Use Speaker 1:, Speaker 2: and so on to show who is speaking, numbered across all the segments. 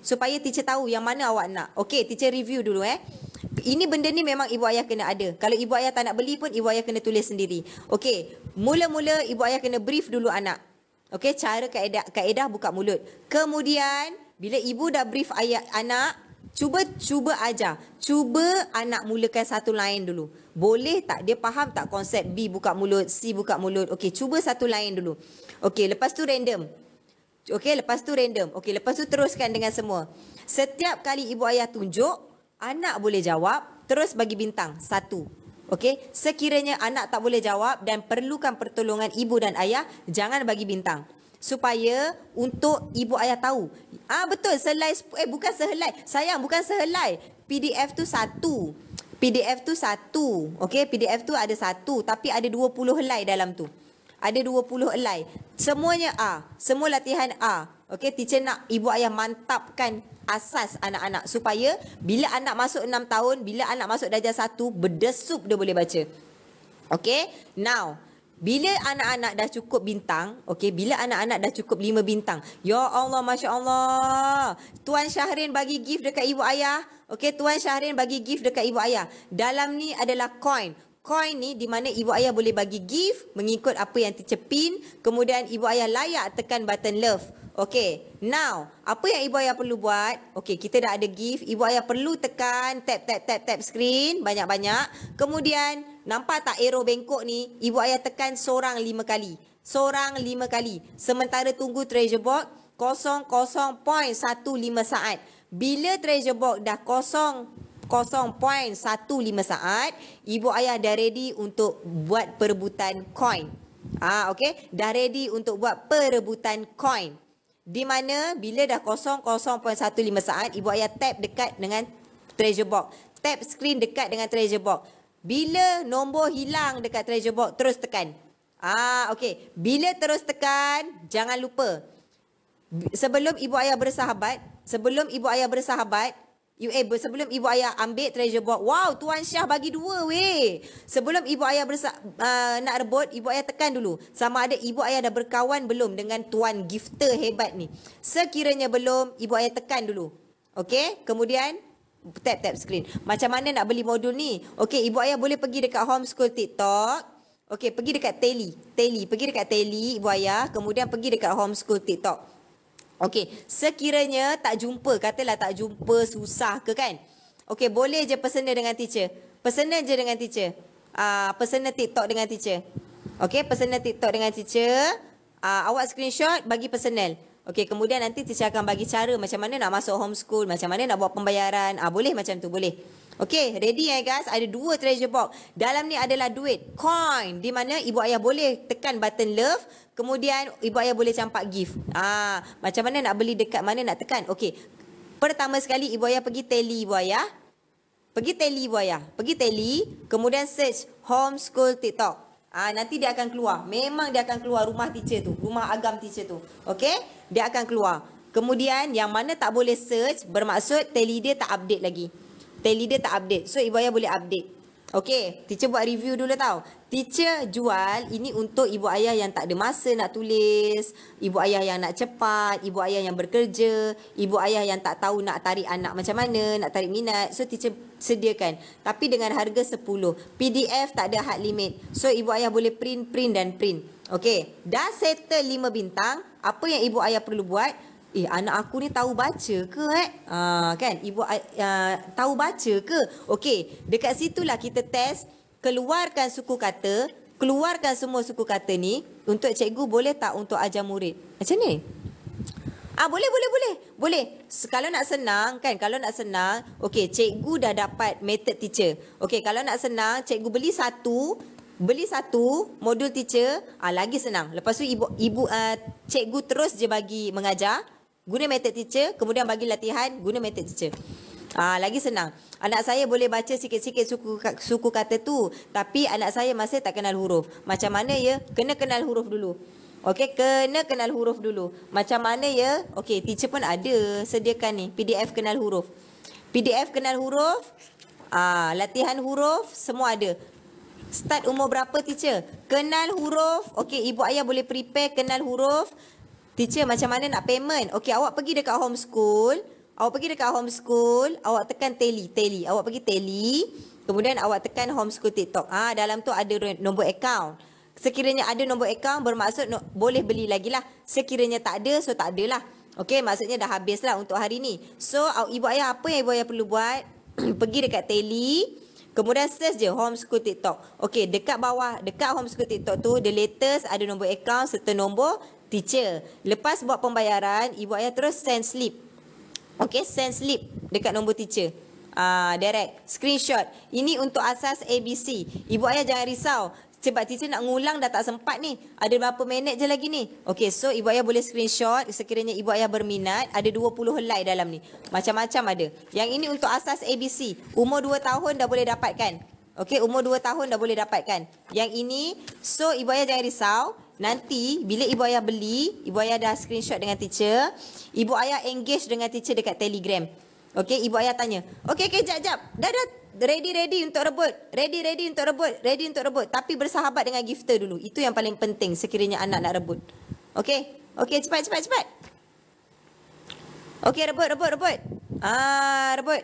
Speaker 1: supaya teacher tahu yang mana awak nak. Okey, teacher review dulu eh. Ini benda ni memang ibu ayah kena ada. Kalau ibu ayah tak nak beli pun ibu ayah kena tulis sendiri. Okey, mula-mula ibu ayah kena brief dulu anak. Okey, cara kaedah kaedah buka mulut. Kemudian bila ibu dah brief ayah anak, cuba cuba ajar. Cuba anak mulakan satu lain dulu. Boleh tak dia faham tak konsep B buka mulut, C buka mulut. Okey, cuba satu lain dulu. Okey, lepas tu random. Okey, lepas tu random. Okey, lepas tu teruskan dengan semua. Setiap kali ibu ayah tunjuk, anak boleh jawab, terus bagi bintang. Satu. Okey, sekiranya anak tak boleh jawab dan perlukan pertolongan ibu dan ayah, jangan bagi bintang. Supaya untuk ibu ayah tahu. Ah betul, selai, eh bukan sehelai. Sayang, bukan sehelai. PDF tu satu. PDF tu satu. Okey, PDF tu ada satu. Tapi ada dua puluh helai dalam tu. Ada 20 helai. Semuanya A. Semua latihan A. Okey, teacher nak ibu ayah mantapkan asas anak-anak supaya bila anak masuk 6 tahun, bila anak masuk darjah 1, berdesup dia boleh baca. Okey, now bila anak-anak dah cukup bintang, okey, bila anak-anak dah cukup 5 bintang. Ya Allah, Masya Allah. Tuan Syahrin bagi gift dekat ibu ayah. Okey, Tuan Syahrin bagi gift dekat ibu ayah. Dalam ni adalah coin koin ni di mana ibu ayah boleh bagi gift mengikut apa yang tercepin. Kemudian ibu ayah layak tekan button love. Okay, now apa yang ibu ayah perlu buat? Okay, kita dah ada gift. Ibu ayah perlu tekan tap tap tap tap screen banyak-banyak. Kemudian nampak tak arrow bengkok ni? Ibu ayah tekan seorang lima kali. Seorang lima kali. Sementara tunggu treasure box 0.15 saat. Bila treasure box dah kosong 0.15 saat ibu ayah dah ready untuk buat perebutan coin. Ah okay dah ready untuk buat perebutan coin. Di mana bila dah 0.15 saat ibu ayah tap dekat dengan treasure box. Tap screen dekat dengan treasure box. Bila nombor hilang dekat treasure box terus tekan. Ah okay bila terus tekan jangan lupa sebelum ibu ayah bersahabat, sebelum ibu ayah bersahabat You eh, sebelum ibu ayah ambil treasure box. Wow, Tuan Syah bagi dua weh. Sebelum ibu ayah bersa, uh, nak rebut, ibu ayah tekan dulu. Sama ada ibu ayah dah berkawan belum dengan Tuan Gifter hebat ni. Sekiranya belum, ibu ayah tekan dulu. Okay, kemudian tap-tap screen. Macam mana nak beli modul ni? Okay, ibu ayah boleh pergi dekat homeschool TikTok. Okay, pergi dekat Telly. Telly, pergi dekat Telly ibu ayah. Kemudian pergi dekat homeschool TikTok. Okey, sekiranya tak jumpa, katalah tak jumpa, susah ke kan? Okey, boleh je personal dengan teacher. Personal je dengan teacher. Uh, personal TikTok dengan teacher. Okey, personal TikTok dengan teacher. Uh, awak screenshot, bagi personal. Okey, kemudian nanti teacher akan bagi cara macam mana nak masuk homeschool, macam mana nak buat pembayaran. Ah uh, Boleh macam tu, Boleh. Okay, ready eh guys. Ada dua treasure box. Dalam ni adalah duit. Coin. Di mana ibu ayah boleh tekan button love. Kemudian ibu ayah boleh campak gift. Ah, Macam mana nak beli dekat mana nak tekan. Okay. Pertama sekali ibu ayah pergi telly ibu ayah. Pergi telly ibu ayah. Pergi telly. Kemudian search homeschool TikTok. Ah, nanti dia akan keluar. Memang dia akan keluar rumah teacher tu. Rumah agam teacher tu. Okay. Dia akan keluar. Kemudian yang mana tak boleh search. Bermaksud telly dia tak update lagi tally dia tak update. So Ibu Ayah boleh update. Okay, teacher buat review dulu tau. Teacher jual ini untuk ibu ayah yang tak ada masa nak tulis, ibu ayah yang nak cepat, ibu ayah yang bekerja, ibu ayah yang tak tahu nak tarik anak macam mana, nak tarik minat. So teacher sediakan. Tapi dengan harga 10. PDF tak ada hard limit. So ibu ayah boleh print, print dan print. Okay, dah settle 5 bintang, apa yang ibu ayah perlu buat? eh anak aku ni tahu baca ke eh ha, kan ibu uh, tahu baca ke okey dekat situlah kita test keluarkan suku kata keluarkan semua suku kata ni untuk cikgu boleh tak untuk ajar murid macam ni ah boleh boleh boleh boleh kalau nak senang kan kalau nak senang okey cikgu dah dapat method teacher okey kalau nak senang cikgu beli satu beli satu modul teacher ah lagi senang lepas tu ibu ibu uh, cikgu terus je bagi mengajar guna method teacher kemudian bagi latihan guna method teacher Ah lagi senang. Anak saya boleh baca sikit-sikit suku suku kata tu, tapi anak saya masih tak kenal huruf. Macam mana ya? Kena kenal huruf dulu. Okey, kena kenal huruf dulu. Macam mana ya? Okey, teacher pun ada sediakan ni PDF kenal huruf. PDF kenal huruf. Ah latihan huruf semua ada. Start umur berapa teacher? Kenal huruf. Okay, ibu ayah boleh prepare kenal huruf Teacher macam mana nak payment? Okey awak pergi dekat homeschool, awak pergi dekat homeschool, awak tekan tally, tally. Awak pergi tally, kemudian awak tekan homeschool TikTok. Ah dalam tu ada nombor account. Sekiranya ada nombor account bermaksud no, boleh beli lagi lah. Sekiranya tak ada, so tak adalah. Okey, maksudnya dah habis lah untuk hari ni. So, ibu ayah apa yang ibu ayah perlu buat? Pergi dekat tele, kemudian search je homeschool TikTok. Okey, dekat bawah, dekat homeschool TikTok tu, the latest ada nombor account serta nombor teacher. Lepas buat pembayaran, ibu ayah terus send slip. Okay, send slip dekat nombor teacher. Ah, uh, direct. Screenshot. Ini untuk asas ABC. Ibu ayah jangan risau. Sebab teacher nak ngulang dah tak sempat ni. Ada berapa minit je lagi ni. Okay, so ibu ayah boleh screenshot. Sekiranya ibu ayah berminat, ada 20 helai dalam ni. Macam-macam ada. Yang ini untuk asas ABC. Umur 2 tahun dah boleh dapatkan. Okay, umur 2 tahun dah boleh dapatkan. Yang ini, so ibu ayah jangan risau. Nanti bila ibu ayah beli, ibu ayah dah screenshot dengan teacher, ibu ayah engage dengan teacher dekat Telegram. Okey, ibu ayah tanya. Okey, okey, jap, jap. Dah dah ready ready untuk rebut. Ready ready untuk rebut. Ready untuk rebut. Tapi bersahabat dengan gifter dulu. Itu yang paling penting sekiranya anak nak rebut. Okey. Okey, cepat cepat cepat. Okey, rebut rebut rebut. Ah, rebut.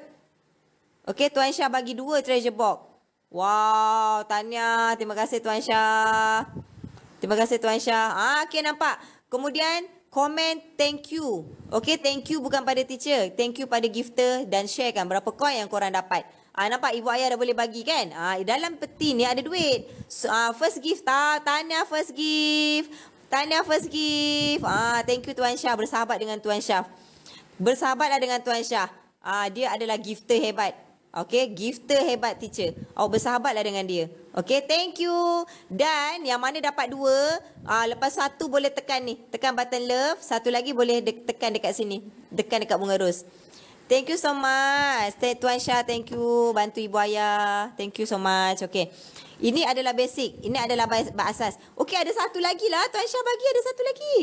Speaker 1: Okey, Tuan Syah bagi dua treasure box. Wow, tanya. Terima kasih Tuan Syah. Terima kasih Tuan Syah. Ah, okey nampak. Kemudian komen thank you. Okey, thank you bukan pada teacher. Thank you pada gifter dan share kan berapa koin yang korang dapat. Ah, nampak ibu ayah dah boleh bagi kan? Ah, dalam peti ni ada duit. So, ah, first gift ah, tanya first gift. Tanya first gift. Ah, thank you Tuan Syah bersahabat dengan Tuan Syah. Bersahabatlah dengan Tuan Syah. Ah, dia adalah gifter hebat. Okay, gifter hebat teacher. Awak bersahabatlah dengan dia. Okay, thank you. Dan yang mana dapat dua, uh, lepas satu boleh tekan ni. Tekan button love. Satu lagi boleh de- tekan dekat sini. Tekan dekat bunga ros. Thank you so much. Tuan Syah, thank you. Bantu ibu ayah. Thank you so much. Okay. Ini adalah basic. Ini adalah asas. Okay, ada satu lagi lah. Tuan Syah bagi ada satu lagi.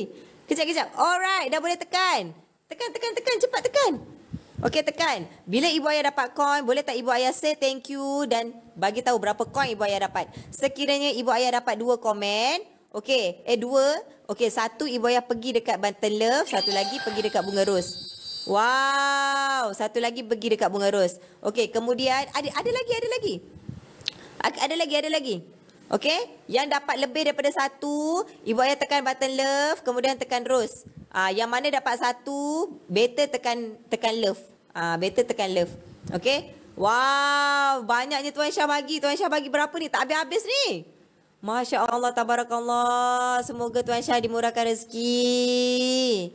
Speaker 1: Kejap, kejap. Alright, dah boleh tekan. Tekan, tekan, tekan. Cepat tekan. Okey tekan. Bila ibu ayah dapat coin, boleh tak ibu ayah say thank you dan bagi tahu berapa coin ibu ayah dapat. Sekiranya ibu ayah dapat dua komen, okey, eh dua, okey satu ibu ayah pergi dekat Banten Love, satu lagi pergi dekat Bunga Ros. Wow, satu lagi pergi dekat Bunga Ros. Okey, kemudian ada ada lagi, ada lagi. Ada lagi, ada lagi. Okey, yang dapat lebih daripada satu, ibu ayah tekan button love, kemudian tekan rose. Ah, yang mana dapat satu, better tekan tekan love. Ah, better tekan love. Okay? Wow, banyaknya Tuan Syah bagi. Tuan Syah bagi berapa ni? Tak habis-habis ni. Masya Allah, tabarakallah. Semoga Tuan Syah dimurahkan rezeki.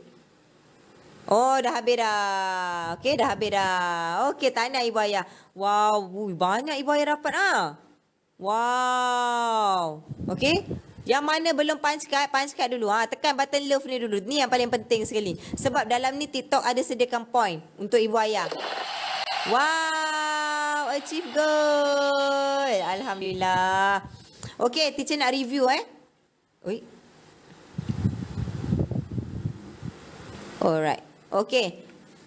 Speaker 1: Oh, dah habis dah. Okay, dah habis dah. Okay, tanya Ibu Ayah. Wow, banyak Ibu Ayah dapat ah. Wow. Okay. Yang mana belum punch card, punch card dulu. Ha, tekan button love ni dulu. Ni yang paling penting sekali. Sebab dalam ni TikTok ada sediakan point untuk ibu ayah. Wow, achieve goal. Alhamdulillah. Okay, teacher nak review eh. Ui. Alright. Okay.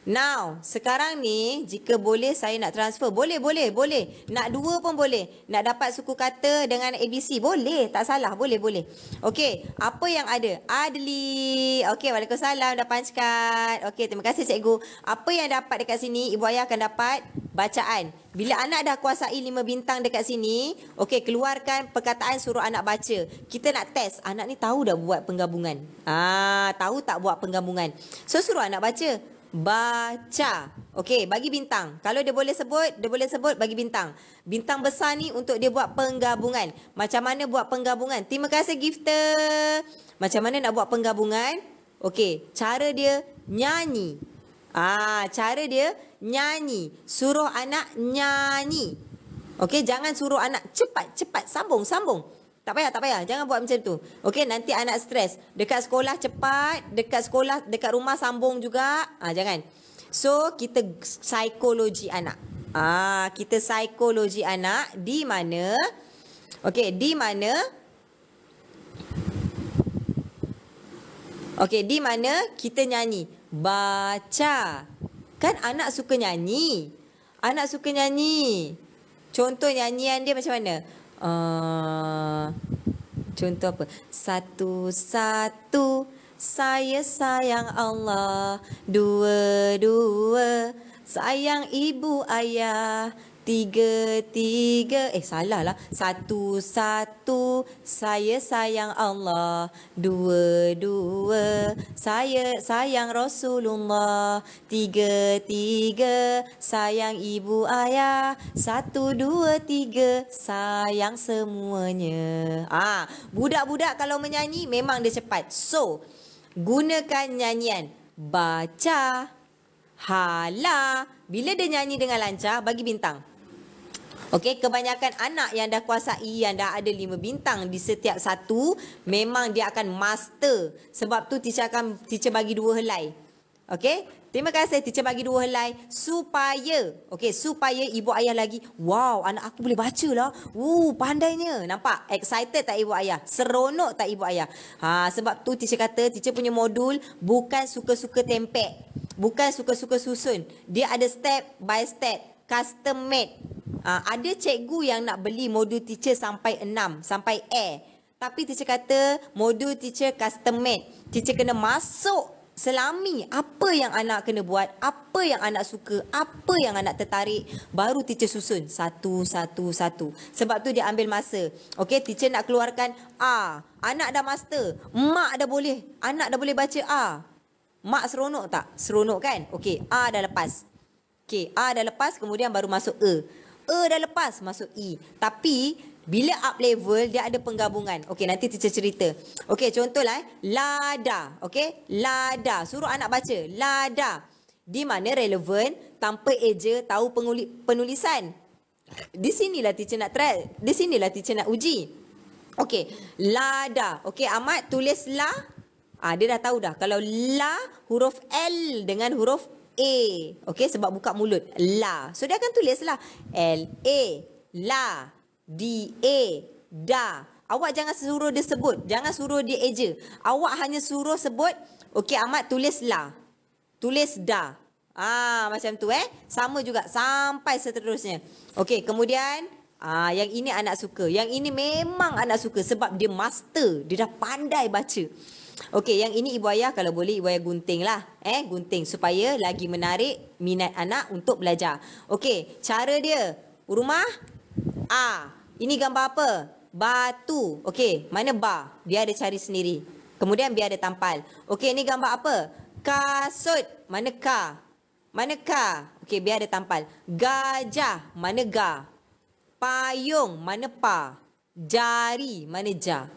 Speaker 1: Now, sekarang ni jika boleh saya nak transfer. Boleh, boleh, boleh. Nak dua pun boleh. Nak dapat suku kata dengan ABC. Boleh, tak salah. Boleh, boleh. Okey, apa yang ada? Adli. Okey, Waalaikumsalam. Dah punch card. Okey, terima kasih cikgu. Apa yang dapat dekat sini, ibu ayah akan dapat bacaan. Bila anak dah kuasai lima bintang dekat sini, okey, keluarkan perkataan suruh anak baca. Kita nak test. Anak ni tahu dah buat penggabungan. Ah, Tahu tak buat penggabungan. So, suruh anak baca baca. Okey, bagi bintang. Kalau dia boleh sebut, dia boleh sebut bagi bintang. Bintang besar ni untuk dia buat penggabungan. Macam mana buat penggabungan? Terima kasih gifter. Macam mana nak buat penggabungan? Okey, cara dia nyanyi. Ah, cara dia nyanyi. Suruh anak nyanyi. Okey, jangan suruh anak cepat-cepat sambung-sambung. Tak payah, tak payah. Jangan buat macam tu. Okey, nanti anak stres. Dekat sekolah cepat, dekat sekolah, dekat rumah sambung juga. Ah, jangan. So, kita psikologi anak. Ah, kita psikologi anak di mana? Okey, di mana? Okey, di mana kita nyanyi? Baca. Kan anak suka nyanyi. Anak suka nyanyi. Contoh nyanyian dia macam mana? Eh, contoh apa? Satu-satu saya sayang Allah. Dua-dua sayang ibu ayah. Tiga, tiga, eh salah lah. Satu, satu, saya sayang Allah. Dua, dua, saya sayang Rasulullah. Tiga, tiga, sayang ibu ayah. Satu, dua, tiga, sayang semuanya. Ah, Budak-budak kalau menyanyi memang dia cepat. So, gunakan nyanyian. Baca, hala. Bila dia nyanyi dengan lancar, bagi bintang. Okey, kebanyakan anak yang dah kuasai yang dah ada lima bintang di setiap satu, memang dia akan master. Sebab tu teacher akan teacher bagi dua helai. Okey, terima kasih teacher bagi dua helai supaya, okey, supaya ibu ayah lagi, wow, anak aku boleh baca lah. Wuh, pandainya. Nampak? Excited tak ibu ayah? Seronok tak ibu ayah? Ha, sebab tu teacher kata, teacher punya modul bukan suka-suka tempek. Bukan suka-suka susun. Dia ada step by step custom made. Uh, ada cikgu yang nak beli modul teacher sampai 6, sampai A. Tapi teacher kata modul teacher custom made. Teacher kena masuk selami apa yang anak kena buat, apa yang anak suka, apa yang anak tertarik. Baru teacher susun satu, satu, satu. Sebab tu dia ambil masa. Okay, teacher nak keluarkan A. Anak dah master. Mak dah boleh. Anak dah boleh baca A. Mak seronok tak? Seronok kan? Okey, A dah lepas. Okey, A dah lepas kemudian baru masuk E. E dah lepas masuk E. Tapi bila up level dia ada penggabungan. Okey, nanti teacher cerita. Okey, contohlah eh. Lada. Okey, lada. Suruh anak baca. Lada. Di mana relevan tanpa eja tahu penulisan. Di sinilah teacher nak try. Di sinilah teacher nak uji. Okey, lada. Okey, amat tulislah. Ah, dia dah tahu dah. Kalau la huruf L dengan huruf A. Okey sebab buka mulut. La. So dia akan tulislah L A la D A da. Awak jangan suruh dia sebut, jangan suruh dia eja. Awak hanya suruh sebut. Okey amat tulis la. Tulis da. Ah macam tu eh. Sama juga sampai seterusnya. Okey, kemudian ah yang ini anak suka. Yang ini memang anak suka sebab dia master, dia dah pandai baca. Okey, yang ini ibu ayah kalau boleh ibu ayah gunting lah. Eh, gunting supaya lagi menarik minat anak untuk belajar. Okey, cara dia. Rumah A. Ini gambar apa? Batu. Okey, mana ba? Biar dia cari sendiri. Kemudian biar dia tampal. Okey, ini gambar apa? Kasut. Mana ka? Mana ka? Okey, biar dia tampal. Gajah. Mana ga? Payung. Mana pa? Jari. Mana ja?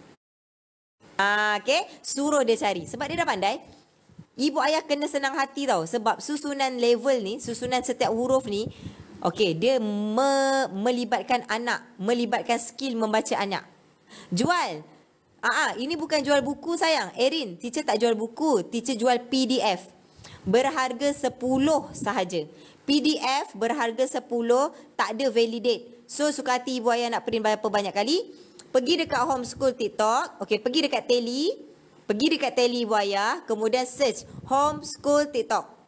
Speaker 1: Ah, okay. Suruh dia cari. Sebab dia dah pandai. Ibu ayah kena senang hati tau. Sebab susunan level ni, susunan setiap huruf ni, okay, dia me- melibatkan anak. Melibatkan skill membaca anak. Jual. Ah, ah, ini bukan jual buku sayang. Erin, teacher tak jual buku. Teacher jual PDF. Berharga 10 sahaja. PDF berharga 10, tak ada validate. So, suka hati ibu ayah nak print berapa banyak kali pergi dekat homeschool TikTok, okey pergi dekat teli, pergi dekat Telly Buaya, kemudian search homeschool TikTok.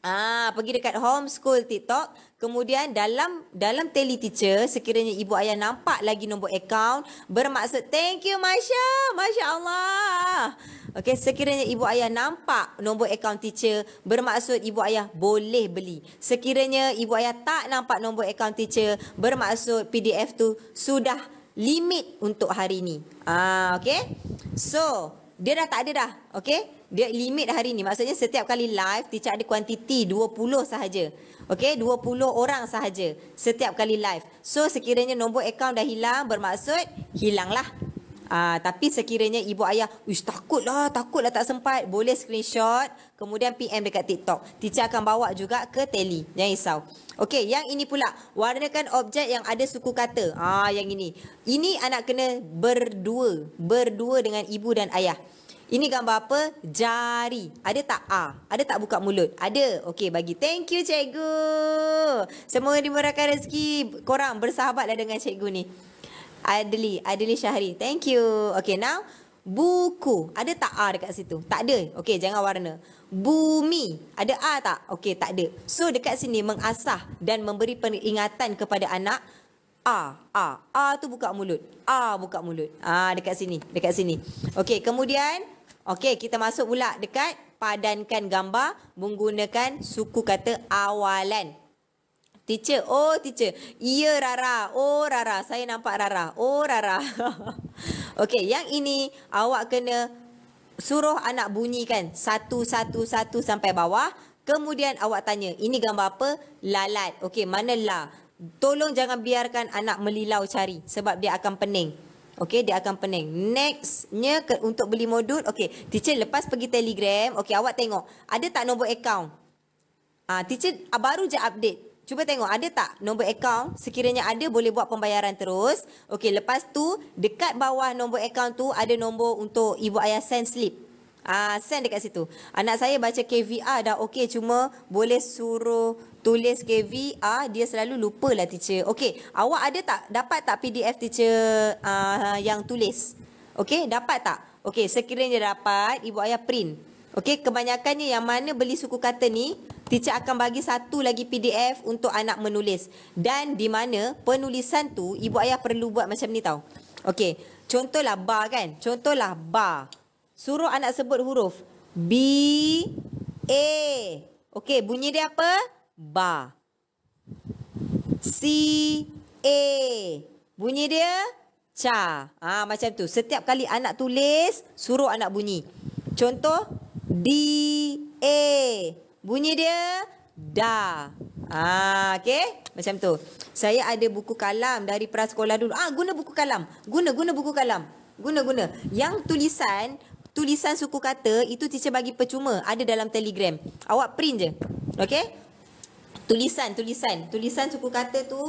Speaker 1: Ah, pergi dekat homeschool TikTok, kemudian dalam dalam teli Teacher sekiranya ibu ayah nampak lagi nombor akaun bermaksud thank you Masya, masya-Allah. Okey, sekiranya ibu ayah nampak nombor akaun teacher, bermaksud ibu ayah boleh beli. Sekiranya ibu ayah tak nampak nombor akaun teacher, bermaksud PDF tu sudah limit untuk hari ni. Ah, okay. So, dia dah tak ada dah. Okay. Dia limit hari ni. Maksudnya setiap kali live, teacher ada kuantiti 20 sahaja. Okay, 20 orang sahaja setiap kali live. So, sekiranya nombor akaun dah hilang, bermaksud hilanglah. Uh, tapi sekiranya ibu ayah, uish takutlah, takutlah tak sempat, boleh screenshot. Kemudian PM dekat TikTok. Teacher akan bawa juga ke telly. Jangan risau. Okey, yang ini pula. Warnakan objek yang ada suku kata. Ah, yang ini. Ini anak kena berdua. Berdua dengan ibu dan ayah. Ini gambar apa? Jari. Ada tak A? Ah, ada tak buka mulut? Ada. Okey, bagi. Thank you, cikgu. Semoga dimurahkan rezeki korang bersahabatlah dengan cikgu ni. Adli, Adli Syahri. Thank you. Okay, now buku. Ada tak R dekat situ? Tak ada. Okay, jangan warna. Bumi. Ada A tak? Okay, tak ada. So, dekat sini mengasah dan memberi peringatan kepada anak. A, A. A tu buka mulut. A buka mulut. Ah, dekat sini. Dekat sini. Okay, kemudian. Okay, kita masuk pula dekat padankan gambar menggunakan suku kata awalan. Teacher, oh teacher. Iya Rara. Oh Rara. Saya nampak Rara. Oh Rara. Okay, yang ini awak kena suruh anak bunyikan satu, satu, satu sampai bawah. Kemudian awak tanya, ini gambar apa? Lalat. Okay, mana la? Tolong jangan biarkan anak melilau cari sebab dia akan pening. Okey, dia akan pening. Nextnya ke, untuk beli modul. Okey, teacher lepas pergi telegram. Okey, awak tengok. Ada tak nombor account? Ah, teacher ah, baru je update. Cuba tengok ada tak nombor akaun? Sekiranya ada boleh buat pembayaran terus. Okey, lepas tu dekat bawah nombor akaun tu ada nombor untuk ibu ayah send slip. Ah uh, send dekat situ. Anak saya baca KVR dah okey cuma boleh suruh tulis KVR dia selalu lupa lah teacher. Okey, awak ada tak dapat tak PDF teacher uh, yang tulis? Okey, dapat tak? Okey, sekiranya dapat ibu ayah print. Okey, kebanyakannya yang mana beli suku kata ni teacher akan bagi satu lagi PDF untuk anak menulis. Dan di mana penulisan tu ibu ayah perlu buat macam ni tau. Okey, contohlah ba kan? Contohlah ba. Suruh anak sebut huruf B A. Okey, bunyi dia apa? Ba. C A. Bunyi dia ca. Ah ha, macam tu. Setiap kali anak tulis, suruh anak bunyi. Contoh D A bunyi dia da. Ah, okey. Macam tu. Saya ada buku kalam dari prasekolah dulu. Ah, guna buku kalam. Guna guna buku kalam. Guna guna. Yang tulisan tulisan suku kata itu teacher bagi percuma ada dalam Telegram. Awak print je. Okey? Tulisan tulisan tulisan suku kata tu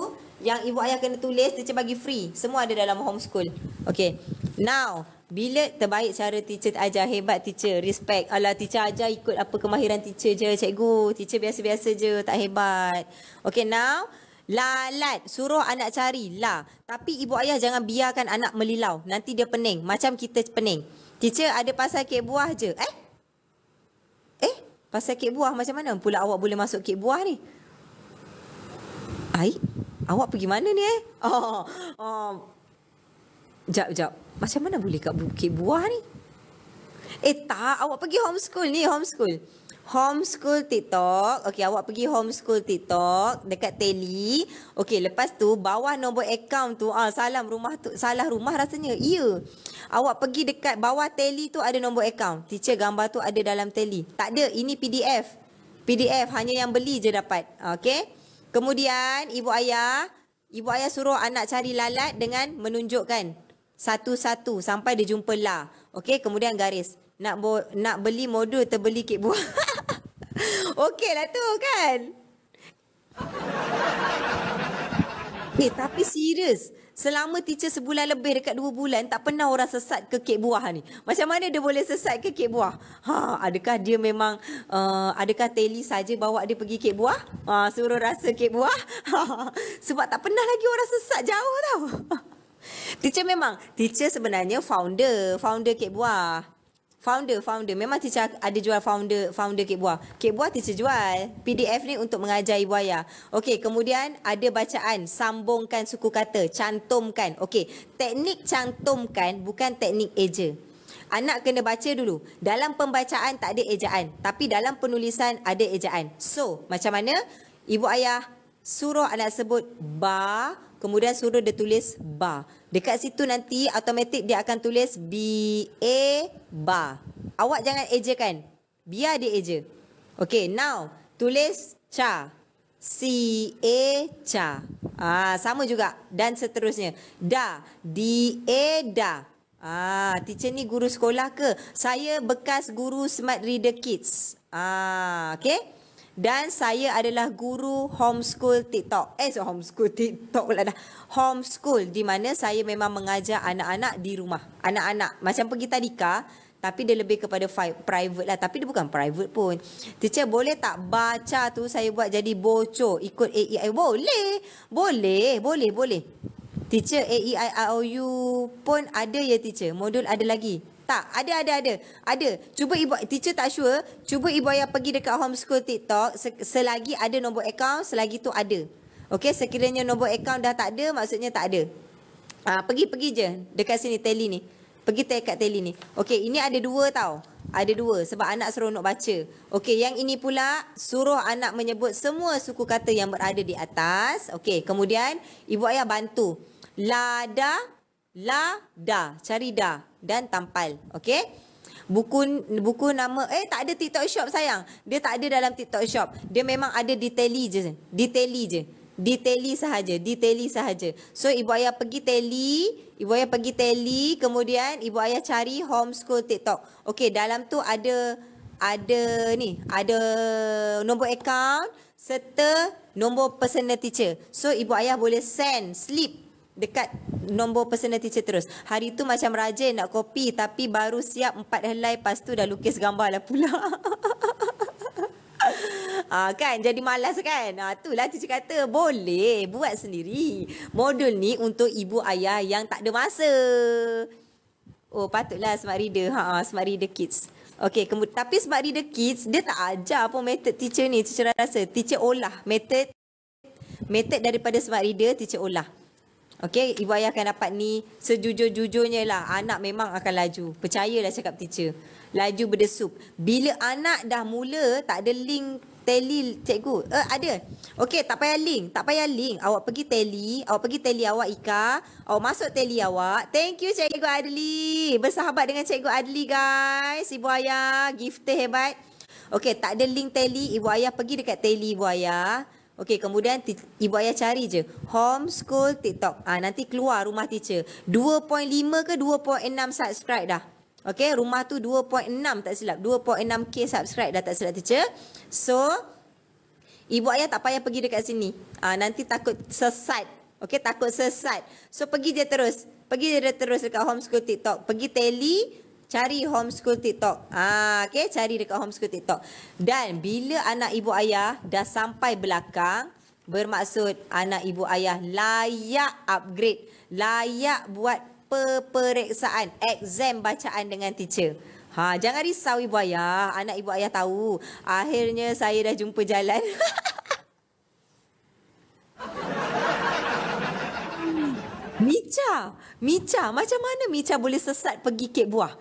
Speaker 1: yang ibu ayah kena tulis teacher bagi free. Semua ada dalam homeschool. Okey. Now, bila terbaik cara teacher ajar hebat teacher respect Alah teacher ajar ikut apa kemahiran teacher je cikgu teacher biasa-biasa je tak hebat Okay now lalat suruh anak cari la tapi ibu ayah jangan biarkan anak melilau nanti dia pening macam kita pening teacher ada pasal kek buah je eh eh pasal kek buah macam mana pula awak boleh masuk kek buah ni ai awak pergi mana ni eh oh oh jap jap macam mana boleh kat Bukit Buah ni? Eh tak, awak pergi homeschool ni, homeschool. Homeschool TikTok. Okey, awak pergi homeschool TikTok dekat teli. Okey, lepas tu bawah nombor akaun tu, ah salam rumah tu, salah rumah rasanya. Ya. Yeah. Awak pergi dekat bawah teli tu ada nombor akaun. Teacher gambar tu ada dalam teli. Tak ada, ini PDF. PDF hanya yang beli je dapat. Okey. Kemudian ibu ayah, ibu ayah suruh anak cari lalat dengan menunjukkan satu-satu sampai dia jumpa la. Okey, kemudian garis. Nak bo- nak beli modul terbeli kek buah. Okeylah tu kan. Eh, tapi serius. Selama teacher sebulan lebih dekat dua bulan, tak pernah orang sesat ke kek buah ni. Macam mana dia boleh sesat ke kek buah? Ha, adakah dia memang, uh, adakah Telly saja bawa dia pergi kek buah? Ha, suruh rasa kek buah? Ha, sebab tak pernah lagi orang sesat jauh tau. Ha. Teacher memang teacher sebenarnya founder, founder kek buah. Founder, founder. Memang teacher ada jual founder, founder kek buah. Kek buah teacher jual. PDF ni untuk mengajar ibu ayah. Okey, kemudian ada bacaan. Sambungkan suku kata. Cantumkan. Okey, teknik cantumkan bukan teknik eja. Anak kena baca dulu. Dalam pembacaan tak ada ejaan. Tapi dalam penulisan ada ejaan. So, macam mana? Ibu ayah suruh anak sebut ba kemudian suruh dia tulis ba dekat situ nanti automatik dia akan tulis b a e, ba awak jangan eja kan biar dia eja okey now tulis cha c a cha ah sama juga dan seterusnya da d a e, da ah teacher ni guru sekolah ke saya bekas guru smart reader kids ah okey dan saya adalah guru homeschool TikTok. Eh, so homeschool TikTok lah. dah. Homeschool di mana saya memang mengajar anak-anak di rumah. Anak-anak macam pergi tadika tapi dia lebih kepada private lah. Tapi dia bukan private pun. Teacher, boleh tak baca tu saya buat jadi bocor ikut AEI? Boleh. Boleh. Boleh. Boleh. Teacher, AEI, IOU pun ada ya teacher. Modul ada lagi tak. Ada, ada, ada. Ada. Cuba ibu, teacher tak sure. Cuba ibu ayah pergi dekat homeschool TikTok. Selagi ada nombor account, selagi tu ada. okay. sekiranya nombor account dah tak ada, maksudnya tak ada. Ah, pergi, pergi je. Dekat sini, tally ni. Pergi tag kat tally ni. Okay, ini ada dua tau. Ada dua sebab anak seronok baca. Okey, yang ini pula suruh anak menyebut semua suku kata yang berada di atas. Okey, kemudian ibu ayah bantu. Lada, lada. Cari da dan tampal. Okey? Buku buku nama eh tak ada TikTok shop sayang. Dia tak ada dalam TikTok shop. Dia memang ada di telly je. Di telly je. Di telly sahaja, di telly sahaja. So ibu ayah pergi telly, ibu ayah pergi telly, kemudian ibu ayah cari homeschool TikTok. Okey, dalam tu ada ada ni, ada nombor account serta nombor personal teacher. So ibu ayah boleh send slip dekat nombor personal teacher terus. Hari tu macam rajin nak kopi tapi baru siap empat helai lepas tu dah lukis gambar lah pula. Ah kan jadi malas kan. Ah uh, itulah cici kata boleh buat sendiri. Modul ni untuk ibu ayah yang tak ada masa. Oh patutlah smart reader. Ha uh, smart reader kids. okay kemud- tapi smart reader kids dia tak ajar pun method teacher ni. Cici rasa teacher olah method method daripada smart reader teacher olah. Okey, ibu ayah akan dapat ni sejujur-jujurnya lah. Anak memang akan laju. Percayalah cakap teacher. Laju berdesup. Bila anak dah mula, tak ada link tele cikgu. Eh, ada. Okey, tak payah link. Tak payah link. Awak pergi tele. Awak pergi tele awak, Ika. Awak masuk tele awak. Thank you, cikgu Adli. Bersahabat dengan cikgu Adli, guys. Ibu ayah, gifted hebat. Okey, tak ada link tele. Ibu ayah pergi dekat tele ibu ayah. Okey, kemudian ibu ayah cari je. Homeschool TikTok. Ah ha, nanti keluar rumah teacher. 2.5 ke 2.6 subscribe dah. Okey, rumah tu 2.6 tak silap. 2.6k subscribe dah tak silap teacher. So ibu ayah tak payah pergi dekat sini. Ah ha, nanti takut sesat. Okey, takut sesat. So pergi je terus. Pergi je terus dekat homeschool TikTok. Pergi tally cari homeschool TikTok. Ah, okay, cari dekat homeschool TikTok. Dan bila anak ibu ayah dah sampai belakang, bermaksud anak ibu ayah layak upgrade, layak buat peperiksaan, exam bacaan dengan teacher. Ha, jangan risau ibu ayah, anak ibu ayah tahu. Akhirnya saya dah jumpa jalan. Micah, Micah macam mana Micah boleh sesat pergi kek buah?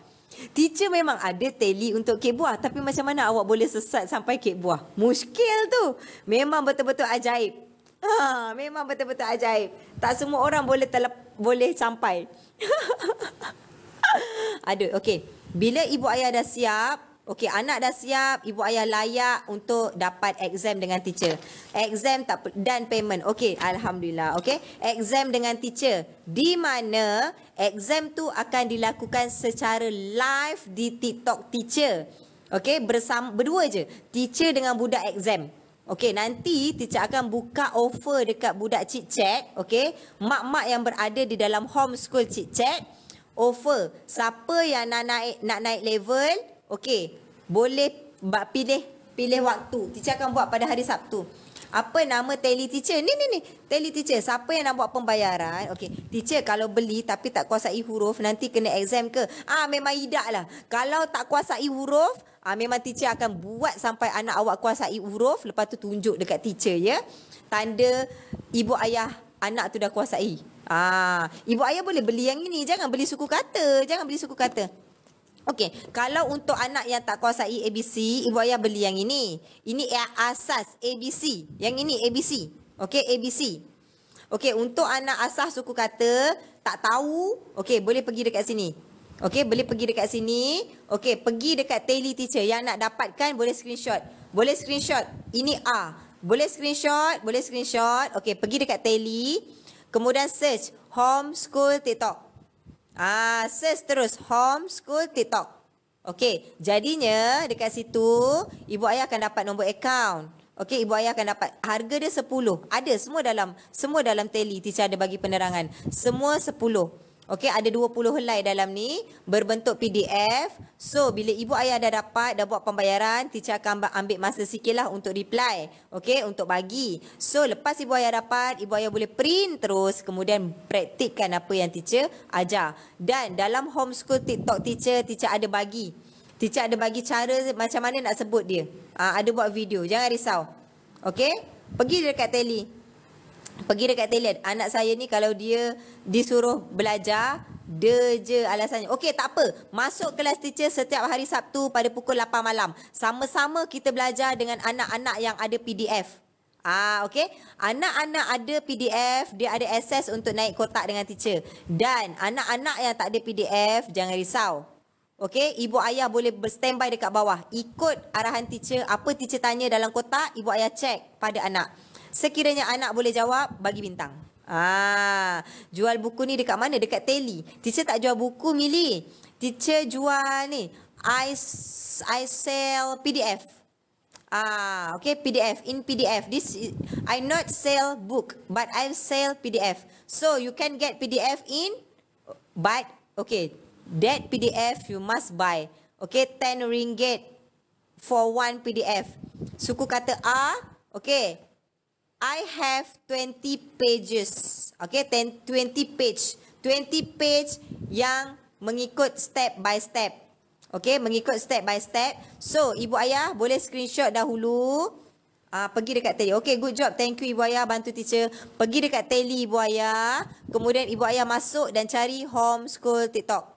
Speaker 1: Teacher memang ada teli untuk kek buah tapi macam mana awak boleh sesat sampai kek buah? Muskil tu. Memang betul-betul ajaib. Ha, memang betul-betul ajaib. Tak semua orang boleh telap, boleh sampai. Aduh, okey. Bila ibu ayah dah siap, Okey, anak dah siap, ibu ayah layak untuk dapat exam dengan teacher. Exam tak dan payment. Okey, alhamdulillah. Okey, exam dengan teacher di mana exam tu akan dilakukan secara live di TikTok teacher. Okey, bersama berdua je, teacher dengan budak exam. Okey, nanti teacher akan buka offer dekat budak chit chat, okey. Mak-mak yang berada di dalam homeschool chit chat offer siapa yang nak naik nak naik level Okey, boleh buat pilih pilih waktu. Teacher akan buat pada hari Sabtu. Apa nama tele teacher? Ni ni ni. Tele teacher, siapa yang nak buat pembayaran? Okey, teacher kalau beli tapi tak kuasai huruf nanti kena exam ke? Ah memang tidak lah. Kalau tak kuasai huruf, ah memang teacher akan buat sampai anak awak kuasai huruf lepas tu tunjuk dekat teacher ya. Tanda ibu ayah anak tu dah kuasai. Ah, ibu ayah boleh beli yang ini. Jangan beli suku kata. Jangan beli suku kata. Okey, kalau untuk anak yang tak kuasai ABC, ibu ayah beli yang ini. Ini asas ABC. Yang ini ABC. Okey, ABC. Okey, untuk anak asas suku kata, tak tahu, okey, boleh pergi dekat sini. Okey, boleh pergi dekat sini. Okey, pergi dekat tele teacher. Yang nak dapatkan, boleh screenshot. Boleh screenshot. Ini A. Boleh screenshot, boleh screenshot. Okey, pergi dekat tele. Kemudian search. Homeschool TikTok. Ah, search terus homeschool TikTok. Okey, jadinya dekat situ ibu ayah akan dapat nombor akaun. Okey, ibu ayah akan dapat harga dia 10. Ada semua dalam semua dalam tally teacher ada bagi penerangan. Semua 10. Okey, ada 20 helai dalam ni berbentuk PDF. So, bila ibu ayah dah dapat, dah buat pembayaran, teacher akan ambil masa sikit lah untuk reply. Okey, untuk bagi. So, lepas ibu ayah dapat, ibu ayah boleh print terus kemudian praktikkan apa yang teacher ajar. Dan dalam homeschool TikTok teacher, teacher ada bagi. Teacher ada bagi cara macam mana nak sebut dia. Ha, ada buat video. Jangan risau. Okey? Pergi dekat telly pergi dekat Thailand anak saya ni kalau dia disuruh belajar dia je alasannya. Okey, tak apa. Masuk kelas teacher setiap hari Sabtu pada pukul 8 malam. Sama-sama kita belajar dengan anak-anak yang ada PDF. Ah, okey. Anak-anak ada PDF, dia ada access untuk naik kotak dengan teacher. Dan anak-anak yang tak ada PDF, jangan risau. Okey, ibu ayah boleh standby dekat bawah. Ikut arahan teacher, apa teacher tanya dalam kotak, ibu ayah cek pada anak. Sekiranya anak boleh jawab, bagi bintang. Ah, jual buku ni dekat mana? Dekat Teli. Teacher tak jual buku, Mili. Teacher jual ni. I, I sell PDF. Ah, okay, PDF. In PDF. This is, I not sell book, but I sell PDF. So, you can get PDF in, but, okay, that PDF you must buy. Okay, 10 ringgit for one PDF. Suku kata A, okay, I have 20 pages. Okay, 10, 20 page. 20 page yang mengikut step by step. Okay, mengikut step by step. So, ibu ayah boleh screenshot dahulu. Uh, pergi dekat tele. Okay, good job. Thank you ibu ayah bantu teacher. Pergi dekat tele ibu ayah. Kemudian ibu ayah masuk dan cari homeschool TikTok.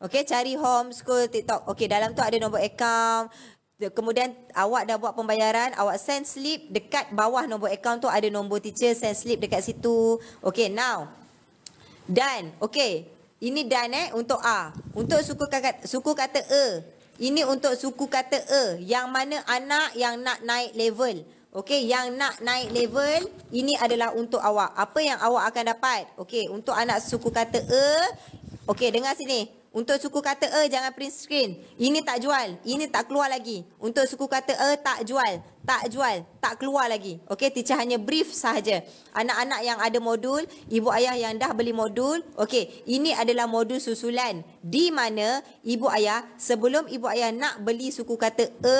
Speaker 1: Okay, cari homeschool TikTok. Okay, dalam tu ada nombor account. Kemudian awak dah buat pembayaran, awak send slip dekat bawah nombor akaun tu ada nombor teacher, send slip dekat situ. Okay, now. dan Okay. Ini done eh untuk A. Untuk suku kata, suku kata E. Ini untuk suku kata E. Yang mana anak yang nak naik level. okay, yang nak naik level, ini adalah untuk awak. Apa yang awak akan dapat? okay, untuk anak suku kata E. okay, dengar sini. Untuk suku kata E jangan print screen. Ini tak jual. Ini tak keluar lagi. Untuk suku kata E tak jual. Tak jual. Tak keluar lagi. Okey, teacher hanya brief sahaja. Anak-anak yang ada modul, ibu ayah yang dah beli modul. Okey, ini adalah modul susulan. Di mana ibu ayah, sebelum ibu ayah nak beli suku kata E,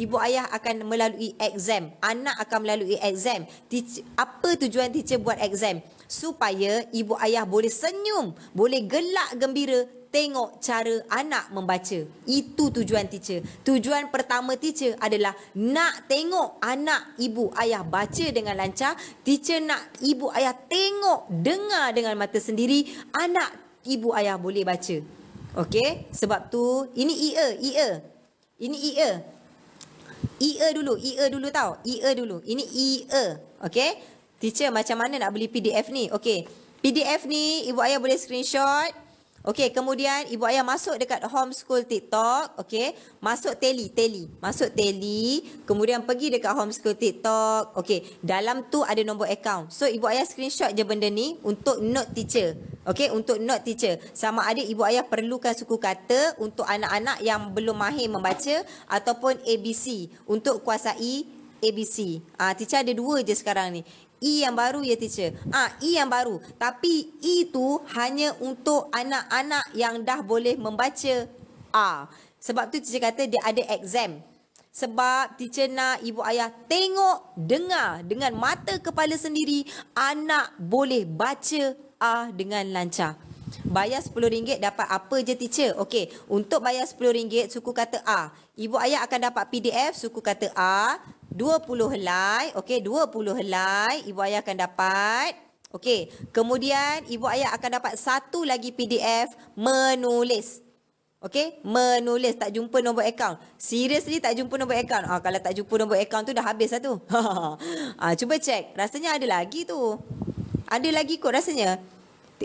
Speaker 1: ibu ayah akan melalui exam. Anak akan melalui exam. Teacher, apa tujuan teacher buat exam? supaya ibu ayah boleh senyum, boleh gelak gembira tengok cara anak membaca. Itu tujuan teacher. Tujuan pertama teacher adalah nak tengok anak ibu ayah baca dengan lancar. Teacher nak ibu ayah tengok, dengar dengan mata sendiri anak ibu ayah boleh baca. Okey? Sebab tu ini ia, e, ia. E. Ini ia. E. Ia dulu, ia dulu tau. Ia dulu. Ini ia. Okey? Teacher macam mana nak beli PDF ni? Okey. PDF ni ibu ayah boleh screenshot. Okey, kemudian ibu ayah masuk dekat homeschool TikTok, okey. Masuk teli teli, Masuk teli, kemudian pergi dekat homeschool TikTok. Okey, dalam tu ada nombor account. So ibu ayah screenshot je benda ni untuk note teacher. Okey, untuk note teacher. Sama ada ibu ayah perlukan suku kata untuk anak-anak yang belum mahir membaca ataupun ABC untuk kuasai ABC. Ah, teacher ada dua je sekarang ni. E yang baru ya teacher. Ah ha, E yang baru. Tapi E tu hanya untuk anak-anak yang dah boleh membaca A. Sebab tu teacher kata dia ada exam. Sebab teacher nak ibu ayah tengok, dengar dengan mata kepala sendiri anak boleh baca A dengan lancar. Bayar RM10 dapat apa je teacher? Okey, untuk bayar RM10 suku kata A. Ibu ayah akan dapat PDF suku kata A. 20 helai. Okey, 20 helai. Ibu ayah akan dapat. Okey, kemudian ibu ayah akan dapat satu lagi PDF menulis. Okey, menulis tak jumpa nombor akaun. Seriously tak jumpa nombor akaun. Ah, kalau tak jumpa nombor akaun tu dah habis lah tu. ah, cuba check. Rasanya ada lagi tu. Ada lagi kot rasanya.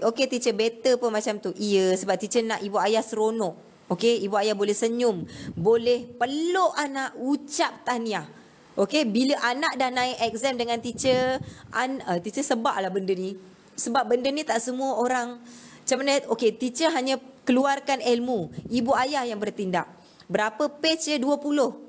Speaker 1: Okey teacher better pun macam tu. Iya sebab teacher nak ibu ayah seronok. Okey ibu ayah boleh senyum. Boleh peluk anak ucap tahniah. Okey bila anak dah naik exam dengan teacher. An, uh, teacher lah benda ni. Sebab benda ni tak semua orang. Macam mana? Okey teacher hanya keluarkan ilmu. Ibu ayah yang bertindak. Berapa page dia? 20.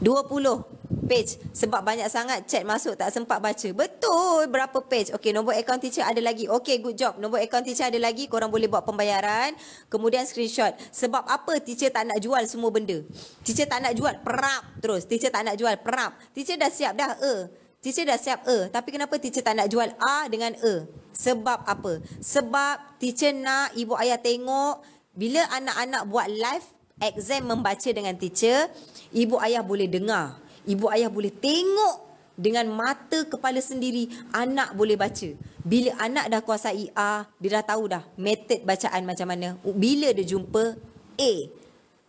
Speaker 1: 20 page sebab banyak sangat chat masuk tak sempat baca. Betul berapa page? Okey nombor account teacher ada lagi. Okey good job. Nombor account teacher ada lagi. Korang boleh buat pembayaran. Kemudian screenshot. Sebab apa teacher tak nak jual semua benda? Teacher tak nak jual perap terus. Teacher tak nak jual perap. Teacher dah siap dah E. Teacher dah siap E. Tapi kenapa teacher tak nak jual A dengan E? Sebab apa? Sebab teacher nak ibu ayah tengok bila anak-anak buat live exam membaca dengan teacher ibu ayah boleh dengar, ibu ayah boleh tengok dengan mata kepala sendiri, anak boleh baca. Bila anak dah kuasai A, dia dah tahu dah method bacaan macam mana. Bila dia jumpa A,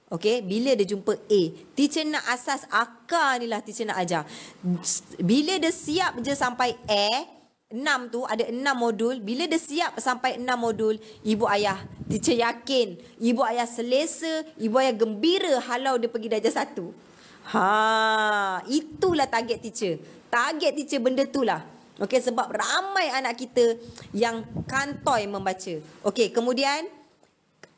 Speaker 1: okay? bila dia jumpa A, teacher nak asas akar ni lah teacher nak ajar. Bila dia siap je sampai A, 6 tu, ada 6 modul. Bila dia siap sampai 6 modul, ibu ayah Teacher yakin ibu ayah selesa, ibu ayah gembira halau dia pergi darjah satu. Ha, itulah target teacher. Target teacher benda tu lah. Okey, sebab ramai anak kita yang kantoi membaca. Okey, kemudian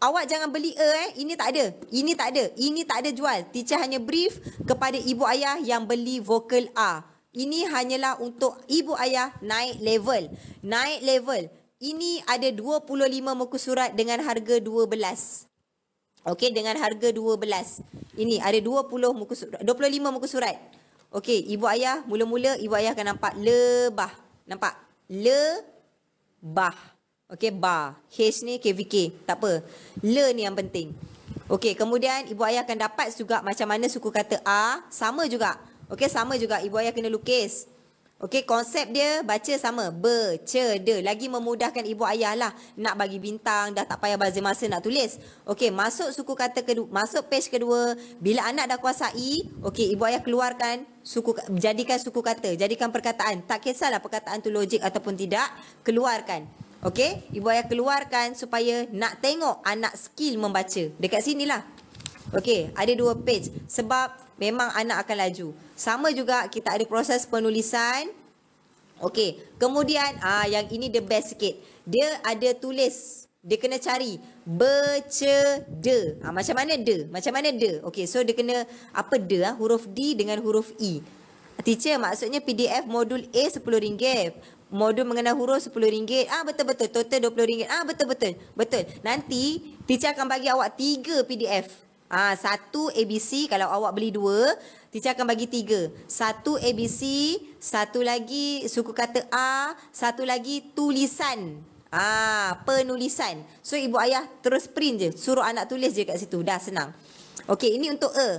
Speaker 1: awak jangan beli E eh. Ini tak ada. Ini tak ada. Ini tak ada jual. Teacher hanya brief kepada ibu ayah yang beli vokal A. Ini hanyalah untuk ibu ayah naik level. Naik level ini ada 25 muka surat dengan harga 12. Okey, dengan harga 12. Ini ada 20 muka surat, 25 muka surat. Okey, ibu ayah, mula-mula ibu ayah akan nampak lebah. Nampak? Le bah. Okey, ba. H ni KVK. Tak apa. Le ni yang penting. Okey, kemudian ibu ayah akan dapat juga macam mana suku kata A. Sama juga. Okey, sama juga. Ibu ayah kena lukis. Okey, konsep dia baca sama. Bercerda. Lagi memudahkan ibu ayah lah. Nak bagi bintang, dah tak payah bazir masa nak tulis. Okey, masuk suku kata kedua. Masuk page kedua. Bila anak dah kuasai, okey, ibu ayah keluarkan. Suku, jadikan suku kata. Jadikan perkataan. Tak kisahlah perkataan tu logik ataupun tidak. Keluarkan. Okey, ibu ayah keluarkan supaya nak tengok anak skill membaca. Dekat sinilah. Okey, ada dua page. Sebab memang anak akan laju. Sama juga kita ada proses penulisan. Okey, kemudian ah yang ini the best sikit. Dia ada tulis, dia kena cari becede. Ah macam mana de? Macam mana de? Okey, so dia kena apa de ah huruf D dengan huruf E. Teacher maksudnya PDF modul A RM10. Modul mengenai huruf RM10. Ah betul-betul total RM20. Ah betul-betul. Betul. Nanti teacher akan bagi awak 3 PDF. Ah ha, satu ABC kalau awak beli dua, teacher akan bagi tiga. Satu ABC, satu lagi suku kata A, satu lagi tulisan. Ah ha, penulisan. So ibu ayah terus print je, suruh anak tulis je kat situ. Dah senang. Okey, ini untuk A. E.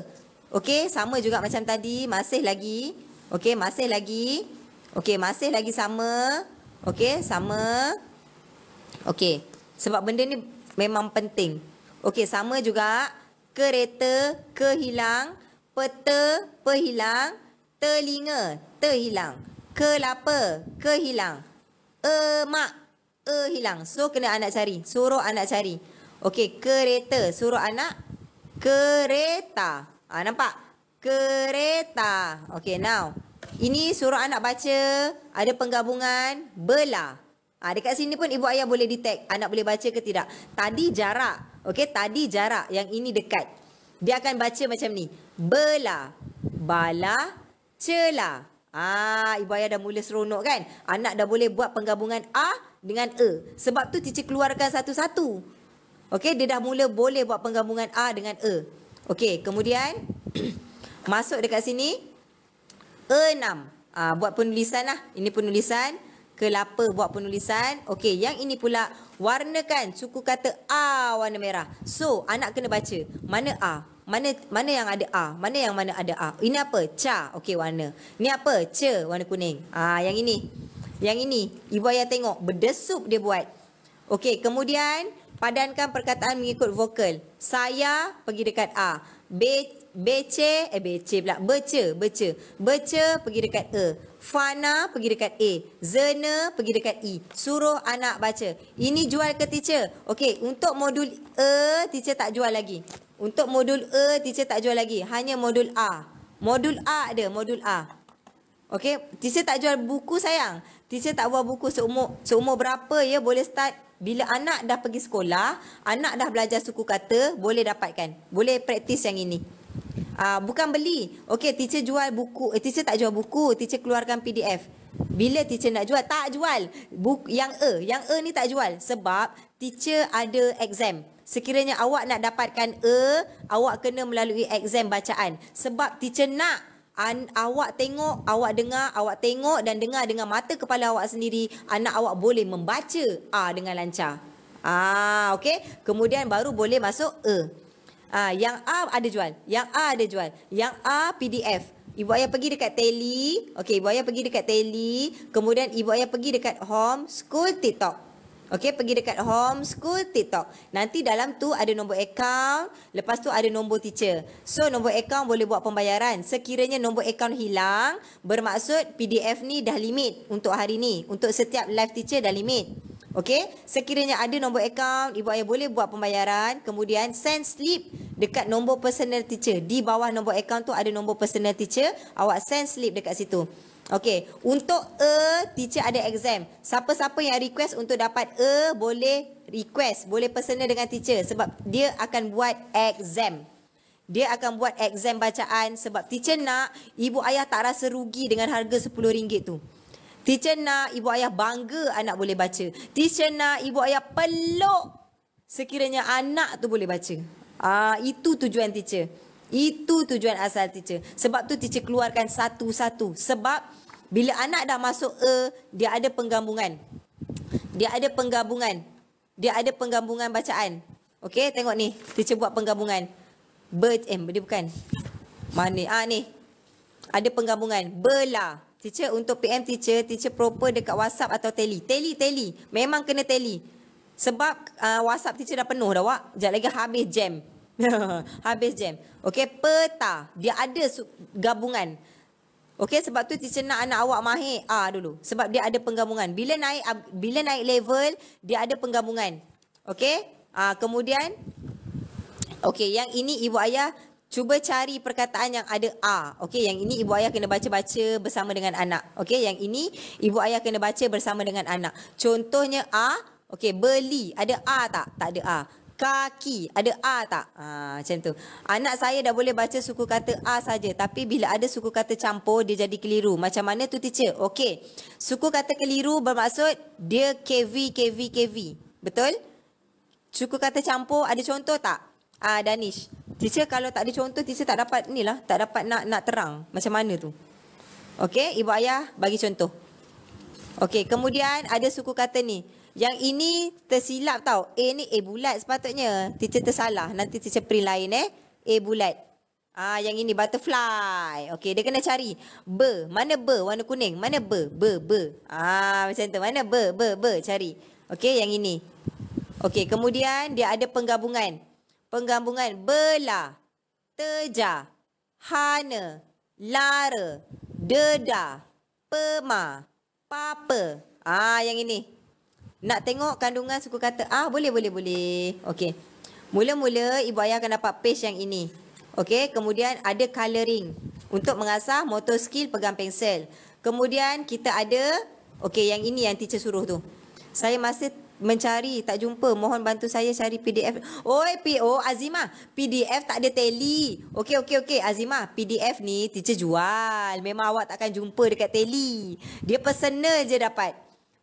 Speaker 1: Okey, sama juga macam tadi, masih lagi. Okey, masih lagi. Okey, masih lagi sama. Okey, sama. Okey. Sebab benda ni memang penting. Okey, sama juga kereta kehilang, peta pehilang, telinga terhilang, kelapa kehilang, emak uh, hilang. So kena anak cari, suruh anak cari. Okey, kereta, suruh anak kereta. Ah nampak? Kereta. Okey, now. Ini suruh anak baca ada penggabungan bela. Ah dekat sini pun ibu ayah boleh detect anak boleh baca ke tidak. Tadi jarak Okey, tadi jarak yang ini dekat. Dia akan baca macam ni. Bela, bala, celah. Ah, ibu ayah dah mula seronok kan? Anak dah boleh buat penggabungan A dengan E. Sebab tu teacher keluarkan satu-satu. Okey, dia dah mula boleh buat penggabungan A dengan E. Okey, kemudian masuk dekat sini. E6. Ah, buat penulisan lah. Ini penulisan kelapa buat penulisan. Okey, yang ini pula warnakan suku kata A warna merah. So, anak kena baca. Mana A? Mana mana yang ada A? Mana yang mana ada A? Ini apa? Ca. Okey, warna. Ini apa? Ce warna kuning. Ah, yang ini. Yang ini. Ibu ayah tengok berdesup dia buat. Okey, kemudian padankan perkataan mengikut vokal. Saya pergi dekat A. B BC, eh BC pula. Bece, bece. Bece pergi dekat E. Fana pergi dekat A. Zena pergi dekat E. Suruh anak baca. Ini jual ke teacher? Okey, untuk modul A, e, teacher tak jual lagi. Untuk modul A, e, teacher tak jual lagi. Hanya modul A. Modul A ada, modul A. Okey, teacher tak jual buku sayang. Teacher tak buat buku seumur, seumur berapa ya boleh start. Bila anak dah pergi sekolah, anak dah belajar suku kata, boleh dapatkan. Boleh praktis yang ini. Uh, bukan beli. Okey, teacher jual buku. Eh, teacher tak jual buku. Teacher keluarkan PDF. Bila teacher nak jual, tak jual. Buku yang E, yang E ni tak jual sebab teacher ada exam. Sekiranya awak nak dapatkan E, awak kena melalui exam bacaan. Sebab teacher nak An, awak tengok, awak dengar, awak tengok dan dengar dengan mata kepala awak sendiri anak awak boleh membaca A ah, dengan lancar. Ah, okay. Kemudian baru boleh masuk E. Ah, yang A ada jual. Yang A ada jual. Yang A PDF. Ibu ayah pergi dekat Telly. Okey, ibu ayah pergi dekat Telly. Kemudian ibu ayah pergi dekat Home School TikTok. Okey, pergi dekat home school TikTok. Nanti dalam tu ada nombor account, lepas tu ada nombor teacher. So nombor account boleh buat pembayaran. Sekiranya nombor account hilang, bermaksud PDF ni dah limit untuk hari ni, untuk setiap live teacher dah limit. Okey, sekiranya ada nombor akaun, ibu ayah boleh buat pembayaran. Kemudian send slip dekat nombor personal teacher. Di bawah nombor akaun tu ada nombor personal teacher. Awak send slip dekat situ. Okey, untuk A, e, teacher ada exam. Siapa-siapa yang request untuk dapat A, e, boleh request. Boleh personal dengan teacher sebab dia akan buat exam. Dia akan buat exam bacaan sebab teacher nak ibu ayah tak rasa rugi dengan harga RM10 tu. Teacher nak ibu ayah bangga anak boleh baca. Teacher nak ibu ayah peluk sekiranya anak tu boleh baca. Ah itu tujuan teacher. Itu tujuan asal teacher. Sebab tu teacher keluarkan satu-satu. Sebab bila anak dah masuk E, dia ada penggabungan. Dia ada penggabungan. Dia ada penggabungan bacaan. Okey, tengok ni. Teacher buat penggabungan. Bird, eh, dia bukan. Mana? Ah, ni. Ada penggabungan. Bela. Bela. Teacher untuk PM teacher, teacher proper dekat WhatsApp atau teli teli teli Memang kena teli Sebab uh, WhatsApp teacher dah penuh dah wak. Sekejap lagi habis jam. habis jam. Okay, peta. Dia ada gabungan. Okay, sebab tu teacher nak anak awak mahir A ah, dulu. Sebab dia ada penggabungan. Bila naik bila naik level, dia ada penggabungan. Okay, ah, kemudian... Okey, yang ini ibu ayah Cuba cari perkataan yang ada A. Okey, yang ini ibu ayah kena baca-baca bersama dengan anak. Okey, yang ini ibu ayah kena baca bersama dengan anak. Contohnya A. Okey, beli. Ada A tak? Tak ada A. Kaki. Ada A tak? Ha, macam tu. Anak saya dah boleh baca suku kata A saja, Tapi bila ada suku kata campur, dia jadi keliru. Macam mana tu teacher? Okey. Suku kata keliru bermaksud dia KV, KV, KV. Betul? Suku kata campur ada contoh tak? Ah, Danish. Teacher kalau tak ada contoh, teacher tak dapat ni lah, tak dapat nak nak terang macam mana tu. Okey, ibu ayah bagi contoh. Okey, kemudian ada suku kata ni. Yang ini tersilap tau. A ni A bulat sepatutnya. Teacher tersalah. Nanti teacher print lain eh. A bulat. Ah, yang ini butterfly. Okey, dia kena cari. B. Mana B warna kuning? Mana B? B, B. Ah, macam tu. Mana B, B, B. Cari. Okey, yang ini. Okey, kemudian dia ada penggabungan penggabungan bela, teja, hane, lare, deda, pema, pape. Ah yang ini. Nak tengok kandungan suku kata? Ah boleh boleh boleh. Okey. Mula-mula ibu ayah akan dapat page yang ini. Okey, kemudian ada coloring untuk mengasah motor skill pegang pensel. Kemudian kita ada okey yang ini yang teacher suruh tu. Saya masih mencari tak jumpa mohon bantu saya cari PDF oi PO oh, Azima PDF tak ada Teli. okey okey okey Azima PDF ni teacher jual memang awak takkan jumpa dekat Teli. dia personal je dapat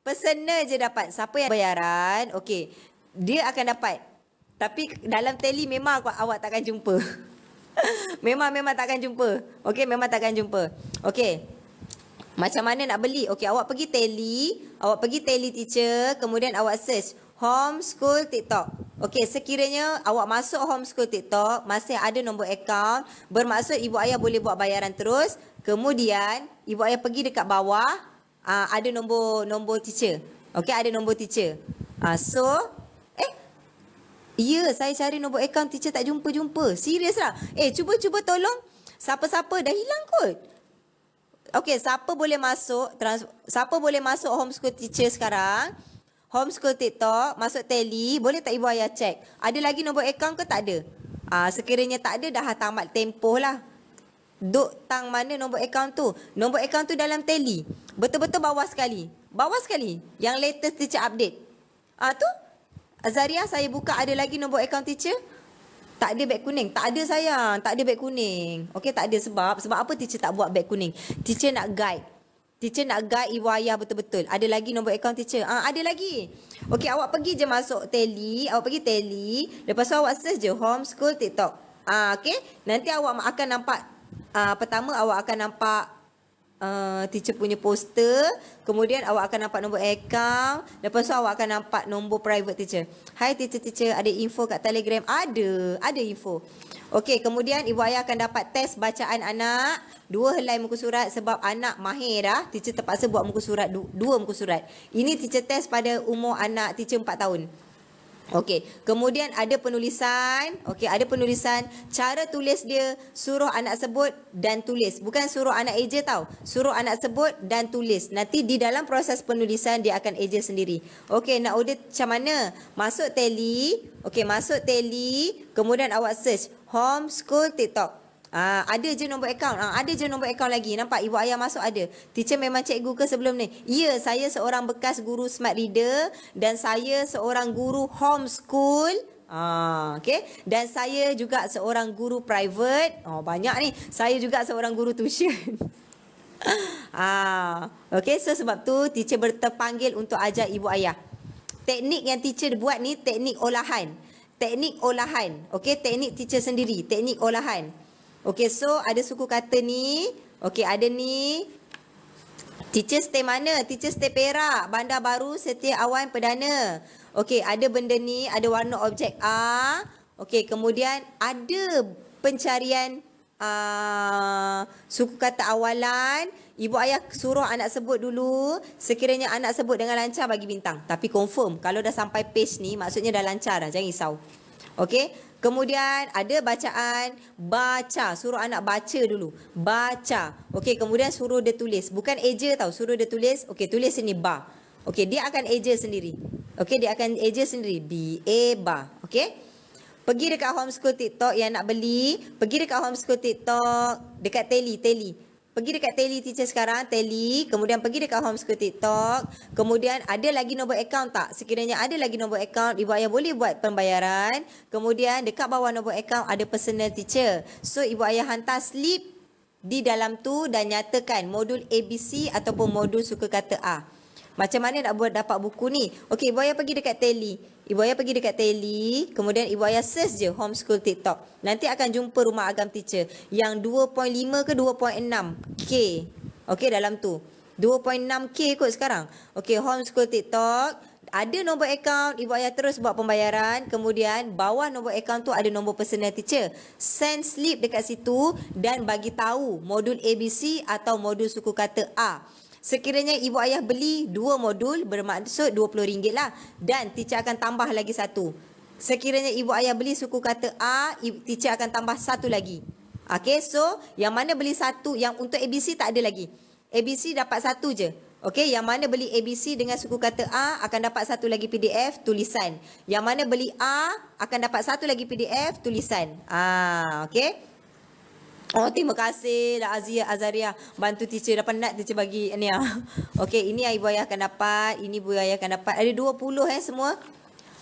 Speaker 1: personal je dapat siapa yang bayaran okey dia akan dapat tapi dalam Teli memang awak, awak takkan jumpa memang memang takkan jumpa okey memang takkan jumpa okey macam mana nak beli? Okey, awak pergi telly, awak pergi telly teacher, kemudian awak search homeschool TikTok. Okey, sekiranya awak masuk homeschool TikTok, masih ada nombor account, bermaksud ibu ayah boleh buat bayaran terus. Kemudian, ibu ayah pergi dekat bawah, uh, ada nombor nombor teacher. Okey, ada nombor teacher. Uh, so, eh, ya, yeah, saya cari nombor account teacher tak jumpa-jumpa. Serius lah. Eh, cuba-cuba tolong. Siapa-siapa dah hilang kot okay, siapa boleh masuk trans, siapa boleh masuk homeschool teacher sekarang? Homeschool TikTok, masuk teli boleh tak ibu ayah check? Ada lagi nombor akaun ke tak ada? Ah, sekiranya tak ada dah tamat tempoh lah. Duk tang mana nombor akaun tu? Nombor akaun tu dalam teli. Betul-betul bawah sekali. Bawah sekali. Yang latest teacher update. Ah tu. Azaria saya buka ada lagi nombor akaun teacher tak ada beg kuning. Tak ada sayang, tak ada beg kuning. Okey, tak ada sebab. Sebab apa teacher tak buat beg kuning? Teacher nak guide. Teacher nak guide ibu ayah betul-betul. Ada lagi nombor akaun teacher? Ah, ada lagi. Okey, awak pergi je masuk tally. Awak pergi tally. Lepas tu awak search je homeschool TikTok. Ah, okey. Nanti awak akan nampak ah, pertama awak akan nampak Eh, teacher punya poster. Kemudian awak akan nampak nombor account. Lepas tu awak akan nampak nombor private teacher. Hai teacher-teacher, ada info kat telegram? Ada, ada info. Okey, kemudian ibu ayah akan dapat test bacaan anak. Dua helai muka surat sebab anak mahir dah. Teacher terpaksa buat muka surat, dua muka surat. Ini teacher test pada umur anak teacher 4 tahun. Okey, kemudian ada penulisan, okey ada penulisan cara tulis dia suruh anak sebut dan tulis. Bukan suruh anak eja tau. Suruh anak sebut dan tulis. Nanti di dalam proses penulisan dia akan eja sendiri. Okey, nak order macam mana? Masuk tally, okey masuk tally, kemudian awak search homeschool TikTok. Ah, ada je nombor akaun. Uh, ah, ada je nombor akaun lagi. Nampak ibu ayah masuk ada. Teacher memang cikgu ke sebelum ni? Ya, saya seorang bekas guru smart reader dan saya seorang guru homeschool. Ah, okay. Dan saya juga seorang guru private. Oh, banyak ni. Saya juga seorang guru tuition. ah, okay. So sebab tu teacher bertepanggil untuk ajar ibu ayah. Teknik yang teacher buat ni teknik olahan. Teknik olahan. Okay, teknik teacher sendiri. Teknik olahan. Okay, so ada suku kata ni. Okay, ada ni. Teacher stay mana? Teacher stay Perak, Bandar Baru, setiap Awan, Perdana. Okay, ada benda ni. Ada warna objek A. Okay, kemudian ada pencarian uh, suku kata awalan. Ibu ayah suruh anak sebut dulu. Sekiranya anak sebut dengan lancar, bagi bintang. Tapi confirm. Kalau dah sampai page ni, maksudnya dah lancar dah. Jangan risau. Okay. Kemudian ada bacaan baca. Suruh anak baca dulu. Baca. Okey, kemudian suruh dia tulis. Bukan eja tau. Suruh dia tulis. Okey, tulis sini ba. Okey, dia akan eja sendiri. Okey, dia akan eja sendiri. B, A, e, ba. Okey. Pergi dekat homeschool TikTok yang nak beli. Pergi dekat homeschool TikTok. Dekat Telly. Telly pergi dekat Telly Teacher sekarang, Telly, kemudian pergi dekat Homeschool TikTok, kemudian ada lagi nombor akaun tak? Sekiranya ada lagi nombor akaun, ibu ayah boleh buat pembayaran. Kemudian dekat bawah nombor akaun ada personal teacher. So ibu ayah hantar slip di dalam tu dan nyatakan modul ABC ataupun modul suka kata A. Macam mana nak buat dapat buku ni? Okey, ibu ayah pergi dekat Telly. Ibu ayah pergi dekat Telly, kemudian ibu ayah search je homeschool TikTok. Nanti akan jumpa rumah agam teacher yang 2.5 ke 2.6k. Okey dalam tu. 2.6k kot sekarang. Okey homeschool TikTok, ada nombor account, ibu ayah terus buat pembayaran. Kemudian bawah nombor account tu ada nombor personal teacher. Send slip dekat situ dan bagi tahu modul ABC atau modul suku kata A. Sekiranya ibu ayah beli dua modul bermaksud RM20 lah dan teacher akan tambah lagi satu. Sekiranya ibu ayah beli suku kata A, teacher akan tambah satu lagi. Okay, so yang mana beli satu yang untuk ABC tak ada lagi. ABC dapat satu je. Okay, yang mana beli ABC dengan suku kata A akan dapat satu lagi PDF tulisan. Yang mana beli A akan dapat satu lagi PDF tulisan. Ah, okay. Oh, terima kasih lah Azia Azaria bantu teacher dah nak teacher bagi ni ah. Okey, ini ibu ayah akan dapat, ini ibu ayah akan dapat. Ada 20 eh semua.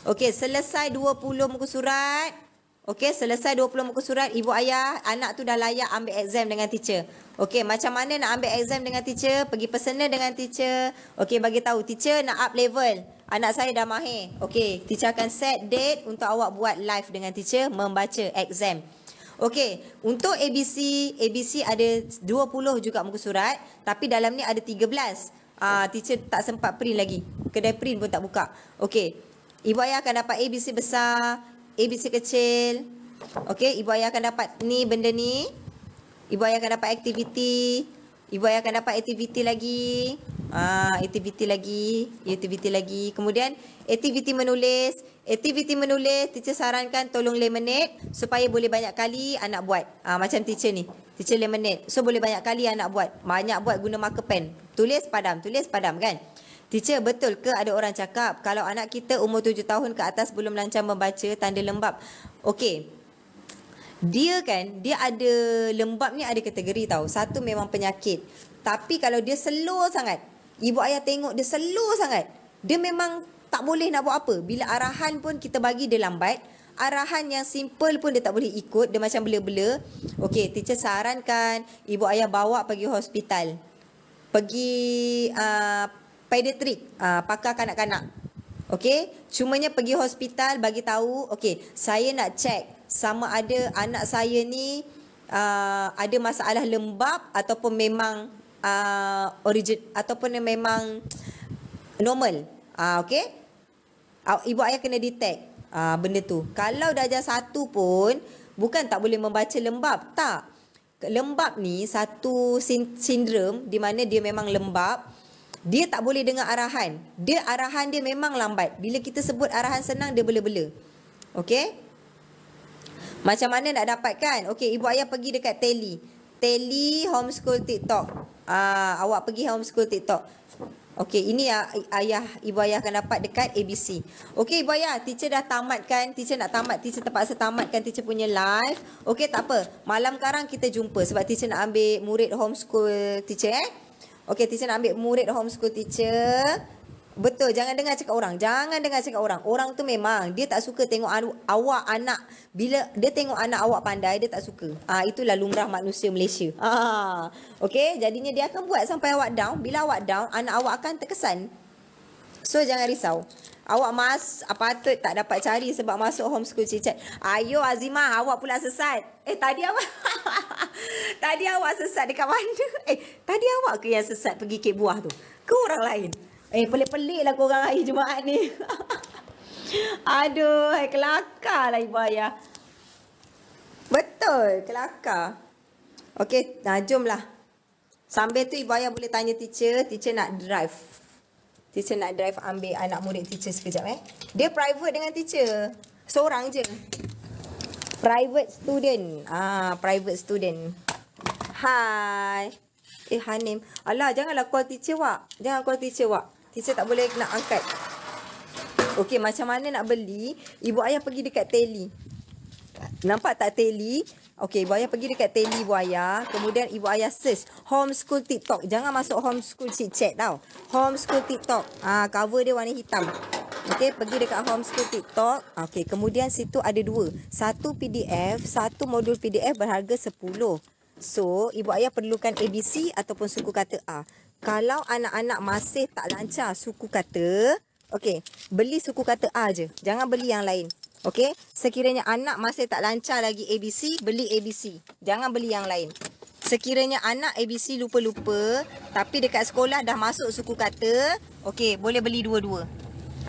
Speaker 1: Okey, selesai 20 muka surat. Okey, selesai 20 muka surat, ibu ayah anak tu dah layak ambil exam dengan teacher. Okey, macam mana nak ambil exam dengan teacher? Pergi personal dengan teacher. Okey, bagi tahu teacher nak up level. Anak saya dah mahir. Okey, teacher akan set date untuk awak buat live dengan teacher membaca exam. Okey, untuk ABC, ABC ada 20 juga muka surat, tapi dalam ni ada 13. Ah, uh, teacher tak sempat print lagi. Kedai print pun tak buka. Okey. Ibu ayah akan dapat ABC besar, ABC kecil. Okey, ibu ayah akan dapat ni benda ni. Ibu ayah akan dapat aktiviti. Ibu ayah akan dapat aktiviti lagi. Ah, aktiviti lagi, aktiviti lagi. Kemudian aktiviti menulis, aktiviti menulis teacher sarankan tolong lemonade supaya boleh banyak kali anak buat ha, macam teacher ni teacher lemonade so boleh banyak kali anak buat banyak buat guna marker pen tulis padam tulis padam kan Teacher, betul ke ada orang cakap kalau anak kita umur 7 tahun ke atas belum lancar membaca tanda lembab? Okey. Dia kan, dia ada lembab ni ada kategori tau. Satu memang penyakit. Tapi kalau dia slow sangat, ibu ayah tengok dia slow sangat, dia memang tak boleh nak buat apa. Bila arahan pun kita bagi dia lambat. Arahan yang simple pun dia tak boleh ikut. Dia macam bela-bela. okay, teacher sarankan ibu ayah bawa pergi hospital. Pergi uh, pediatrik, uh, pakar kanak-kanak. Okey, cumanya pergi hospital bagi tahu. okay saya nak cek sama ada anak saya ni uh, ada masalah lembab ataupun memang uh, origin ataupun memang normal. Uh, okey, ibu ayah kena detect uh, benda tu. Kalau dah darjah satu pun, bukan tak boleh membaca lembab. Tak. Lembab ni satu sin- sindrom di mana dia memang lembab. Dia tak boleh dengar arahan. Dia arahan dia memang lambat. Bila kita sebut arahan senang, dia bela-bela. Okay? Macam mana nak dapatkan? Okay, ibu ayah pergi dekat telly. Teli homeschool TikTok. Uh, awak pergi homeschool TikTok. Okey, ini ya ayah ibu ayah akan dapat dekat ABC. Okey, ibu ayah, teacher dah tamatkan, teacher nak tamat, teacher terpaksa tamatkan teacher punya live. Okey, tak apa. Malam sekarang kita jumpa sebab teacher nak ambil murid homeschool teacher eh. Okey, teacher nak ambil murid homeschool teacher. Betul, jangan dengar cakap orang. Jangan dengar cakap orang. Orang tu memang dia tak suka tengok awak anak bila dia tengok anak awak pandai dia tak suka. Ah itulah lumrah manusia Malaysia. Ha. Okey, jadinya dia akan buat sampai awak down. Bila awak down, anak awak akan terkesan. So jangan risau. Awak mas apa tu tak dapat cari sebab masuk homeschool cicit. Ayo Azima, awak pula sesat. Eh tadi awak tadi awak sesat dekat mana? Eh tadi awak ke yang sesat pergi ke buah tu? Ke orang lain? Eh, pelik-pelik lah korang hari Jumaat ni. Aduh, kelakar lah ibu ayah. Betul, kelakar. Okey, nah, lah, Sambil tu ibu ayah boleh tanya teacher, teacher nak drive. Teacher nak drive ambil anak murid teacher sekejap eh. Dia private dengan teacher. Seorang je. Private student. Ah, private student. Hai. Eh, Hanim. Alah, janganlah call teacher, Wak. Jangan call teacher, Wak. Teacher tak boleh nak angkat. Okey, macam mana nak beli? Ibu ayah pergi dekat teli. Nampak tak teli? Okey, ibu ayah pergi dekat teli ibu ayah. Kemudian ibu ayah search. Homeschool TikTok. Jangan masuk homeschool chit chat tau. Homeschool TikTok. Ah, ha, cover dia warna hitam. Okey, pergi dekat homeschool TikTok. Okey, kemudian situ ada dua. Satu PDF, satu modul PDF berharga 10. So, ibu ayah perlukan ABC ataupun suku kata A. Kalau anak-anak masih tak lancar suku kata, okey, beli suku kata A je. Jangan beli yang lain. Okey? Sekiranya anak masih tak lancar lagi ABC, beli ABC. Jangan beli yang lain. Sekiranya anak ABC lupa-lupa, tapi dekat sekolah dah masuk suku kata, okey, boleh beli dua-dua.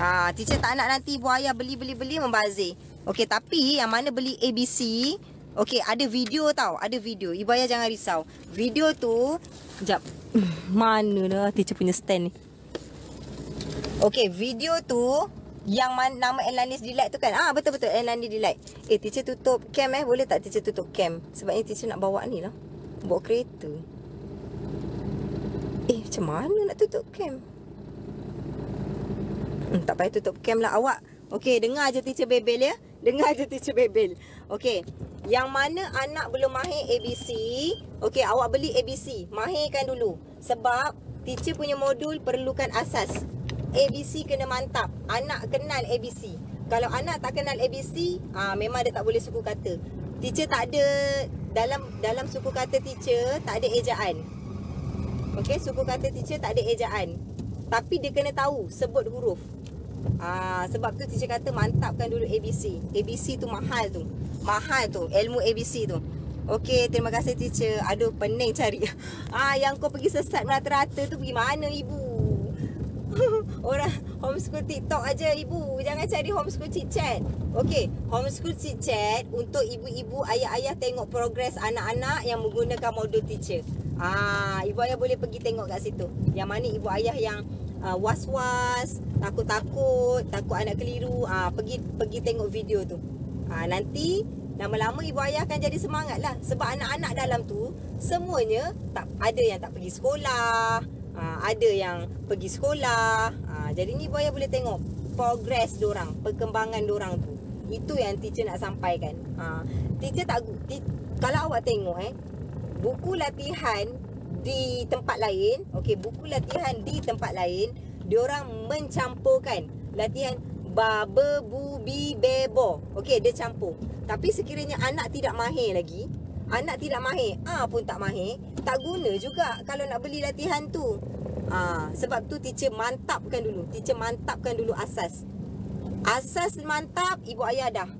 Speaker 1: Ah, teacher tak nak nanti buah ayah beli-beli-beli membazir. Okey, tapi yang mana beli ABC, okey, ada video tau, ada video. Ibu ayah jangan risau. Video tu Sekejap. Mana dah teacher punya stand ni? Okay, video tu yang man, nama Elanis delight tu kan? Ah betul-betul Elanis delight. Eh, teacher tutup cam eh. Boleh tak teacher tutup cam? Sebab ni teacher nak bawa ni lah. Bawa kereta. Eh, macam mana nak tutup cam? Hmm, tak payah tutup cam lah awak. Okay, dengar je teacher bebel ya. Dengar je teacher bebel. Okey. Yang mana anak belum mahir ABC. Okey, awak beli ABC. Mahirkan dulu. Sebab teacher punya modul perlukan asas. ABC kena mantap. Anak kenal ABC. Kalau anak tak kenal ABC, ah ha, memang dia tak boleh suku kata. Teacher tak ada dalam dalam suku kata teacher tak ada ejaan. Okey, suku kata teacher tak ada ejaan. Tapi dia kena tahu sebut huruf. Ah, sebab tu teacher kata mantapkan dulu ABC. ABC tu mahal tu. Mahal tu ilmu ABC tu. Okey, terima kasih teacher. Aduh pening cari. Ah, yang kau pergi sesat merata-rata tu pergi mana ibu? Orang homeschool TikTok aja ibu. Jangan cari homeschool chit-chat. Okey, homeschool chit-chat untuk ibu-ibu ayah-ayah tengok progres anak-anak yang menggunakan modul teacher. Ah, ibu ayah boleh pergi tengok kat situ. Yang mana ibu ayah yang uh, was-was, takut-takut, takut anak keliru, uh, pergi pergi tengok video tu. Uh, nanti lama-lama ibu ayah akan jadi semangat lah. Sebab anak-anak dalam tu semuanya tak ada yang tak pergi sekolah, uh, ada yang pergi sekolah. Uh, jadi ni ibu ayah boleh tengok progress diorang, perkembangan diorang tu. Itu yang teacher nak sampaikan. Uh, teacher tak, kalau awak tengok eh, buku latihan di tempat lain, okey buku latihan di tempat lain, orang mencampurkan latihan ba be bu bi be bo. Okey, dia campur. Tapi sekiranya anak tidak mahir lagi, anak tidak mahir, ah pun tak mahir, tak guna juga kalau nak beli latihan tu. Ah, sebab tu teacher mantapkan dulu. Teacher mantapkan dulu asas. Asas mantap, ibu ayah dah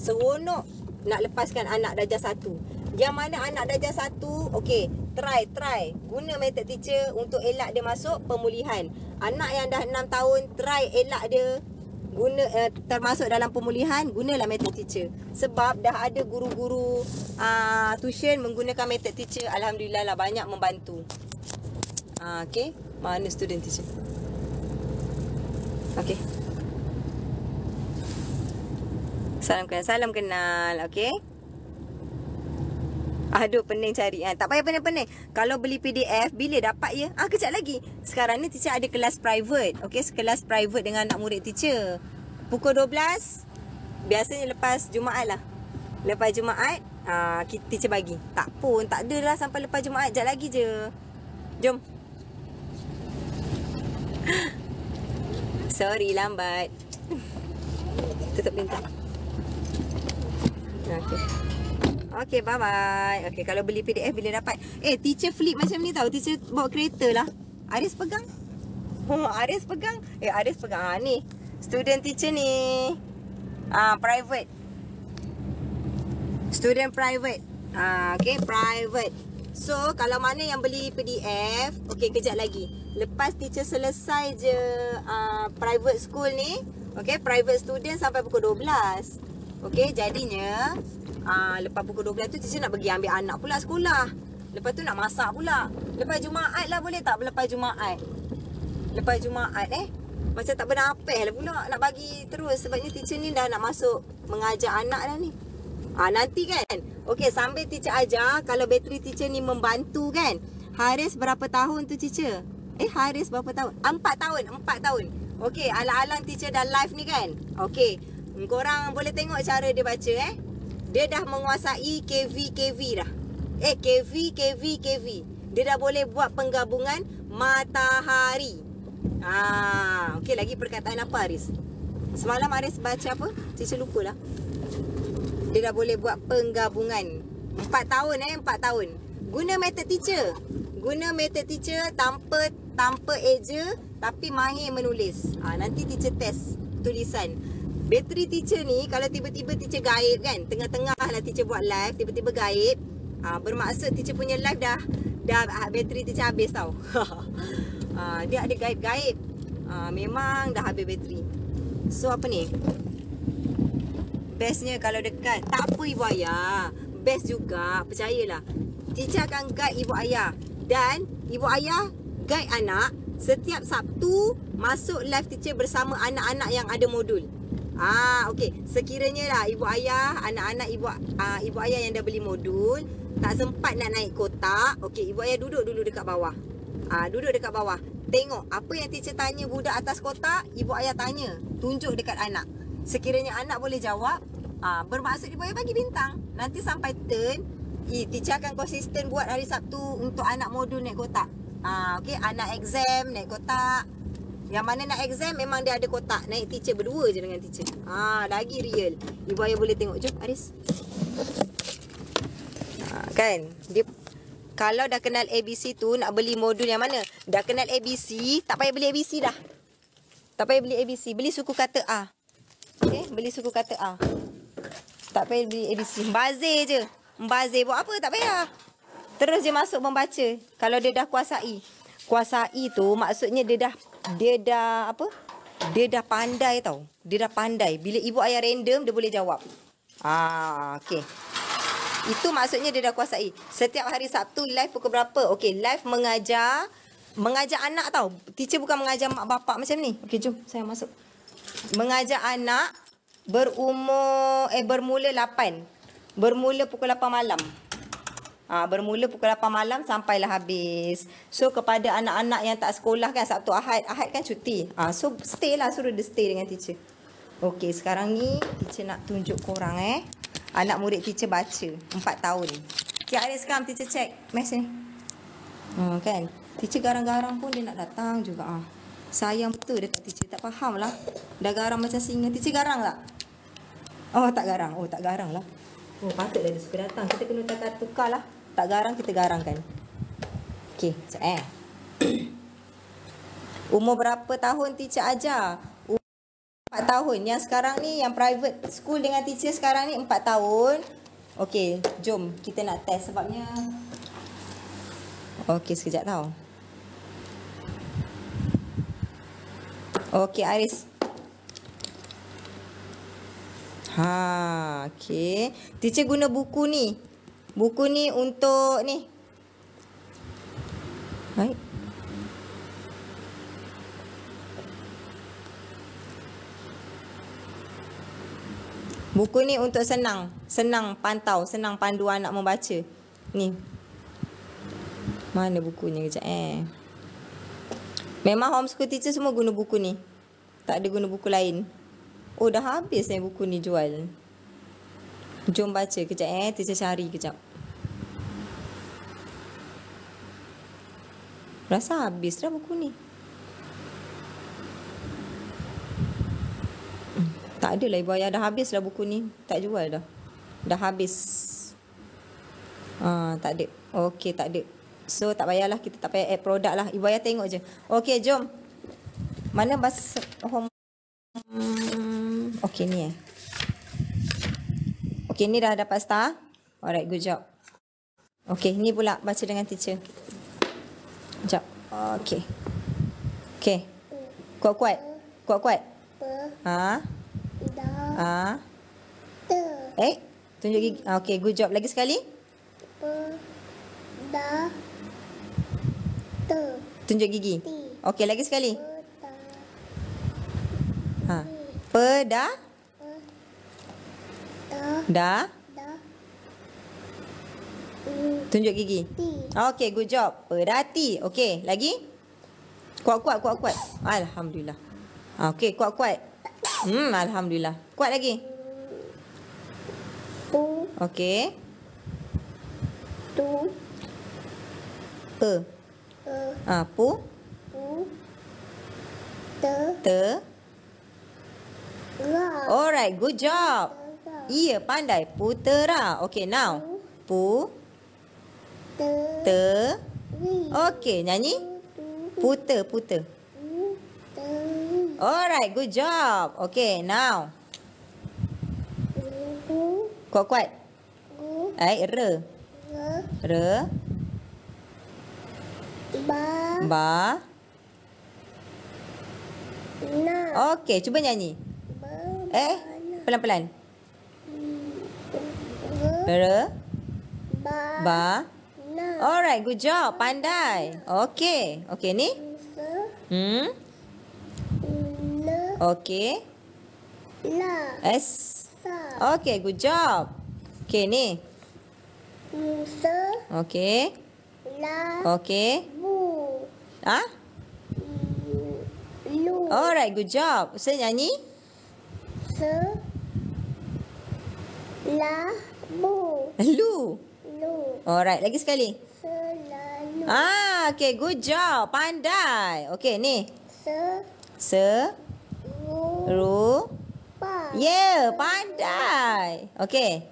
Speaker 1: seronok nak lepaskan anak darjah satu Yang mana anak darjah satu Okay, try, try Guna method teacher untuk elak dia masuk pemulihan Anak yang dah enam tahun Try elak dia guna eh, Termasuk dalam pemulihan Gunalah method teacher Sebab dah ada guru-guru uh, tuition Menggunakan method teacher Alhamdulillah lah banyak membantu uh, ah, Okay, mana student teacher Okay Salam kenal, salam kenal, okey? Aduh, pening cari. Ha, tak payah pening-pening. Kalau beli PDF, bila dapat ya? Ah, kejap lagi. Sekarang ni teacher ada kelas private. Okey, kelas private dengan anak murid teacher. Pukul 12, biasanya lepas Jumaat lah. Lepas Jumaat, ah, teacher bagi. Tak pun, tak adalah sampai lepas Jumaat. Sekejap lagi je. Jom. Sorry, lambat. Tutup pintu okay. Okay, bye bye. Okay, kalau beli PDF bila dapat. Eh, teacher flip macam ni tau. Teacher bawa kereta lah. Aris pegang. Oh, Aris pegang. Eh, Aris pegang. Ha, ni. Student teacher ni. Ah, ha, private. Student private. Ha, ah, okay, private. So, kalau mana yang beli PDF. Okay, kejap lagi. Lepas teacher selesai je uh, private school ni. Okay, private student sampai pukul 12. 12. Okey, jadinya uh, lepas pukul 12 tu Cici nak pergi ambil anak pula sekolah. Lepas tu nak masak pula. Lepas Jumaat lah boleh tak? Lepas Jumaat. Lepas Jumaat eh. Macam tak bernapas lah pula nak bagi terus. Sebabnya teacher ni dah nak masuk mengajar anak dah ni. Ah ha, nanti kan. Okey sambil teacher ajar. Kalau bateri teacher ni membantu kan. Haris berapa tahun tu teacher? Eh Haris berapa tahun? Empat tahun. Empat tahun. Okey alang-alang teacher dah live ni kan. Okey. Korang boleh tengok cara dia baca eh. Dia dah menguasai KV KV dah. Eh KV KV KV. Dia dah boleh buat penggabungan matahari. Ah, okey lagi perkataan apa Aris? Semalam Aris baca apa? lupa lah Dia dah boleh buat penggabungan. Empat tahun eh, empat tahun. Guna method teacher. Guna method teacher tanpa tanpa eja tapi mahir menulis. Ah, nanti teacher test tulisan. Bateri teacher ni kalau tiba-tiba teacher gaib kan Tengah-tengah lah teacher buat live Tiba-tiba gaib uh, Bermaksud teacher punya live dah Dah uh, bateri teacher habis tau uh, Dia ada gaib-gaib uh, Memang dah habis bateri So apa ni Bestnya kalau dekat Tak apa ibu ayah Best juga percayalah Teacher akan guide ibu ayah Dan ibu ayah guide anak Setiap Sabtu masuk live teacher bersama anak-anak yang ada modul Ah okey, sekiranya lah ibu ayah, anak-anak ibu uh, ibu ayah yang dah beli modul tak sempat nak naik kotak, okey ibu ayah duduk dulu dekat bawah. Ah duduk dekat bawah. Tengok apa yang teacher tanya budak atas kotak, ibu ayah tanya, tunjuk dekat anak. Sekiranya anak boleh jawab, ah bermaksud ibu ayah bagi bintang. Nanti sampai turn, eh, teacher akan konsisten buat hari Sabtu untuk anak modul naik kotak. Ah okey, anak exam naik kotak. Yang mana nak exam memang dia ada kotak naik teacher berdua je dengan teacher. Ha lagi real. Ibu ayah boleh tengok jom Aris. Ha, kan dia kalau dah kenal ABC tu nak beli modul yang mana? Dah kenal ABC, tak payah beli ABC dah. Tak payah beli ABC, beli suku kata A. okay? beli suku kata A. Tak payah beli ABC, bazir je. Bazir buat apa? Tak payah. Terus dia masuk membaca. Kalau dia dah kuasai. Kuasai tu maksudnya dia dah dia dah apa? Dia dah pandai tau. Dia dah pandai. Bila ibu ayah random, dia boleh jawab. Ah, okey. Itu maksudnya dia dah kuasai. Setiap hari Sabtu live pukul berapa? Okey, live mengajar mengajar anak tau. Teacher bukan mengajar mak bapak macam ni. Okey, jom saya masuk. Mengajar anak berumur eh bermula 8. Bermula pukul 8 malam. Ha, bermula pukul 8 malam sampailah habis. So kepada anak-anak yang tak sekolah kan Sabtu Ahad, Ahad kan cuti. Ha, so stay lah, suruh dia stay dengan teacher. Okay, sekarang ni teacher nak tunjuk korang eh. Anak murid teacher baca empat tahun. Tiap hari sekarang teacher check mesej ni. Ha, kan? Teacher garang-garang pun dia nak datang juga. Ha. Sayang betul dia tak teacher. Tak faham lah. Dah garang macam singa. Teacher garang tak? Oh, tak garang. Oh, tak garang lah. Oh, patutlah dia suka datang. Kita kena tukar-tukar lah tak garang kita garangkan. Okey, so, eh. Umur berapa tahun teacher ajar? Umur 4 tahun. Yang sekarang ni yang private school dengan teacher sekarang ni 4 tahun. Okey, jom kita nak test sebabnya. Okey, sekejap tau. Okey, Aris. Ha, okey. Teacher guna buku ni. Buku ni untuk ni. Baik. Buku ni untuk senang. Senang pantau. Senang pandu anak membaca. Ni. Mana bukunya kejap eh. Memang homeschool teacher semua guna buku ni. Tak ada guna buku lain. Oh dah habis eh buku ni jual. Jom baca kejap eh, teacher cari kejap. Rasa habis dah buku ni. Tak ada lah ibu ayah, dah habis dah buku ni. Tak jual dah. Dah habis. Ah, tak ada. Okey, tak ada. So, tak payahlah kita tak payah add produk lah. Ibu ayah tengok je. Okey, jom. Mana bas home? Okey, ni eh. Okey, ni dah dapat star. Alright, good job. Okay, ni pula baca dengan teacher. Sekejap. Okay. Okay. Kuat-kuat. Kuat-kuat. Ha? Ha? Eh? Tunjuk gigi. Okay, good job. Lagi sekali. Da. Tunjuk gigi. Okay lagi sekali. Ha. Pedah. Dah? Tunjuk gigi. Okay, good job. Berhati. okay, lagi? Kuat-kuat, kuat-kuat. Alhamdulillah. Okay, kuat-kuat. Hmm, Alhamdulillah. Kuat lagi? Okay. Tu. Pe. Pe. Ha, pu. Pu. Te. Te. Alright, good job. Ia pandai. Putera. Okay, now. Pu. Te. Te. Okay, nyanyi. puter puter. Alright, good job. Okay, now. Kuat, kuat. Eh, r r Ba. Ba. Okay, cuba nyanyi. Eh, pelan-pelan. Bera. Ba. Ba. Na. Alright, good job. Pandai. Okay. Okay, ni? Sa. Hmm. Na. Okay. La. S. Sa. Okay, good job. Okay, ni? Musa. Okay. La. Okay. Bu. Ha? Lu. Alright, good job. Saya nyanyi. Se. La. Bu. Lu. Lu. Alright, lagi sekali. Selalu. Ah, okay. Good job. Pandai. Okay, ni. Se. Se. Ru. Ru. Pa. Yeah, pandai. Okay.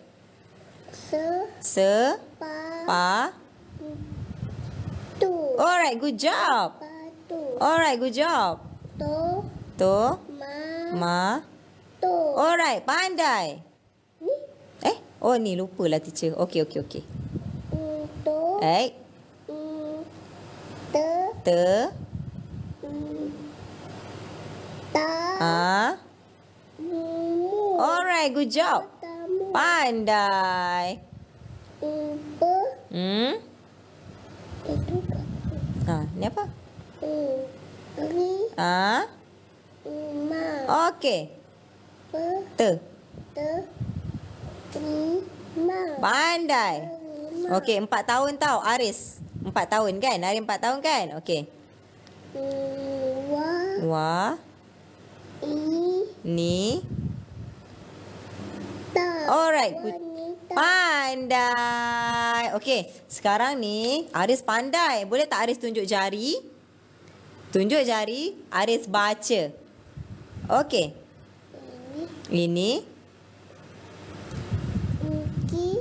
Speaker 1: Se. Se. Pa. Pa. Tu. Alright, good job. Pa. tu. Alright, good job. Tu. Tu. Ma. Ma. Tu. Alright, pandai. Oh ni lupa lah teacher. Okey okey okey. Untu. Hai. Te. Te. Ta. Ha. Alright, good job. Pandai. Umpe. Hmm. Itu. Ha, ni apa? Ini. Ha. Uma. Okey. Te. Te. Terima. Pandai. Okey, empat tahun tau Aris. Empat tahun kan? Aris empat tahun kan? Okey. Wah. Ini. Ni. Alright. good. Pandai. Okey, sekarang ni Aris pandai. Boleh tak Aris tunjuk jari? Tunjuk jari, Aris baca. Okey. Ini. Ini.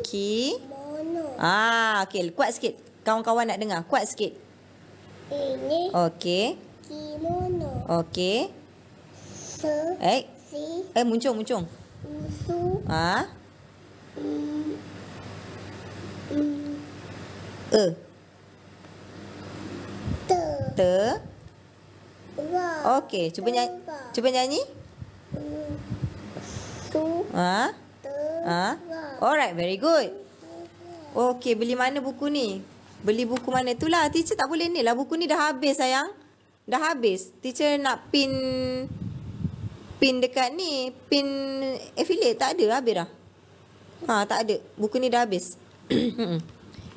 Speaker 1: Okey. Ah, okey. Kuat sikit. Kawan-kawan nak dengar. Kuat sikit. Ini. Okey. Kimono. Okey. Se. Eh. Si. Eh, muncung, muncung. Musu. Ah. Ha? Mm. E. Te. Te. Okey, cuba nyanyi. Cuba nyanyi. Su. Ah. Ha? Alright, very good. Okay, beli mana buku ni? Beli buku mana? Itulah, teacher tak boleh ni lah. Buku ni dah habis, sayang. Dah habis. Teacher nak pin pin dekat ni. Pin affiliate. Tak ada, habis dah. Ha, tak ada. Buku ni dah habis.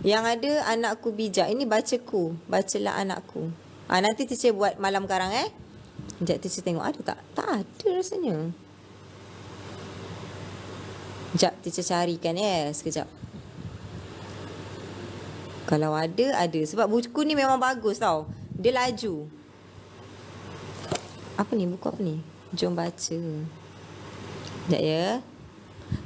Speaker 1: Yang ada, anakku bijak. Ini baca bacaku. Bacalah anakku. Ha, nanti teacher buat malam karang, eh. Sekejap teacher tengok. Ada tak? Tak ada rasanya. Sekejap, teacher carikan ya. Eh? Sekejap. Kalau ada, ada. Sebab buku ni memang bagus tau. Dia laju. Apa ni? Buku apa ni? Jom baca. Sekejap ya.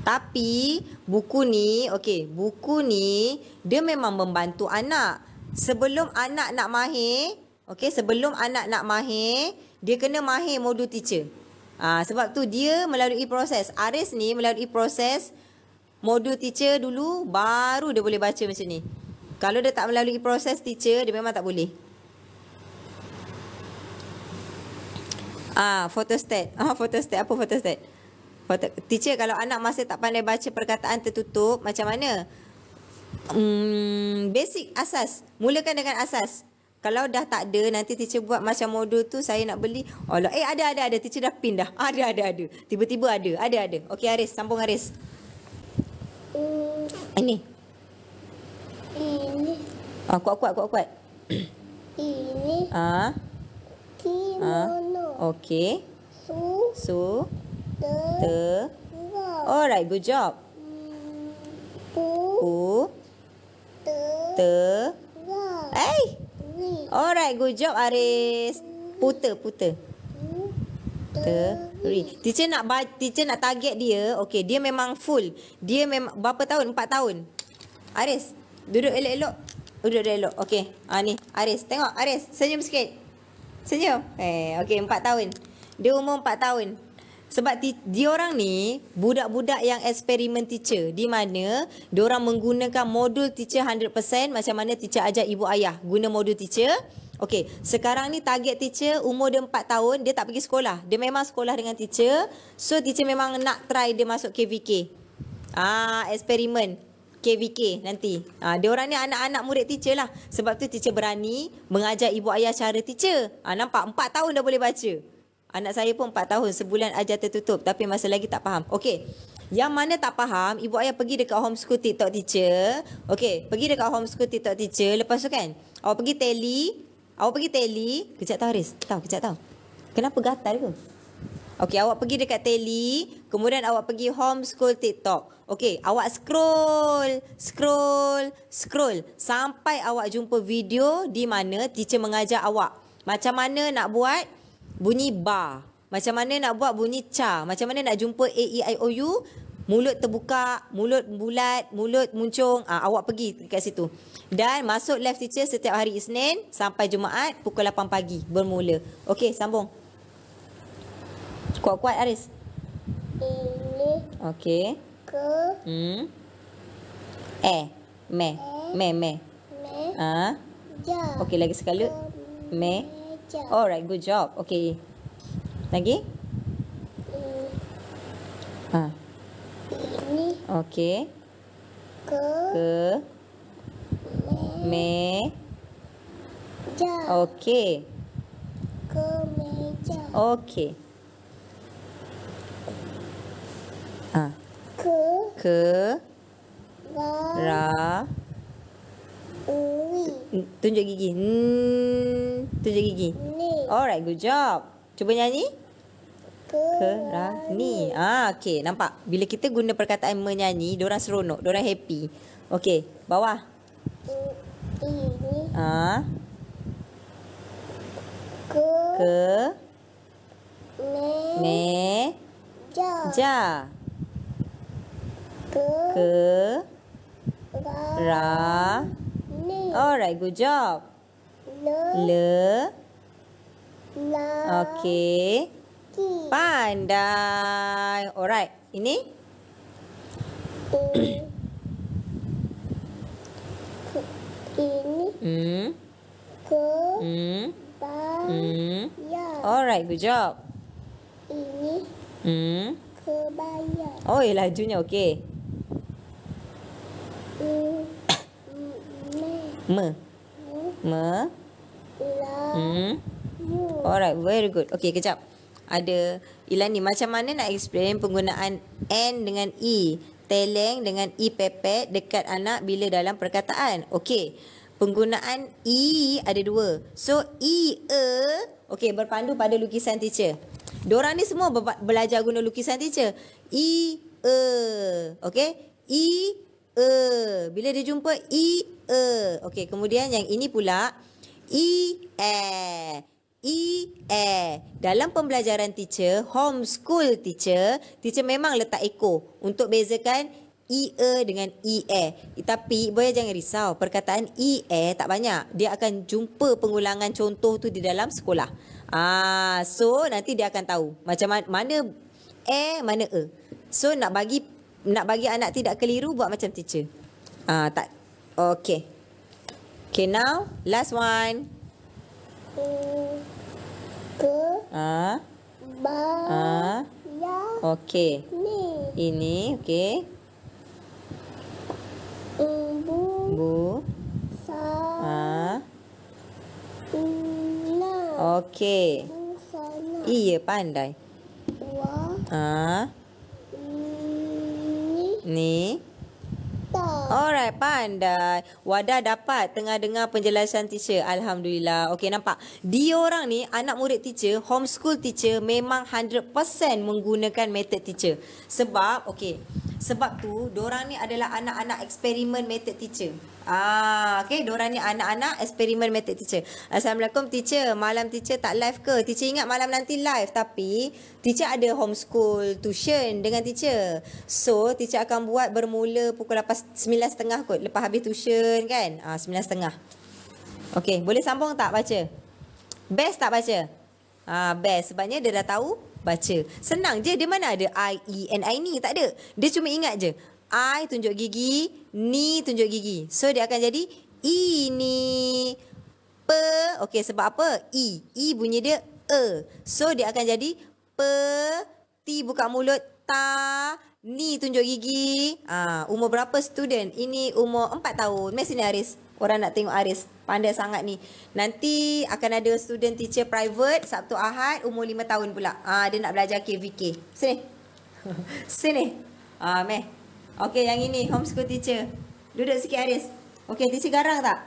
Speaker 1: Tapi, buku ni, okey, buku ni, dia memang membantu anak. Sebelum anak nak mahir, okey, sebelum anak nak mahir, dia kena mahir modul teacher. Ha, sebab tu dia melalui proses. Aris ni melalui proses modul teacher dulu baru dia boleh baca macam ni. Kalau dia tak melalui proses teacher, dia memang tak boleh. Ah, ha, photostat. Ah, ha, photostat apa photostat? Foto, teacher kalau anak masih tak pandai baca perkataan tertutup, macam mana? Hmm, basic asas. Mulakan dengan asas kalau dah tak ada nanti teacher buat macam modul tu saya nak beli Allah eh ada ada ada teacher dah pindah. ada ada ada tiba-tiba ada ada ada okey Aris sambung Aris mm. ini ini ah kuat kuat kuat kuat ini ah kimono ah. okey su su te, te. alright good job hmm. pu pu te te Hey! Alright, good job Aris. Puter, puter. Puteri. Teacher nak teacher nak target dia. Okay, dia memang full. Dia memang berapa tahun? 4 tahun. Aris, duduk elok-elok. Oh, duduk dah elok. Okay. Ha, ni, Aris. Tengok, Aris. Senyum sikit. Senyum. Eh, okay, 4 tahun. Dia umur 4 tahun sebab diorang ni budak-budak yang eksperimen teacher di mana diorang menggunakan modul teacher 100% macam mana teacher ajar ibu ayah guna modul teacher Okey, sekarang ni target teacher umur dia 4 tahun, dia tak pergi sekolah. Dia memang sekolah dengan teacher. So teacher memang nak try dia masuk KVK. Ah, eksperimen KVK nanti. Ah, dia orang ni anak-anak murid teacher lah. Sebab tu teacher berani mengajar ibu ayah cara teacher. Ah, nampak 4 tahun dah boleh baca. Anak saya pun 4 tahun, sebulan ajar tertutup tapi masih lagi tak faham. Okey. Yang mana tak faham, ibu ayah pergi dekat home school TikTok teacher. Okey, pergi dekat home school TikTok teacher. Lepas tu kan, awak pergi tele. Awak pergi tele. Kejap tau Haris. Tahu, kejap tahu. Kenapa gatal ke? Okey, awak pergi dekat tele. Kemudian awak pergi home school TikTok. Okey, awak scroll, scroll, scroll. Sampai awak jumpa video di mana teacher mengajar awak. Macam mana nak buat bunyi ba. Macam mana nak buat bunyi ca. Macam mana nak jumpa A, E, I, O, U. Mulut terbuka, mulut bulat, mulut muncung. Ha, awak pergi dekat situ. Dan masuk left teacher setiap hari Isnin sampai Jumaat pukul 8 pagi bermula. Okey, sambung. Kuat-kuat Aris. Ini. Okey. Ke. Hmm. Eh. Me. Eh, me. Me. Me. Ha. Ah. Ja. Okey, lagi sekali. Me. me teacher. Alright, good job. Okay. Lagi? Ini. Hmm. Ah. Ha. Ini. Okay. Ke. Ke. Me. Meja. Okay. Ke meja. Okay. Ah. Ke. Ke. Ra. Ra. Ui. Tunjuk gigi. Hmm. Tunjuk gigi. Ni. Alright, good job. Cuba nyanyi. Kerani. Ah, okay. Nampak? Bila kita guna perkataan menyanyi, diorang seronok. Diorang happy. Okay. Bawah. Ini. Ah. Ha? Ke. Ke. Me. Me. Ja. Ja. Ke. Ke. Ra. ra Alright, good job. Le. Le. Le. Okay. Ki. Pandai. Alright, ini. E. Ini. Hmm. Ke. Hmm. Ba. Hmm. Ya. Alright, good job. Ini. Hmm. Kebaya. Oh, eh, lajunya okey. E. M. M. Hmm. Alright, very good. Okay, kejap. Ada Ilan ni. Macam mana nak explain penggunaan N dengan E? Teleng dengan E pepet dekat anak bila dalam perkataan. Okay. Penggunaan E ada dua. So, E, E. Okay, berpandu pada lukisan teacher. Diorang ni semua be belajar guna lukisan teacher. E, E. Okay. E, E. Bila dia jumpa E e. Okey, kemudian yang ini pula i e i e. Dalam pembelajaran teacher, homeschool teacher, teacher memang letak eko untuk bezakan i e dengan i e. Tapi boleh jangan risau, perkataan i e tak banyak. Dia akan jumpa pengulangan contoh tu di dalam sekolah. Ah, so nanti dia akan tahu macam mana e mana e. So nak bagi nak bagi anak tidak keliru buat macam teacher. Ah, tak Okay. Okay, now last one. Ke? Ah. Ba. Ah. Ya. Okay. Ni. Ini, okay. Bu. Bu. Sa. Ah. Na. Okay. Sana. Iya, pandai. Wa. Ah. Ni. Ni. Alright, pandai. Wadah dapat tengah dengar penjelasan teacher. Alhamdulillah. Okey, nampak? Dia orang ni, anak murid teacher, homeschool teacher, memang 100% menggunakan method teacher. Sebab, okey, sebab tu diorang ni adalah anak-anak eksperimen method teacher. Ah, okay. Diorang ni anak-anak eksperimen method teacher. Assalamualaikum teacher. Malam teacher tak live ke? Teacher ingat malam nanti live tapi teacher ada homeschool tuition dengan teacher. So teacher akan buat bermula pukul 9.30 kot. Lepas habis tuition kan? Ah, 9.30. Okay. Boleh sambung tak baca? Best tak baca? Ah, best. Sebabnya dia dah tahu baca. Senang je dia mana ada I, E and I ni. Tak ada. Dia cuma ingat je. I tunjuk gigi, ni tunjuk gigi. So dia akan jadi ini pe. Okey sebab apa? I. I bunyi dia e. So dia akan jadi pe ti buka mulut ta ni tunjuk gigi. Ah umur berapa student? Ini umur 4 tahun. Mesin Aris korang nak tengok Aris pandai sangat ni. Nanti akan ada student teacher private Sabtu Ahad umur lima tahun pula. Ah ha, dia nak belajar KVK. Sini. Sini. Ah meh. Okay yang ini homeschool teacher. Duduk sikit Aris. Okay teacher garang tak?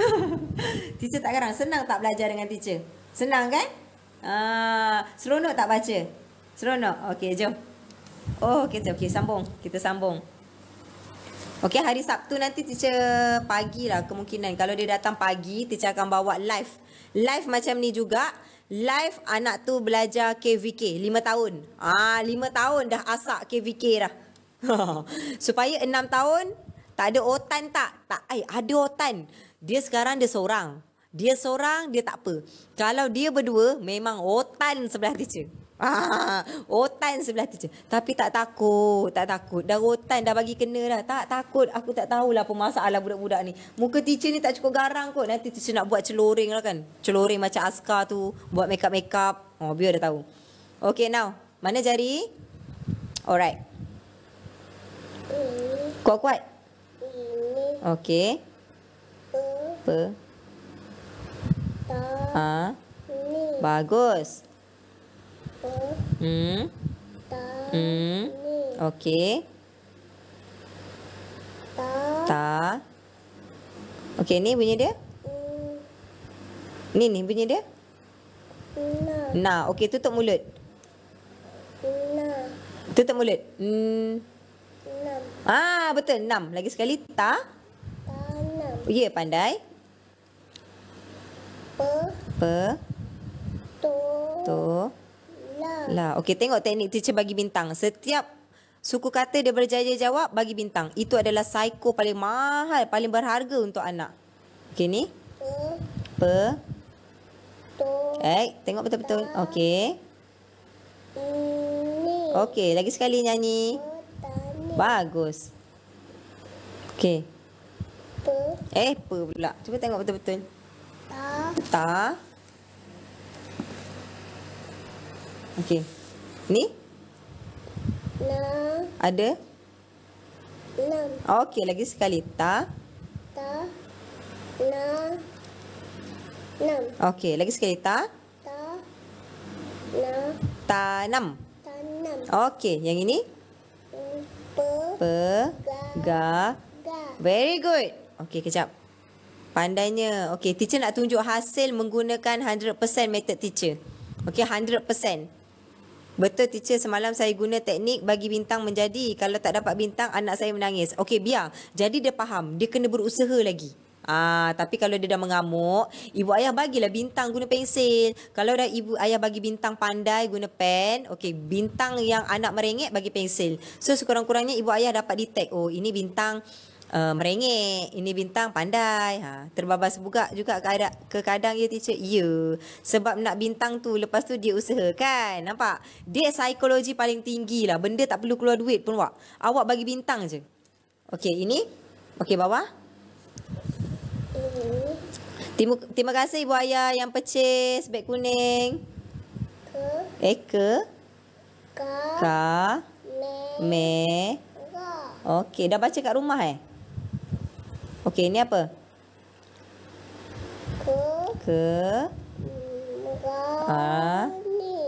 Speaker 1: teacher tak garang. Senang tak belajar dengan teacher? Senang kan? Ah seronok tak baca? Seronok. Okay jom. Oh, kita okay sambung. Kita sambung. Okey, hari Sabtu nanti teacher pagi lah kemungkinan. Kalau dia datang pagi, teacher akan bawa live. Live macam ni juga. Live anak tu belajar KVK. 5 tahun. Ah, 5 tahun dah asak KVK dah. Supaya 6 tahun, tak ada otan tak? Tak, ay, eh, ada otan. Dia sekarang dia seorang. Dia seorang, dia tak apa. Kalau dia berdua, memang otan sebelah teacher. Ah, rotan sebelah tu je. Tapi tak takut, tak takut. Dah rotan dah bagi kena dah. Tak takut, aku tak tahulah apa masalah budak-budak ni. Muka teacher ni tak cukup garang kot. Nanti teacher nak buat celoring lah kan. Celoring macam askar tu. Buat makeup-makeup. Oh, biar dah tahu. Okay, now. Mana jari? Alright. Ini. Kuat-kuat? Okay. Apa? Ha? Ini. Bagus. Hmm. Ta. Hmm. Okey. Ta. Ta. Okey, ni bunyi dia? Mm. Ni ni bunyi dia? Na. Na. Okey, tutup mulut. Na. Tutup mulut. Hmm. Enam. Ah, ha, betul. Enam. Lagi sekali. Ta. Ta. Enam. Ya, pandai. Pe. Pe. To. To. Lah, okey tengok teknik teacher bagi bintang. Setiap suku kata dia berjaya jawab bagi bintang. Itu adalah psycho paling mahal, paling berharga untuk anak. Okey ni. Pe. Eh, tengok betul-betul. Okey. Okey, lagi sekali nyanyi. Bagus. Okey. Eh, pe, pula? Cuba tengok betul-betul. Ta. Ta. Okey. Ni? Na. Ada? Enam. Okey, lagi sekali. Ta. Ta. Na. Enam. Okey, lagi sekali. Ta. Ta. Na. Ta. Enam. Ta. Enam. Okey, yang ini? Pe. Pe. Ga. Ga. Very good. Okey, kejap. Pandainya. Okey, teacher nak tunjuk hasil menggunakan 100% method teacher. Okey, 100%. Betul teacher semalam saya guna teknik bagi bintang menjadi kalau tak dapat bintang anak saya menangis. Okey biar. Jadi dia faham, dia kena berusaha lagi. Ah tapi kalau dia dah mengamuk, ibu ayah bagilah bintang guna pensil. Kalau dah ibu ayah bagi bintang pandai guna pen, okey bintang yang anak merengek bagi pensil. So sekurang-kurangnya ibu ayah dapat detect oh ini bintang uh, merengek ini bintang pandai ha terbabas buka juga kadang ke kadang ya teacher ya sebab nak bintang tu lepas tu dia usaha kan nampak dia psikologi paling tinggi lah benda tak perlu keluar duit pun awak awak bagi bintang je okey ini okey bawah Terima, terima kasih Ibu Ayah yang pecis, beg kuning. Ke. Eh, ke. Ka. Ka. Me. Me. Okey, dah baca kat rumah eh? Okey, ini apa? Ke. Ke. Ha.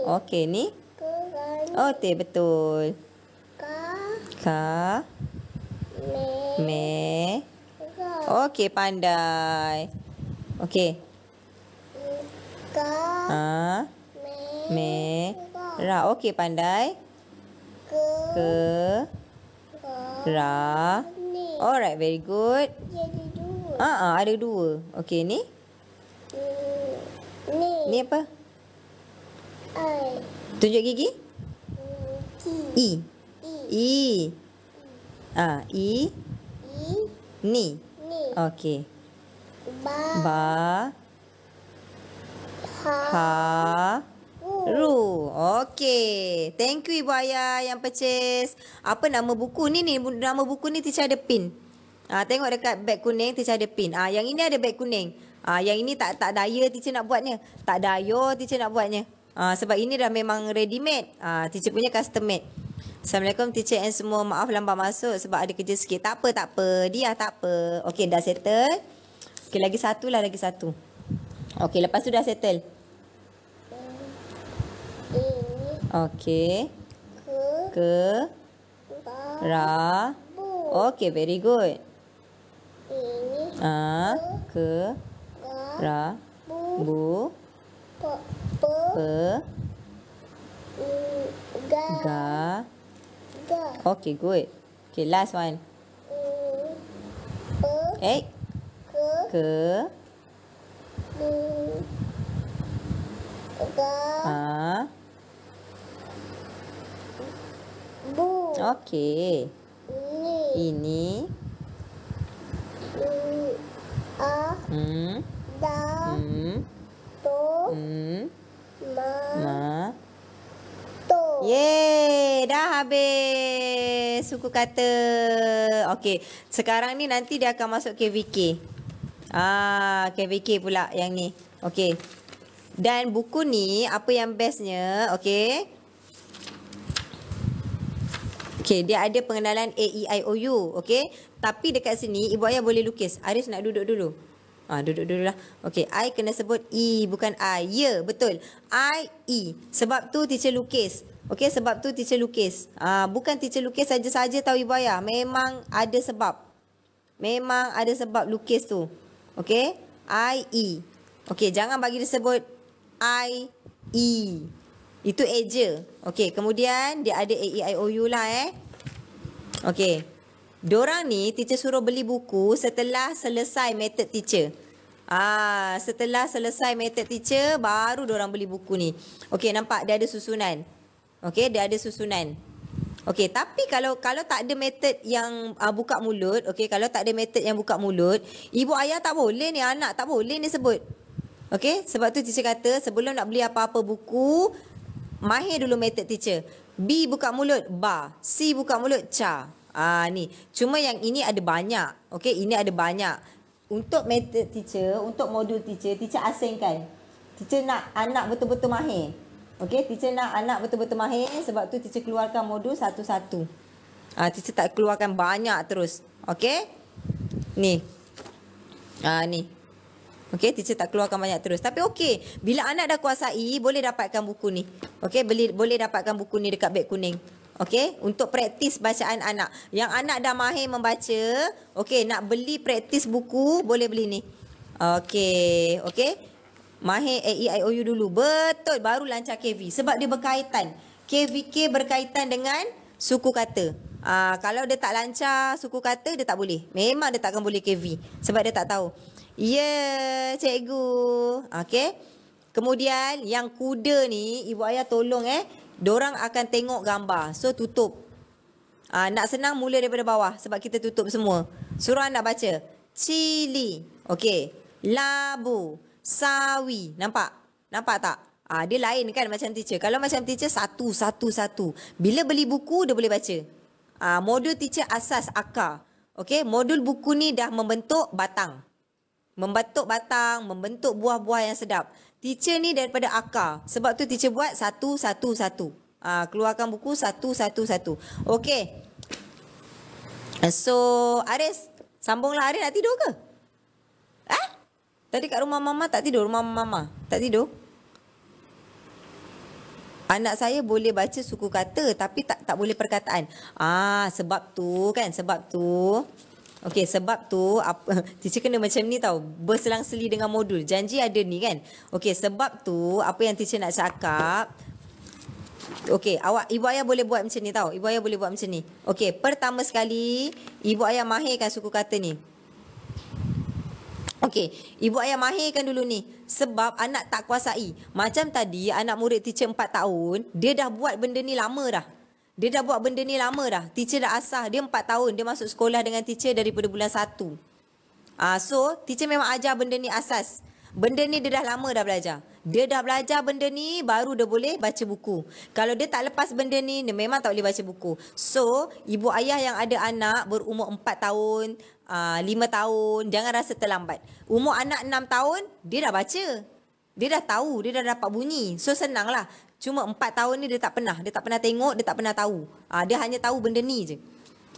Speaker 1: Okey, ni? Ke. Oh, okey, betul. Ka. Ka. Me. Me. Okey, pandai. Okey. Ka. Ha. Me. Me. Ra. Okey, pandai. Ke. Ke. Ra. Ra. Alright, very good. Dia ada dua. Ah, uh ada dua. okay ni? Ni. Ni apa? I. Tunjuk gigi? Ki. I. I. I. Ah, I. I. Ni. Ni. Okey. Ba. Ba. Ha. Ha. Ru. Okey. Thank you Ibu Ayah yang purchase. Apa nama buku ni ni? Nama buku ni Teacher ada pin. Ah, tengok dekat beg kuning Teacher ada pin. Ah, yang ini ada beg kuning. Ah, yang ini tak tak daya Teacher nak buatnya. Tak daya Teacher nak buatnya. Ah, sebab ini dah memang ready made. Ah, teacher punya custom made. Assalamualaikum Teacher and semua. Maaf lambat masuk sebab ada kerja sikit. Tak apa, tak apa. Dia tak apa. Okey, dah settle. Okey, lagi satu lah, lagi satu. Okey, lepas tu dah settle. Okey. Ke. Ra. Okay, very good. Ah. Ke. Ra. Bu. Pe. Pe. Ga. Ga. Okey, good. Okay, last one. E. Ke. Ke. Ga. A. bu. Okey. Ini. Ini. A. Hmm. Da. Hmm. To. Hmm. Ma. Ma. To. Yeay, dah habis suku kata. Okey, sekarang ni nanti dia akan masuk KVK. Ah, KVK pula yang ni. Okey. Dan buku ni apa yang bestnya, okey? Okey, dia ada pengenalan A E I O U, okey. Tapi dekat sini ibu ayah boleh lukis. Aris nak duduk dulu. Ah, duduk dulu lah. Okey, I kena sebut E bukan I. Ya, yeah, betul. I E. Sebab tu teacher lukis. Okey, sebab tu teacher lukis. Ah, bukan teacher lukis saja-saja tahu ibu ayah. Memang ada sebab. Memang ada sebab lukis tu. Okey? I E. Okey, jangan bagi disebut I E. Itu aja, Okey, kemudian dia ada a e i o u lah eh. Okey. Diorang ni teacher suruh beli buku setelah selesai method teacher. Ah, setelah selesai method teacher baru diorang beli buku ni. Okey, nampak dia ada susunan. Okey, dia ada susunan. Okey, tapi kalau kalau tak ada method yang uh, buka mulut, okey, kalau tak ada method yang buka mulut, ibu ayah tak boleh ni anak tak boleh ni sebut. Okey, sebab tu teacher kata sebelum nak beli apa-apa buku, Mahir dulu method teacher. B buka mulut, ba. C buka mulut, ca. Ah ni. Cuma yang ini ada banyak. Okey, ini ada banyak. Untuk method teacher, untuk modul teacher, teacher asingkan. Teacher nak anak betul-betul mahir. Okey, teacher nak anak betul-betul mahir sebab tu teacher keluarkan modul satu-satu. Ah teacher tak keluarkan banyak terus. Okey? Ni. Ah ni. Okey, teacher tak keluarkan banyak terus. Tapi okey, bila anak dah kuasai, boleh dapatkan buku ni. Okey, beli boleh dapatkan buku ni dekat beg kuning. Okey, untuk praktis bacaan anak. Yang anak dah mahir membaca, okey, nak beli praktis buku, boleh beli ni. Okey, okey. Mahir e u dulu. Betul, baru lancar KV. Sebab dia berkaitan. KVK berkaitan dengan suku kata. Aa, ah, kalau dia tak lancar suku kata, dia tak boleh. Memang dia takkan boleh KV. Sebab dia tak tahu. Ya, yeah, cikgu. Okey. Kemudian yang kuda ni, ibu ayah tolong eh. Diorang akan tengok gambar. So, tutup. Uh, nak senang mula daripada bawah sebab kita tutup semua. Suruh anak baca. Cili. Okey. Labu. Sawi. Nampak? Nampak tak? Uh, dia lain kan macam teacher. Kalau macam teacher, satu, satu, satu. Bila beli buku, dia boleh baca. Uh, modul teacher asas akar. Okey. Modul buku ni dah membentuk Batang. Membatuk batang, membentuk buah-buah yang sedap. Teacher ni daripada akar. Sebab tu teacher buat satu, satu, satu. Ha, keluarkan buku satu, satu, satu. Okey. So, Aris. Sambunglah Aris nak tidur ke? Eh? Tadi kat rumah mama tak tidur? Rumah mama tak tidur? Anak saya boleh baca suku kata tapi tak tak boleh perkataan. Ah, sebab tu kan, sebab tu. Okey sebab tu apa teacher kena macam ni tau berselang-seli dengan modul. Janji ada ni kan. Okey sebab tu apa yang teacher nak cakap Okey, awak ibu ayah boleh buat macam ni tau. Ibu ayah boleh buat macam ni. Okey, pertama sekali ibu ayah mahirkan suku kata ni. Okey, ibu ayah mahirkan dulu ni sebab anak tak kuasai. Macam tadi anak murid teacher 4 tahun, dia dah buat benda ni lama dah. Dia dah buat benda ni lama dah. Teacher dah asah. Dia empat tahun. Dia masuk sekolah dengan teacher daripada bulan satu. Uh, so, teacher memang ajar benda ni asas. Benda ni dia dah lama dah belajar. Dia dah belajar benda ni, baru dia boleh baca buku. Kalau dia tak lepas benda ni, dia memang tak boleh baca buku. So, ibu ayah yang ada anak berumur empat tahun, uh, tahun, jangan rasa terlambat. Umur anak enam tahun, dia dah baca. Dia dah tahu, dia dah dapat bunyi. So, senanglah. Cuma empat tahun ni dia tak pernah. Dia tak pernah tengok, dia tak pernah tahu. Ha, dia hanya tahu benda ni je.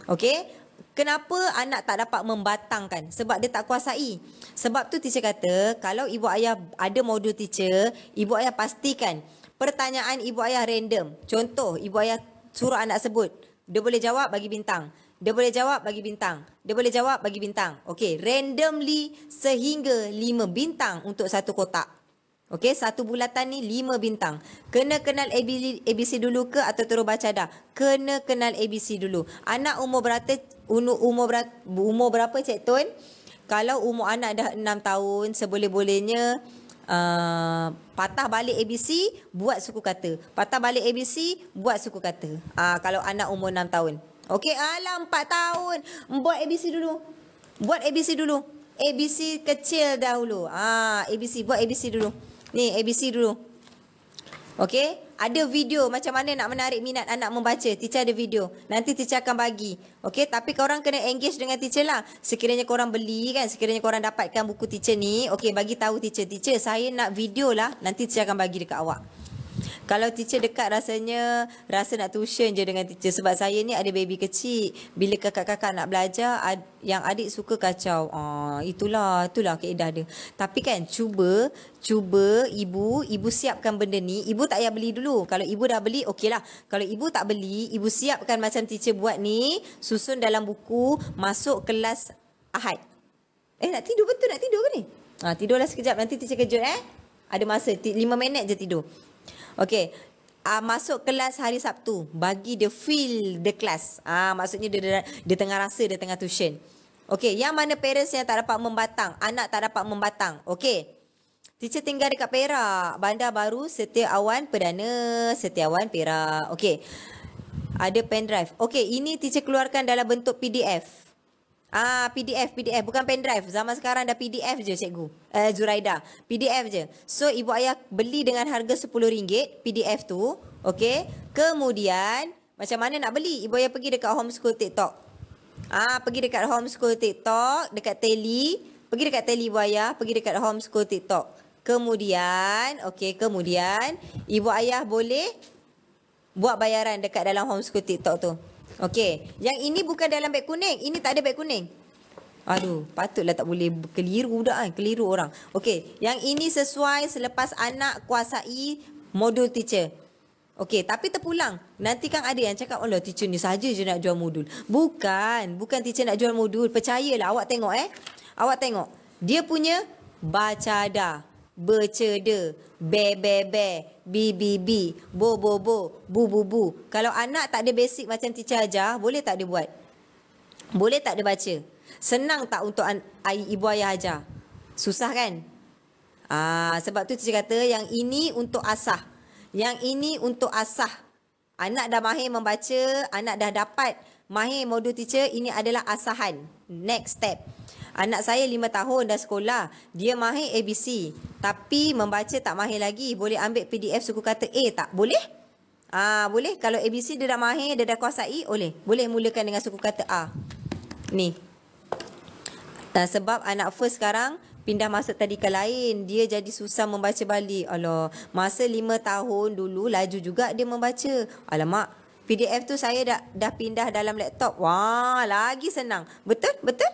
Speaker 1: Okay? Kenapa anak tak dapat membatangkan? Sebab dia tak kuasai. Sebab tu teacher kata, kalau ibu ayah ada modul teacher, ibu ayah pastikan pertanyaan ibu ayah random. Contoh, ibu ayah suruh anak sebut. Dia boleh jawab bagi bintang. Dia boleh jawab bagi bintang. Dia boleh jawab bagi bintang. Okay, randomly sehingga lima bintang untuk satu kotak. Okey, satu bulatan ni lima bintang. Kena kenal ABC, dulu ke atau terus baca dah? Kena kenal ABC dulu. Anak umur berapa, umur berapa, umur berapa Cik Tun? Kalau umur anak dah enam tahun, seboleh-bolehnya uh, patah balik ABC, buat suku kata. Patah balik ABC, buat suku kata. Uh, kalau anak umur enam tahun. Okey, alam empat tahun. Buat ABC dulu. Buat ABC dulu. ABC kecil dahulu. Ah, ABC buat ABC dulu. Ni ABC dulu. Okey, ada video macam mana nak menarik minat anak membaca. Teacher ada video. Nanti teacher akan bagi. Okey, tapi kau orang kena engage dengan teacher lah. Sekiranya korang beli kan, sekiranya korang dapatkan buku teacher ni, okey bagi tahu teacher. Teacher, saya nak video lah. Nanti teacher akan bagi dekat awak. Kalau teacher dekat rasanya rasa nak tuition je dengan teacher sebab saya ni ada baby kecil. Bila kakak-kakak nak belajar ad, yang adik suka kacau. Ah itulah, itulah keedah dia. Tapi kan cuba cuba ibu, ibu siapkan benda ni. Ibu tak payah beli dulu. Kalau ibu dah beli okeylah. Kalau ibu tak beli, ibu siapkan macam teacher buat ni, susun dalam buku, masuk kelas Ahad. Eh nak tidur betul nak tidur ke ni? Ah tidurlah sekejap nanti teacher kejut eh. Ada masa 5 minit je tidur. Okey. Uh, masuk kelas hari Sabtu bagi dia feel the class ah uh, maksudnya dia, dia dia tengah rasa dia tengah tuition okey yang mana parents yang tak dapat membatang anak tak dapat membatang okey teacher tinggal dekat Perak bandar baru setiap setiawan perdana awan Perak okey ada pen drive okey ini teacher keluarkan dalam bentuk PDF Ah PDF PDF bukan pendrive Zaman sekarang dah PDF je cikgu. Eh Zuraida, PDF je. So ibu ayah beli dengan harga RM10 PDF tu, okey. Kemudian macam mana nak beli? Ibu ayah pergi dekat homeschool TikTok. Ah pergi dekat homeschool TikTok, dekat Telly, pergi dekat Telly ibu ayah, pergi dekat homeschool TikTok. Kemudian, okey, kemudian ibu ayah boleh buat bayaran dekat dalam homeschool TikTok tu. Okey, yang ini bukan dalam beg kuning. Ini tak ada beg kuning. Aduh, patutlah tak boleh keliru budak kan, eh. keliru orang. Okey, yang ini sesuai selepas anak kuasai modul teacher. Okey, tapi terpulang. Nanti kan ada yang cakap, "Allah, teacher ni saja je nak jual modul." Bukan, bukan teacher nak jual modul. Percayalah awak tengok eh. Awak tengok. Dia punya baca dah bercerda, be be be, bi bi bi, bo bo bo, bu bu bu. Kalau anak tak ada basic macam teacher ajar, boleh tak dia buat? Boleh tak dia baca? Senang tak untuk an- ay- ibu ayah ajar? Susah kan? Ah, sebab tu teacher kata yang ini untuk asah. Yang ini untuk asah. Anak dah mahir membaca, anak dah dapat mahir modul teacher, ini adalah asahan. Next step. Anak saya lima tahun dah sekolah. Dia mahir ABC. Tapi membaca tak mahir lagi. Boleh ambil PDF suku kata A tak? Boleh? Ah Boleh? Kalau ABC dia dah mahir, dia dah kuasai, boleh. Boleh mulakan dengan suku kata A. Ni. Nah, sebab anak first sekarang pindah masuk tadika lain. Dia jadi susah membaca balik. Alah, masa lima tahun dulu laju juga dia membaca. Alamak. PDF tu saya dah, dah pindah dalam laptop. Wah, lagi senang. Betul? Betul?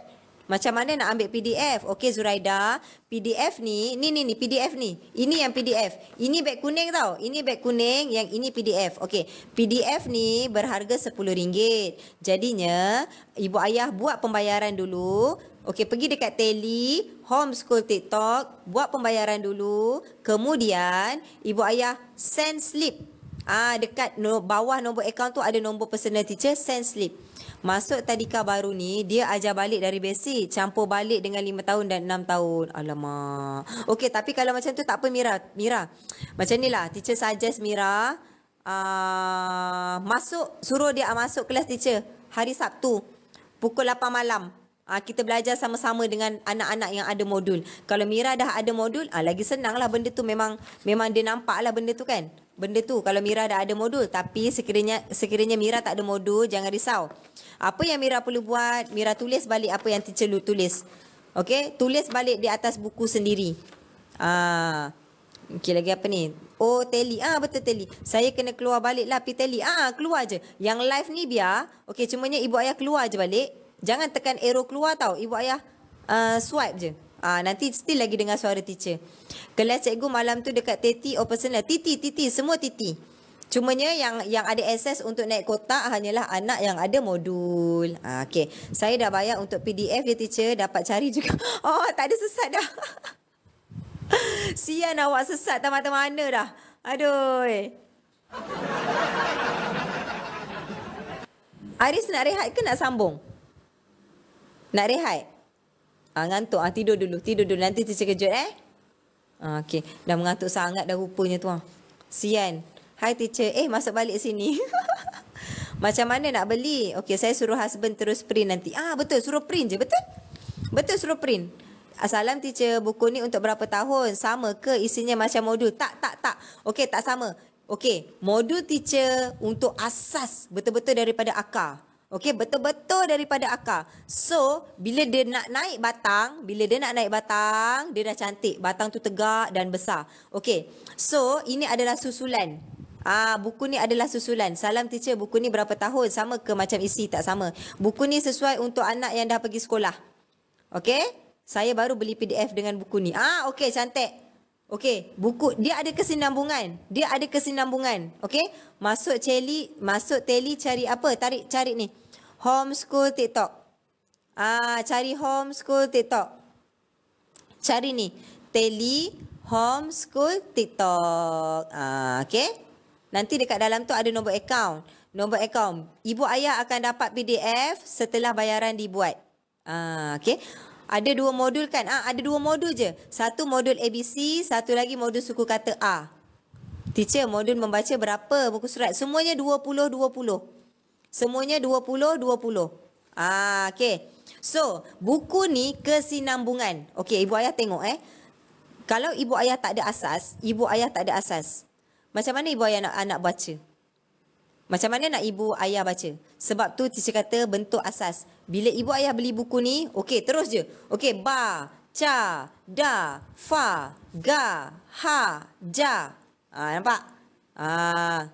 Speaker 1: Macam mana nak ambil PDF? Okey Zuraida, PDF ni, ni ni ni PDF ni. Ini yang PDF. Ini beg kuning tau. Ini beg kuning, yang ini PDF. Okey. PDF ni berharga RM10. Jadinya ibu ayah buat pembayaran dulu. Okey, pergi dekat Telly, Homeschool TikTok, buat pembayaran dulu. Kemudian ibu ayah send slip. Ah dekat no, bawah nombor akaun tu ada nombor personal teacher, send slip. Masuk tadika baru ni, dia ajar balik dari basic. Campur balik dengan 5 tahun dan 6 tahun. Alamak. Okey, tapi kalau macam tu tak apa Mira. Mira, macam ni lah. Teacher suggest Mira. Uh, masuk, suruh dia masuk kelas teacher. Hari Sabtu. Pukul 8 malam. Uh, kita belajar sama-sama dengan anak-anak yang ada modul. Kalau Mira dah ada modul, uh, lagi senang lah benda tu. Memang, memang dia nampak lah benda tu kan. Benda tu kalau Mira dah ada modul. Tapi sekiranya sekiranya Mira tak ada modul, jangan risau. Apa yang Mira perlu buat, Mira tulis balik apa yang teacher Lu tulis. Okey, tulis balik di atas buku sendiri. Ah. Okey lagi apa ni? Oh, Telly. Ah, betul Telly. Saya kena keluar baliklah pi Telly. Ah, keluar aje. Yang live ni biar. Okey, cumanya ibu ayah keluar aje balik. Jangan tekan arrow keluar tau. Ibu ayah uh, swipe je. Ah, nanti still lagi dengar suara teacher. Kelas cikgu malam tu dekat Titi or personal? Titi, Titi, semua Titi. Cumanya yang yang ada akses untuk naik kotak hanyalah anak yang ada modul. Ha, ah, okay. Saya dah bayar untuk PDF dia teacher. Dapat cari juga. Oh, tak ada sesat dah. Sian awak sesat tak mata mana dah. Aduh. Eh. Aris nak rehat ke nak sambung? Nak rehat? Ha, ngantuk. Ha, tidur dulu. Tidur dulu. Nanti teacher kejut eh. Ha, okay. Dah mengantuk sangat dah rupanya tuan. Sian. Sian. Hi teacher. Eh masuk balik sini. Macam mana nak beli? Okey, saya suruh husband terus print nanti. Ah, betul, suruh print je, betul? Betul suruh print. Assalam teacher, buku ni untuk berapa tahun? Sama ke isinya macam modul? Tak, tak, tak. Okey, tak sama. Okey, modul teacher untuk asas betul-betul daripada akar. Okey, betul-betul daripada akar. So, bila dia nak naik batang, bila dia nak naik batang, dia dah cantik. Batang tu tegak dan besar. Okey, so ini adalah susulan. Ah, buku ni adalah susulan. Salam teacher, buku ni berapa tahun? Sama ke macam isi tak sama? Buku ni sesuai untuk anak yang dah pergi sekolah. Okey? Saya baru beli PDF dengan buku ni. Ah, okey, cantik. Okey, buku dia ada kesinambungan. Dia ada kesinambungan. Okey? Masuk Celi, masuk Teli cari apa? Tarik cari ni. Homeschool TikTok. Ah, cari homeschool TikTok. Cari ni. Teli homeschool TikTok. Ah, okey. Nanti dekat dalam tu ada nombor akaun. Nombor akaun. Ibu ayah akan dapat PDF setelah bayaran dibuat. Ah, okay. Ada dua modul kan? Ah, ada dua modul je. Satu modul ABC, satu lagi modul suku kata A. Teacher, modul membaca berapa buku surat? Semuanya 20-20. Semuanya 20-20. Ah, okay. So, buku ni kesinambungan. Okay, ibu ayah tengok eh. Kalau ibu ayah tak ada asas, ibu ayah tak ada asas. Macam mana ibu ayah nak anak baca? Macam mana nak ibu ayah baca? Sebab tu cici kata bentuk asas. Bila ibu ayah beli buku ni, okey terus je. Okey, ba, cha, da, fa, ga, ha, ja. Ah nampak? Ah.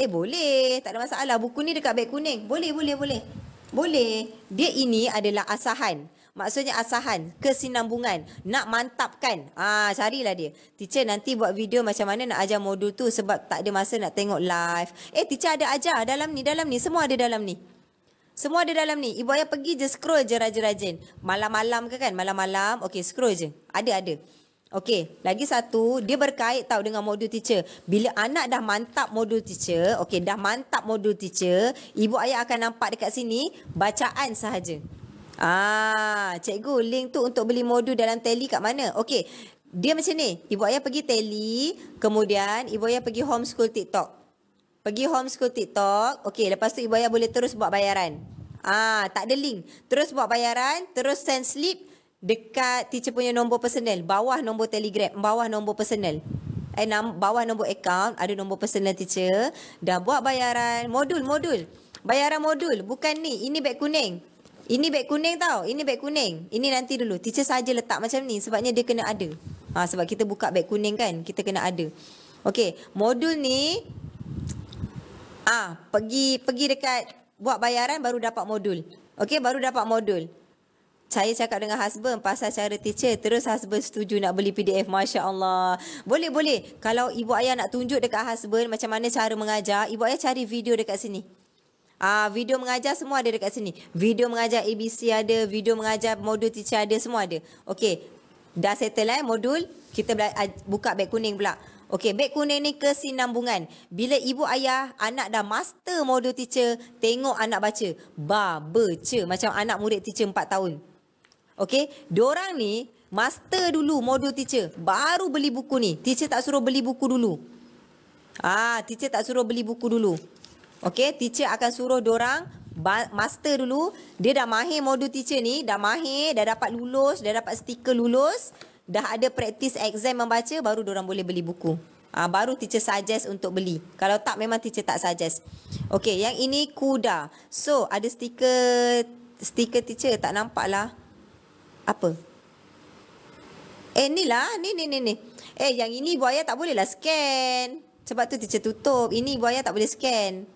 Speaker 1: Eh boleh, tak ada masalah. Buku ni dekat beg kuning. Boleh, boleh, boleh. Boleh. Dia ini adalah asahan. Maksudnya asahan, kesinambungan, nak mantapkan. Ah, carilah dia. Teacher nanti buat video macam mana nak ajar modul tu sebab tak ada masa nak tengok live. Eh, teacher ada ajar dalam ni, dalam ni. Semua ada dalam ni. Semua ada dalam ni. Ibu ayah pergi je scroll je rajin-rajin. Malam-malam ke kan? Malam-malam. okay, scroll je. Ada, ada. Okay, lagi satu, dia berkait tau dengan modul teacher. Bila anak dah mantap modul teacher, okay, dah mantap modul teacher, ibu ayah akan nampak dekat sini bacaan sahaja. Ah, cikgu link tu untuk beli modul dalam Tele kat mana? Okey. Dia macam ni. Ibu ayah pergi Tele, kemudian ibu ayah pergi homeschool TikTok. Pergi homeschool TikTok. Okey, lepas tu ibu ayah boleh terus buat bayaran. Ah, tak ada link. Terus buat bayaran, terus send slip dekat teacher punya nombor personal, bawah nombor Telegram, bawah nombor personal. Eh, bawah nombor account ada nombor personal teacher. Dah buat bayaran, modul, modul. Bayaran modul, bukan ni. Ini beg kuning. Ini beg kuning tau. Ini beg kuning. Ini nanti dulu. Teacher saja letak macam ni sebabnya dia kena ada. Ha, sebab kita buka beg kuning kan. Kita kena ada. Okey. Modul ni. Ah, ha, pergi pergi dekat buat bayaran baru dapat modul. Okey, baru dapat modul. Saya cakap dengan husband pasal cara teacher. Terus husband setuju nak beli PDF. Masya Allah. Boleh, boleh. Kalau ibu ayah nak tunjuk dekat husband macam mana cara mengajar, ibu ayah cari video dekat sini uh, video mengajar semua ada dekat sini. Video mengajar ABC ada, video mengajar modul teacher ada, semua ada. Okey, dah settle eh modul, kita buka beg kuning pula. Okey, beg kuning ni kesinambungan. Bila ibu ayah, anak dah master modul teacher, tengok anak baca. Ba, be, ce. Macam anak murid teacher 4 tahun. Okey, diorang ni master dulu modul teacher. Baru beli buku ni. Teacher tak suruh beli buku dulu. Ah, teacher tak suruh beli buku dulu. Okey, teacher akan suruh diorang master dulu. Dia dah mahir modul teacher ni, dah mahir, dah dapat lulus, dah dapat stiker lulus, dah ada praktis exam membaca baru diorang boleh beli buku. Ha, baru teacher suggest untuk beli. Kalau tak memang teacher tak suggest. Okey, yang ini kuda. So, ada stiker stiker teacher tak nampak lah. Apa? Eh, ni lah. Ni, ni, ni, ni. Eh, yang ini buaya tak bolehlah scan. Sebab tu teacher tutup. Ini buaya tak boleh scan.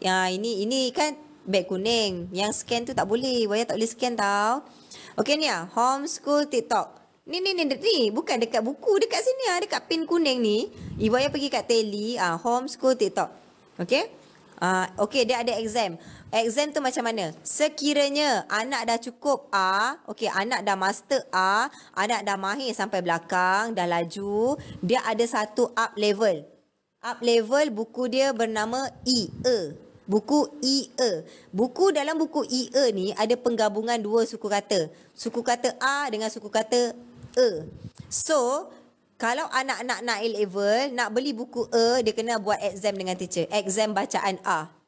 Speaker 1: Ya, ini ini kan beg kuning. Yang scan tu tak boleh. Wayah tak boleh scan tau. Okey ni ah, homeschool TikTok. Ni ni ni ni, bukan dekat buku dekat sini ah, dekat pin kuning ni. Ibu ayah pergi kat Telly ah, homeschool TikTok. Okey? Ah, okey dia ada exam. Exam tu macam mana? Sekiranya anak dah cukup A, ah, okey anak dah master A, ah, anak dah mahir sampai belakang, dah laju, dia ada satu up level. Up level buku dia bernama E. E buku IE. Buku dalam buku IE ni ada penggabungan dua suku kata. Suku kata A dengan suku kata E. So, kalau anak-anak nak A level, nak beli buku E, dia kena buat exam dengan teacher. Exam bacaan A.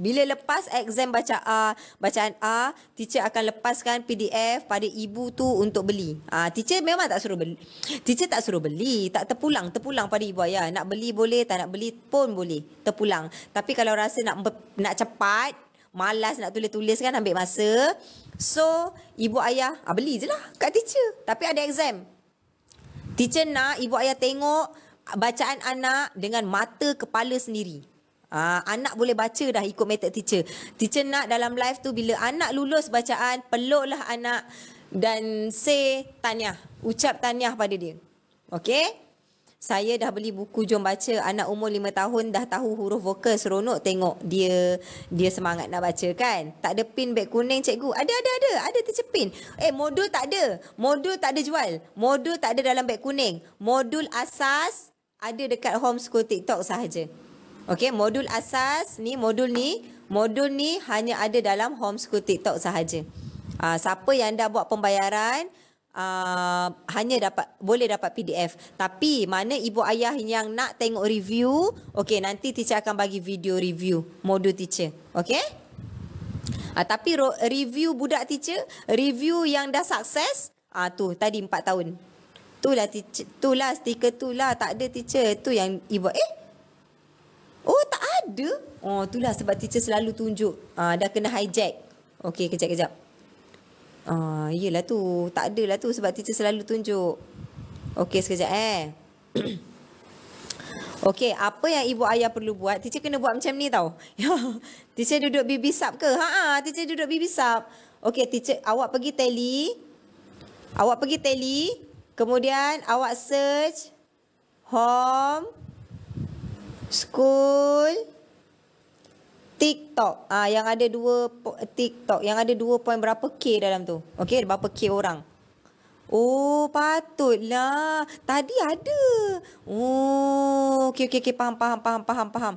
Speaker 1: Bila lepas exam bacaan A, bacaan A, teacher akan lepaskan PDF pada ibu tu untuk beli. Ah, uh, teacher memang tak suruh beli. Teacher tak suruh beli, tak terpulang, terpulang pada ibu ayah. Nak beli boleh, tak nak beli pun boleh, terpulang. Tapi kalau rasa nak nak cepat, malas nak tulis-tulis kan ambil masa. So, ibu ayah, ah beli je lah kat teacher. Tapi ada exam. Teacher nak ibu ayah tengok bacaan anak dengan mata kepala sendiri. Uh, anak boleh baca dah ikut method teacher. Teacher nak dalam live tu bila anak lulus bacaan, peluklah anak dan say tanya, ucap tanya pada dia. Okay, Saya dah beli buku jom baca anak umur 5 tahun dah tahu huruf vokal seronok tengok dia dia semangat nak baca kan tak ada pin beg kuning cikgu ada ada ada ada teacher pin eh modul tak ada modul tak ada jual modul tak ada dalam beg kuning modul asas ada dekat homeschool TikTok sahaja Okey, modul asas ni, modul ni, modul ni hanya ada dalam homeschool TikTok sahaja. Uh, siapa yang dah buat pembayaran, uh, hanya dapat boleh dapat PDF. Tapi mana ibu ayah yang nak tengok review, okey nanti teacher akan bagi video review modul teacher. Okey? Uh, tapi review budak teacher, review yang dah sukses, ah uh, tu tadi 4 tahun. Tulah teacher, tulah stiker tulah tak ada teacher. Tu yang ibu eh Oh tak ada. Oh itulah sebab teacher selalu tunjuk. Uh, dah kena hijack. okay kejap-kejap. Uh, ah, yelah tu. Tak ada lah tu sebab teacher selalu tunjuk. okay sekejap eh. okay apa yang ibu ayah perlu buat? Teacher kena buat macam ni tau. teacher duduk bibi sap ke? Ha ah, teacher duduk bibi sap. okay teacher awak pergi tally. Awak pergi tally. Kemudian awak search home School TikTok. Ah ha, yang ada dua TikTok, yang ada dua point berapa K dalam tu? Okey, berapa K orang? Oh, patutlah. Tadi ada. Oh, okey okey okey paham paham paham. faham faham.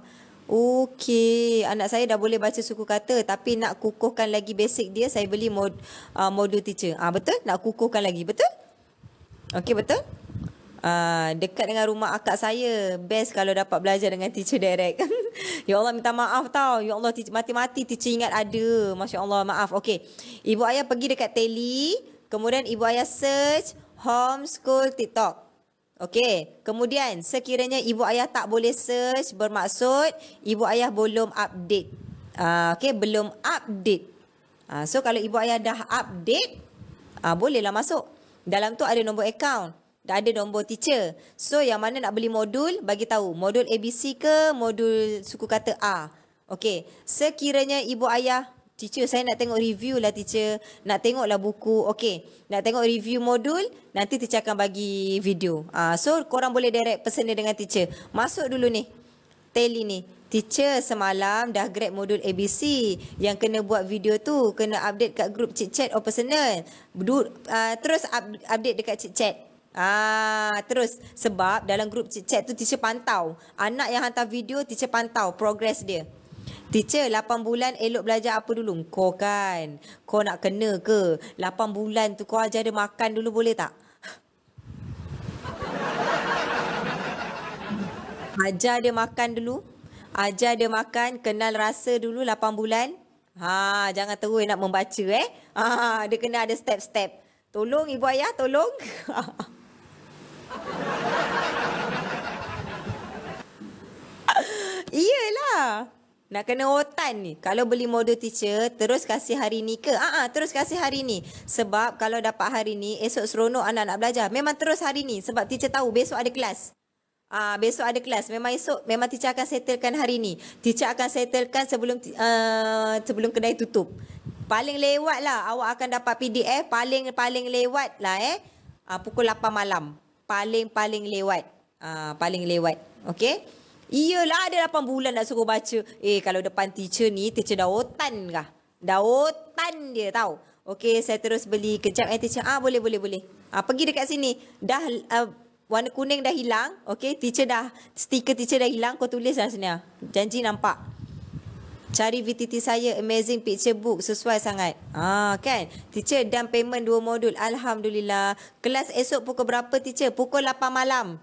Speaker 1: Okey, anak saya dah boleh baca suku kata tapi nak kukuhkan lagi basic dia, saya beli mod, uh, modul teacher. Ah ha, betul? Nak kukuhkan lagi, betul? Okey, betul? Ah, dekat dengan rumah akak saya. Best kalau dapat belajar dengan teacher direct. ya Allah minta maaf tau. Ya Allah mati-mati teacher ingat ada. Masya Allah maaf. Okay. Ibu ayah pergi dekat telly. Kemudian ibu ayah search homeschool TikTok. Okey, kemudian sekiranya ibu ayah tak boleh search bermaksud ibu ayah belum update. Uh, Okey, belum update. Uh, so kalau ibu ayah dah update, uh, bolehlah masuk. Dalam tu ada nombor account dah ada nombor teacher. So yang mana nak beli modul, bagi tahu. Modul ABC ke modul suku kata A. Okey, sekiranya ibu ayah, teacher saya nak tengok review lah teacher, nak tengok lah buku. Okey, nak tengok review modul, nanti teacher akan bagi video. Ah, so korang boleh direct pesan dengan teacher. Masuk dulu ni, tally ni. Teacher semalam dah grab modul ABC yang kena buat video tu, kena update kat grup chit chat or personal. Du, uh, terus up, update dekat chit chat. Ah, terus sebab dalam grup chat tu teacher pantau. Anak yang hantar video teacher pantau progress dia. Teacher, 8 bulan elok belajar apa dulu? Kau kan? Kau nak kena ke? 8 bulan tu kau ajar dia makan dulu boleh tak? Ajar dia makan dulu. Ajar dia makan, kenal rasa dulu 8 bulan. Ha, jangan terus nak membaca eh. Ha, dia kena ada step-step. Tolong ibu ayah, tolong. Iyalah. Nak kena otan ni. Kalau beli model teacher, terus kasih hari ni ke? Ah, uh-uh, terus kasih hari ni. Sebab kalau dapat hari ni, esok seronok anak nak belajar. Memang terus hari ni. Sebab teacher tahu besok ada kelas. Ah, uh, besok ada kelas. Memang esok, memang teacher akan settlekan hari ni. Teacher akan settlekan sebelum uh, sebelum kedai tutup. Paling lewat lah awak akan dapat PDF. Paling-paling lewat lah eh. Uh, pukul 8 malam paling-paling lewat. Ah, paling lewat. Okey? Iyalah ada 8 bulan nak suruh baca. Eh kalau depan teacher ni teacher dah otan kah? Dah otan dia tahu. Okey, saya terus beli kejap eh teacher. Ah, boleh boleh boleh. Ah, uh, pergi dekat sini. Dah uh, warna kuning dah hilang. Okey, teacher dah stiker teacher dah hilang. Kau tulislah sini. Janji nampak cari VTT saya amazing picture book sesuai sangat. Ah kan? Teacher dan payment dua modul alhamdulillah. Kelas esok pukul berapa teacher? Pukul 8 malam.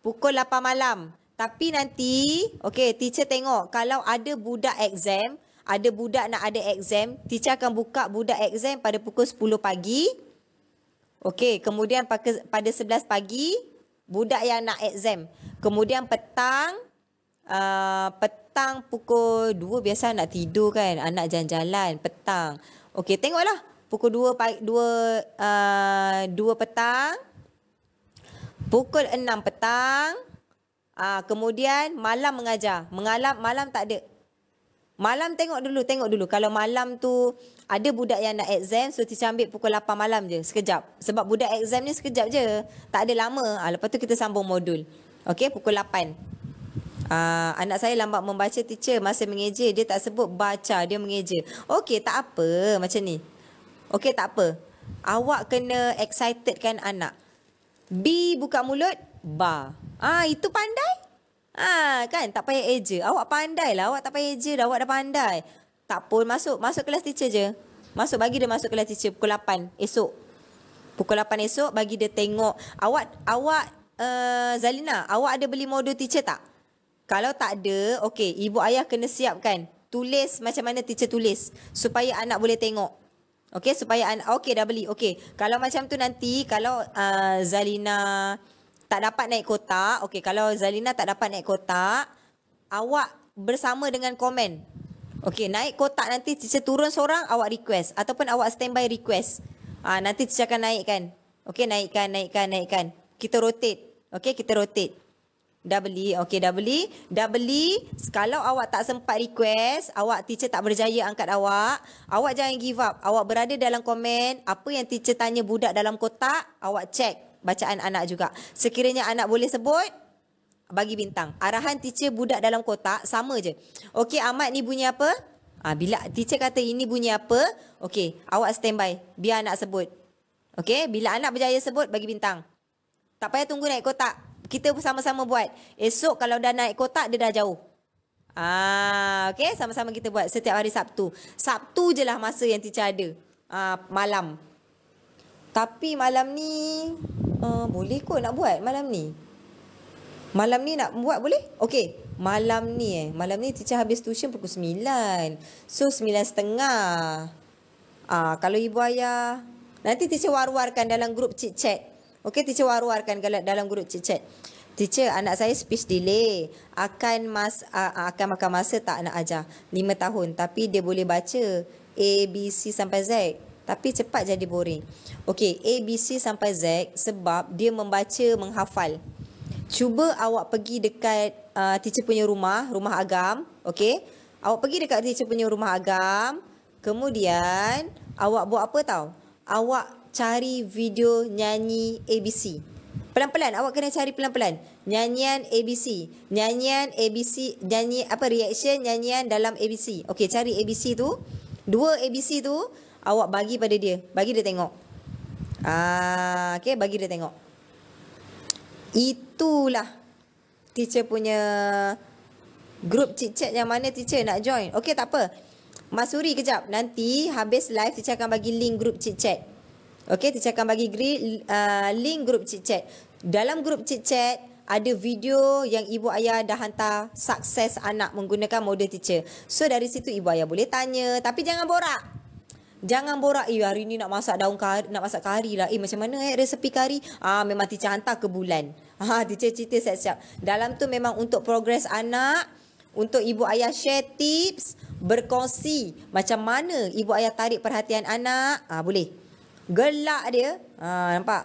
Speaker 1: Pukul 8 malam. Tapi nanti okay, teacher tengok kalau ada budak exam, ada budak nak ada exam, teacher akan buka budak exam pada pukul 10 pagi. Okay, kemudian pada 11 pagi budak yang nak exam. Kemudian petang uh, petang petang pukul 2 biasa nak tidur kan anak jalan-jalan petang. Okey tengoklah pukul 2 2 uh, 2 petang pukul 6 petang uh, kemudian malam mengajar. Mengalam malam tak ada. Malam tengok dulu tengok dulu kalau malam tu ada budak yang nak exam so teacher ambil pukul 8 malam je sekejap sebab budak exam ni sekejap je tak ada lama ha, lepas tu kita sambung modul okey pukul 8 Ah, anak saya lambat membaca teacher masa mengeja dia tak sebut baca dia mengeja okey tak apa macam ni okey tak apa awak kena excited kan anak b buka mulut ba ah itu pandai ah kan tak payah eja awak pandai lah awak tak payah eja dah awak dah pandai tak pun masuk masuk kelas teacher je masuk bagi dia masuk kelas teacher pukul 8 esok pukul 8 esok bagi dia tengok awak awak uh, Zalina awak ada beli modul teacher tak kalau tak ada, okey, ibu ayah kena siapkan. Tulis macam mana teacher tulis supaya anak boleh tengok. Okey, supaya anak okey dah beli. Okey. Kalau macam tu nanti kalau uh, Zalina tak dapat naik kotak, okey, kalau Zalina tak dapat naik kotak, awak bersama dengan komen. Okey, naik kotak nanti teacher turun seorang awak request ataupun awak standby request. Ah uh, nanti teacher akan naikkan. Okey, naikkan, naikkan, naikkan. Kita rotate. Okey, kita rotate dah beli okey dah beli dah beli kalau awak tak sempat request awak teacher tak berjaya angkat awak awak jangan give up awak berada dalam komen apa yang teacher tanya budak dalam kotak awak cek. bacaan anak juga sekiranya anak boleh sebut bagi bintang arahan teacher budak dalam kotak sama je okey amat ni bunyi apa ah ha, bila teacher kata ini bunyi apa okey awak standby biar anak sebut okey bila anak berjaya sebut bagi bintang tak payah tunggu naik kotak kita sama sama buat. Esok kalau dah naik kotak dia dah jauh. Ah, okay, sama-sama kita buat setiap hari Sabtu. Sabtu je lah masa yang tiada ada. Ah, malam. Tapi malam ni uh, boleh kot nak buat malam ni. Malam ni nak buat boleh? Okay, Malam ni eh. Malam ni Tica habis tuition pukul 9. So 9.30. Ah, kalau ibu ayah Nanti Tisha war-warkan dalam grup chit-chat. Okey, teacher waru warkan dalam grup chat-chat. Teacher, anak saya speech delay. Akan mas, uh, akan makan masa tak nak ajar. 5 tahun. Tapi dia boleh baca A, B, C sampai Z. Tapi cepat jadi boring. Okey, A, B, C sampai Z sebab dia membaca, menghafal. Cuba awak pergi dekat uh, teacher punya rumah, rumah agam. Okey, awak pergi dekat teacher punya rumah agam. Kemudian, awak buat apa tahu? Awak cari video nyanyi ABC. Pelan-pelan awak kena cari pelan-pelan. Nyanyian ABC. Nyanyian ABC nyanyi apa reaction nyanyian dalam ABC. Okey, cari ABC tu. Dua ABC tu awak bagi pada dia. Bagi dia tengok. Ah, okey, bagi dia tengok. Itulah teacher punya grup chit yang mana teacher nak join. Okey, tak apa. Masuri kejap. Nanti habis live teacher akan bagi link grup chit Okey, Teacher akan bagi uh, link grup Cik Chat. Dalam grup Cik Chat, ada video yang ibu ayah dah hantar sukses anak menggunakan model teacher. So dari situ ibu ayah boleh tanya. Tapi jangan borak. Jangan borak. Eh hari ni nak masak daun kari, nak masak kari lah. Eh macam mana eh resepi kari? Ah memang teacher hantar ke bulan. Ha, teacher cerita siap-siap. Dalam tu memang untuk progres anak. Untuk ibu ayah share tips. Berkongsi macam mana ibu ayah tarik perhatian anak. Ah boleh. Gelak dia. Ha, nampak?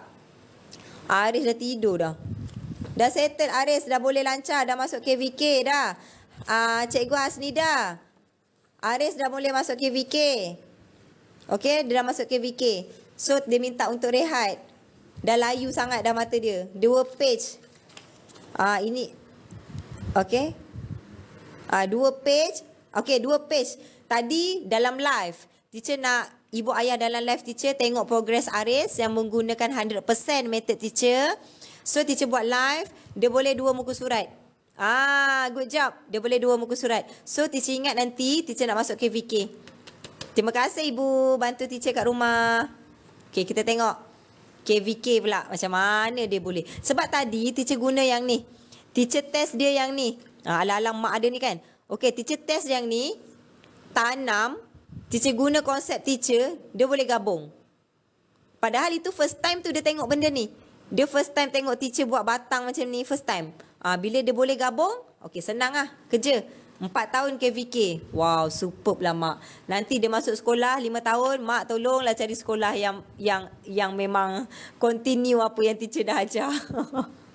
Speaker 1: Aris dah tidur dah. Dah settle Aris. Dah boleh lancar. Dah masuk KVK dah. Ha, Cikgu Asnida. Aris dah boleh masuk KVK. Okay. Dia dah masuk KVK. So dia minta untuk rehat. Dah layu sangat dah mata dia. Dua page. Ha, ini. Okay. Ha, dua page. Okay. Dua page. Tadi dalam live. Teacher nak ibu ayah dalam live teacher tengok progress Aris yang menggunakan 100% method teacher. So teacher buat live, dia boleh dua muka surat. Ah, good job. Dia boleh dua muka surat. So teacher ingat nanti teacher nak masuk KVK. Terima kasih ibu bantu teacher kat rumah. Okay, kita tengok. KVK pula macam mana dia boleh. Sebab tadi teacher guna yang ni. Teacher test dia yang ni. Ah, alang-alang mak ada ni kan. Okay, teacher test yang ni. Tanam teacher guna konsep teacher, dia boleh gabung. Padahal itu first time tu dia tengok benda ni. Dia first time tengok teacher buat batang macam ni, first time. Ha, bila dia boleh gabung, okay senang lah kerja. Empat tahun KVK. Wow, superb lah mak. Nanti dia masuk sekolah lima tahun, mak tolonglah cari sekolah yang yang yang memang continue apa yang teacher dah ajar.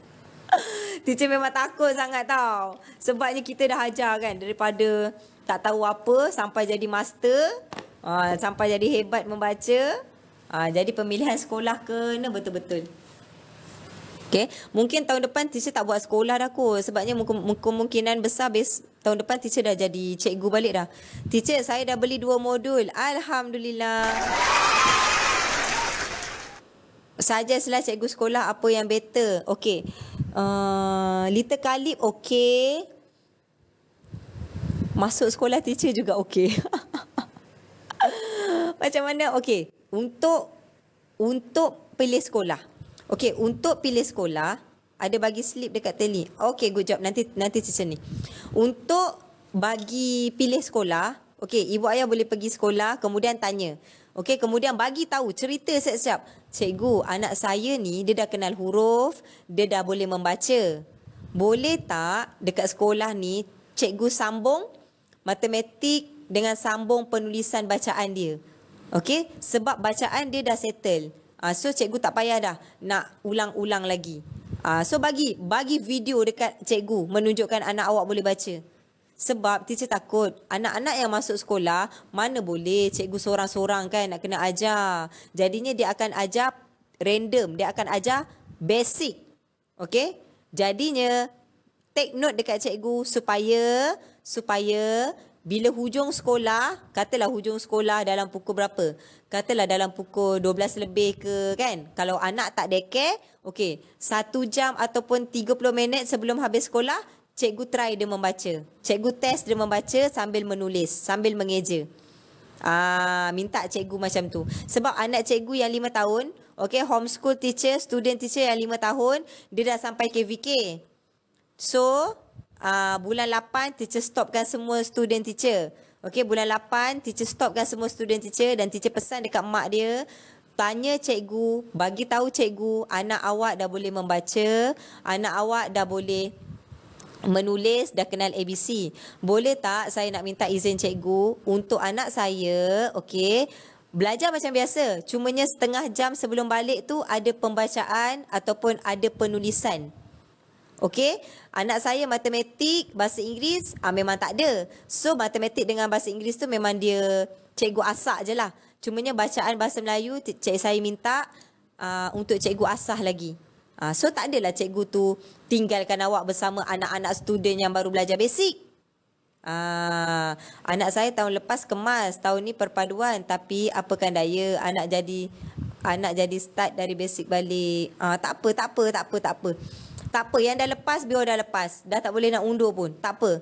Speaker 1: teacher memang takut sangat tau. Sebabnya kita dah ajar kan daripada tak tahu apa sampai jadi master, ha, sampai jadi hebat membaca. Ha, jadi pemilihan sekolah kena betul-betul. Okay. Mungkin tahun depan teacher tak buat sekolah dah kot. Sebabnya kemungkinan besar bes tahun depan teacher dah jadi cikgu balik dah. Teacher, saya dah beli dua modul. Alhamdulillah. Saja lah cikgu sekolah apa yang better. Okay. Uh, ah, little Kalib, okay masuk sekolah teacher juga okey. Macam mana? Okey. Untuk untuk pilih sekolah. Okey, untuk pilih sekolah ada bagi slip dekat teli. Okey, good job. Nanti nanti teacher ni. Untuk bagi pilih sekolah, okey, ibu ayah boleh pergi sekolah kemudian tanya. Okey, kemudian bagi tahu cerita siap-siap. Cikgu, anak saya ni dia dah kenal huruf, dia dah boleh membaca. Boleh tak dekat sekolah ni cikgu sambung matematik dengan sambung penulisan bacaan dia. Okey, sebab bacaan dia dah settle. Uh, so cikgu tak payah dah nak ulang-ulang lagi. Uh, so bagi bagi video dekat cikgu menunjukkan anak awak boleh baca. Sebab teacher takut anak-anak yang masuk sekolah mana boleh cikgu seorang-seorang kan nak kena ajar. Jadinya dia akan ajar random, dia akan ajar basic. Okey? Jadinya take note dekat cikgu supaya supaya bila hujung sekolah, katalah hujung sekolah dalam pukul berapa? Katalah dalam pukul 12 lebih ke kan? Kalau anak tak deke, okey, satu jam ataupun 30 minit sebelum habis sekolah, cikgu try dia membaca. Cikgu test dia membaca sambil menulis, sambil mengeja. Ah, minta cikgu macam tu. Sebab anak cikgu yang 5 tahun, okey, homeschool teacher, student teacher yang 5 tahun, dia dah sampai KVK. So, uh, bulan 8 teacher stopkan semua student teacher. Okey bulan 8 teacher stopkan semua student teacher dan teacher pesan dekat mak dia tanya cikgu, bagi tahu cikgu anak awak dah boleh membaca, anak awak dah boleh menulis dah kenal ABC. Boleh tak saya nak minta izin cikgu untuk anak saya, Okay, Belajar macam biasa, cumanya setengah jam sebelum balik tu ada pembacaan ataupun ada penulisan. Okay, anak saya matematik, bahasa Inggeris ah, memang tak ada. So matematik dengan bahasa Inggeris tu memang dia cikgu asak je lah. Cumanya bacaan bahasa Melayu cik saya minta ah, untuk cikgu asah lagi. Ah, so tak adalah cikgu tu tinggalkan awak bersama anak-anak student yang baru belajar basic. Ah, anak saya tahun lepas kemas, tahun ni perpaduan tapi apakan daya anak jadi anak jadi start dari basic balik. Ah, tak apa, tak apa, tak apa, tak apa. Tak apa yang dah lepas biar dah lepas. Dah tak boleh nak undur pun. Tak apa.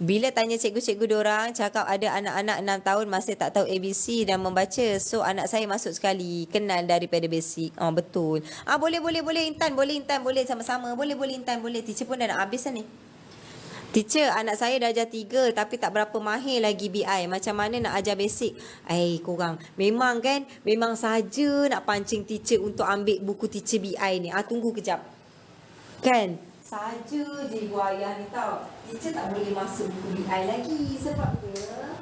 Speaker 1: Bila tanya cikgu-cikgu orang cakap ada anak-anak 6 tahun masih tak tahu ABC dan membaca. So anak saya masuk sekali. Kenal daripada basic. Oh, betul. Ah Boleh, boleh, boleh. Intan, boleh, Intan. Boleh sama-sama. Boleh, boleh, Intan. Boleh. Teacher pun dah nak habis ni. Teacher, anak saya dah darjah 3 tapi tak berapa mahir lagi BI. Macam mana nak ajar basic? Eh, kurang. Memang kan, memang saja nak pancing teacher untuk ambil buku teacher BI ni. Ah, tunggu kejap. Tunggu kejap kan? Saja je buaya ni tau. Teacher tak boleh masuk UBI lagi sebab dia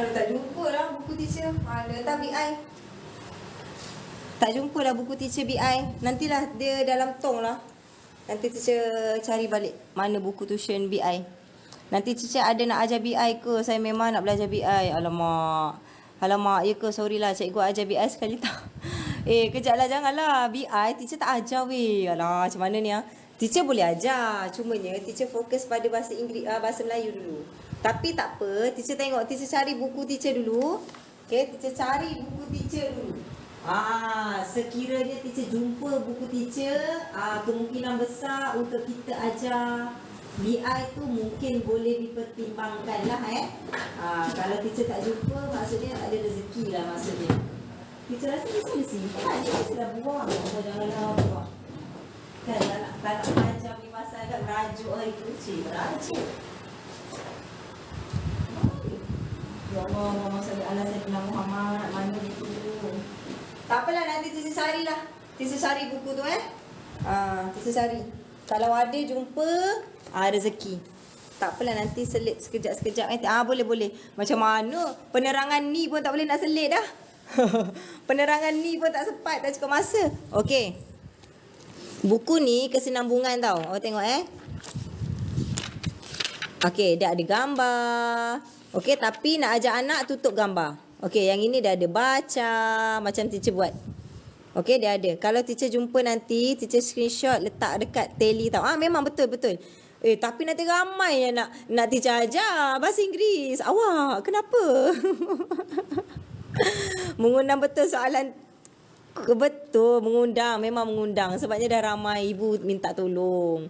Speaker 1: Aduh, tak jumpa lah buku teacher. Ada tak BI? Tak jumpa lah buku teacher BI. Nantilah dia dalam tong lah. Nanti teacher cari balik mana buku tuition BI. Nanti teacher ada nak ajar BI ke? Saya memang nak belajar BI. Alamak. Alamak, ya ke? Sorry lah, cikgu ajar BI sekali tak? Eh, kejap lah, janganlah. BI, teacher tak ajar weh. Alah, macam mana ni ah? Teacher boleh ajar. Cumanya, teacher fokus pada bahasa Inggeris, ah, bahasa Melayu dulu. Tapi tak apa, teacher tengok, teacher cari buku teacher dulu. Okey, teacher cari buku teacher dulu. Ah, sekiranya teacher jumpa buku teacher, ah kemungkinan besar untuk kita ajar BI tu mungkin boleh dipertimbangkan lah eh. Ah, kalau teacher tak jumpa, maksudnya tak ada rezeki lah maksudnya. Teacher rasa teacher ada simpan, teacher dah buang. Kalau jangan lah buang. Kan, tak nak, tak nak macam ni pasal agak merajuk lagi. Cik, merajuk. Ya Allah, Mama Sali Allah Sali Allah Muhammad Mana buku tu Tak apalah, nanti tersesari lah Tersesari buku tu eh ha, Tersesari Kalau ada jumpa ha, Rezeki tak apalah nanti selit sekejap-sekejap nanti. Ah boleh boleh. Macam mana? Penerangan ni pun tak boleh nak selit dah. Penerangan ni pun tak sempat tak cukup masa. Okey. Buku ni kesinambungan tau. Oh tengok eh. Okey, dia ada gambar. Okey, tapi nak ajak anak tutup gambar. Okey, yang ini dia ada baca macam teacher buat. Okey, dia ada. Kalau teacher jumpa nanti, teacher screenshot letak dekat tally tau. Ah, memang betul betul. Eh, tapi nanti ramai yang nak nak teacher ajar bahasa Inggeris. Awak, kenapa? mengundang betul soalan betul mengundang, memang mengundang sebabnya dah ramai ibu minta tolong.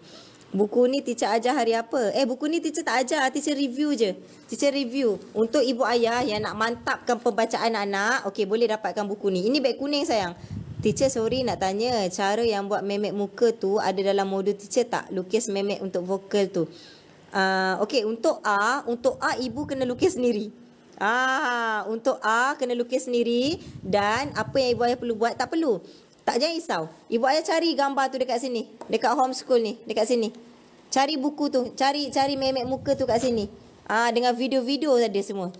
Speaker 1: Buku ni teacher ajar hari apa? Eh buku ni teacher tak ajar, teacher review je. Teacher review. Untuk ibu ayah yang nak mantapkan pembacaan anak, okey boleh dapatkan buku ni. Ini beg kuning sayang. Teacher sorry nak tanya, cara yang buat memek muka tu ada dalam modul teacher tak? Lukis memek untuk vokal tu. Ah uh, okey untuk A, untuk A ibu kena lukis sendiri. Ah untuk A kena lukis sendiri dan apa yang ibu ayah perlu buat tak perlu. Tak jangan risau. Ibu ayah cari gambar tu dekat sini. Dekat homeschool ni. Dekat sini. Cari buku tu. Cari cari memek muka tu kat sini. Ah Dengan video-video ada semua.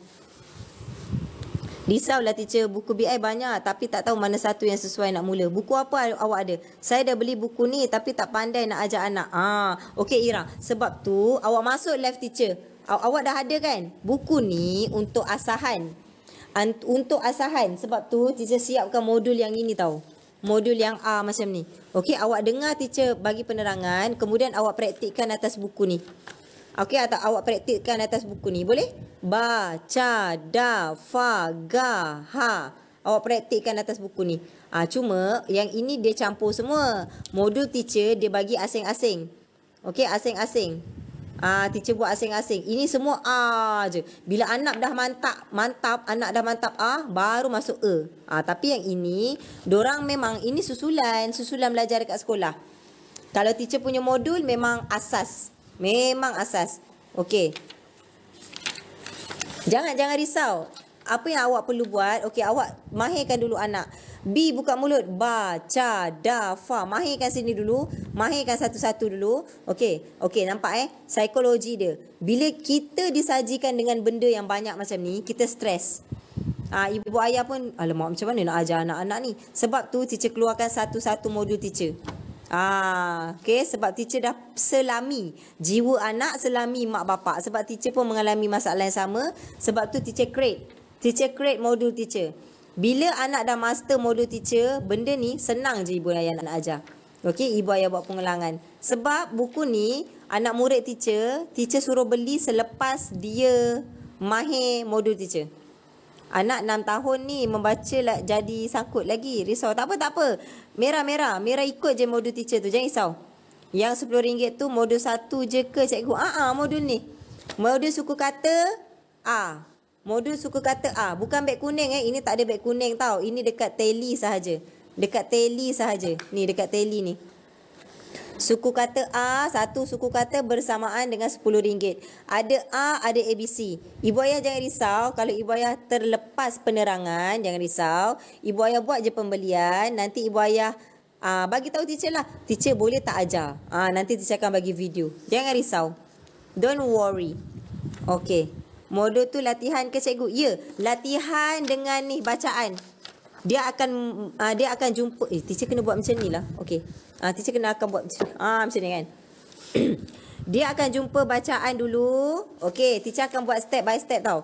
Speaker 1: Risaulah teacher. Buku BI banyak. Tapi tak tahu mana satu yang sesuai nak mula. Buku apa awak ada? Saya dah beli buku ni. Tapi tak pandai nak ajak anak. Ah, Okey Ira. Sebab tu awak masuk live teacher. Awak dah ada kan? Buku ni untuk asahan. Untuk asahan. Sebab tu teacher siapkan modul yang ini tau modul yang A macam ni. Okey, awak dengar teacher bagi penerangan, kemudian awak praktikkan atas buku ni. Okey, atau awak praktikkan atas buku ni. Boleh? Ba, ca, da, fa, ga, ha. Awak praktikkan atas buku ni. Ah ha, cuma yang ini dia campur semua. Modul teacher dia bagi asing-asing. Okey, asing-asing. Ah, teacher buat asing-asing. Ini semua A je. Bila anak dah mantap, mantap, anak dah mantap A, baru masuk E. Ah, tapi yang ini, orang memang ini susulan, susulan belajar dekat sekolah. Kalau teacher punya modul memang asas. Memang asas. Okey. Jangan jangan risau. Apa yang awak perlu buat? Okey, awak mahirkan dulu anak. B buka mulut ba cha da fa mahirkan sini dulu mahirkan satu-satu dulu okey okey nampak eh psikologi dia bila kita disajikan dengan benda yang banyak macam ni kita stres ah ha, ibu ayah pun alamak macam mana nak ajar anak-anak ni sebab tu teacher keluarkan satu-satu modul teacher Ah, okay. Sebab teacher dah selami jiwa anak selami mak bapak. Sebab teacher pun mengalami masalah yang sama. Sebab tu teacher create. Teacher create modul teacher. Bila anak dah master model teacher, benda ni senang je ibu ayah nak ajar. Okey, ibu ayah buat pengulangan. Sebab buku ni, anak murid teacher, teacher suruh beli selepas dia mahir model teacher. Anak 6 tahun ni membaca lah, jadi sangkut lagi. Risau. Tak apa, tak apa. Merah, merah. Merah ikut je modul teacher tu. Jangan risau. Yang RM10 tu modul satu je ke cikgu? Ah, ah modul ni. Modul suku kata A. Modul suka kata ah bukan beg kuning eh. Ini tak ada beg kuning tau. Ini dekat teli sahaja. Dekat teli sahaja. Ni dekat teli ni. Suku kata A, satu suku kata bersamaan dengan RM10. Ada A, ada ABC. Ibu ayah jangan risau. Kalau ibu ayah terlepas penerangan, jangan risau. Ibu ayah buat je pembelian. Nanti ibu ayah uh, bagi tahu teacher lah. Teacher boleh tak ajar? Uh, nanti teacher akan bagi video. Jangan risau. Don't worry. Okay. Modul tu latihan ke cikgu? Ya, latihan dengan ni bacaan. Dia akan uh, dia akan jumpa eh teacher kena buat macam nilah. Okey. Ah uh, teacher kena akan buat macam ni. Ah macam ni kan. dia akan jumpa bacaan dulu. Okey, teacher akan buat step by step tau.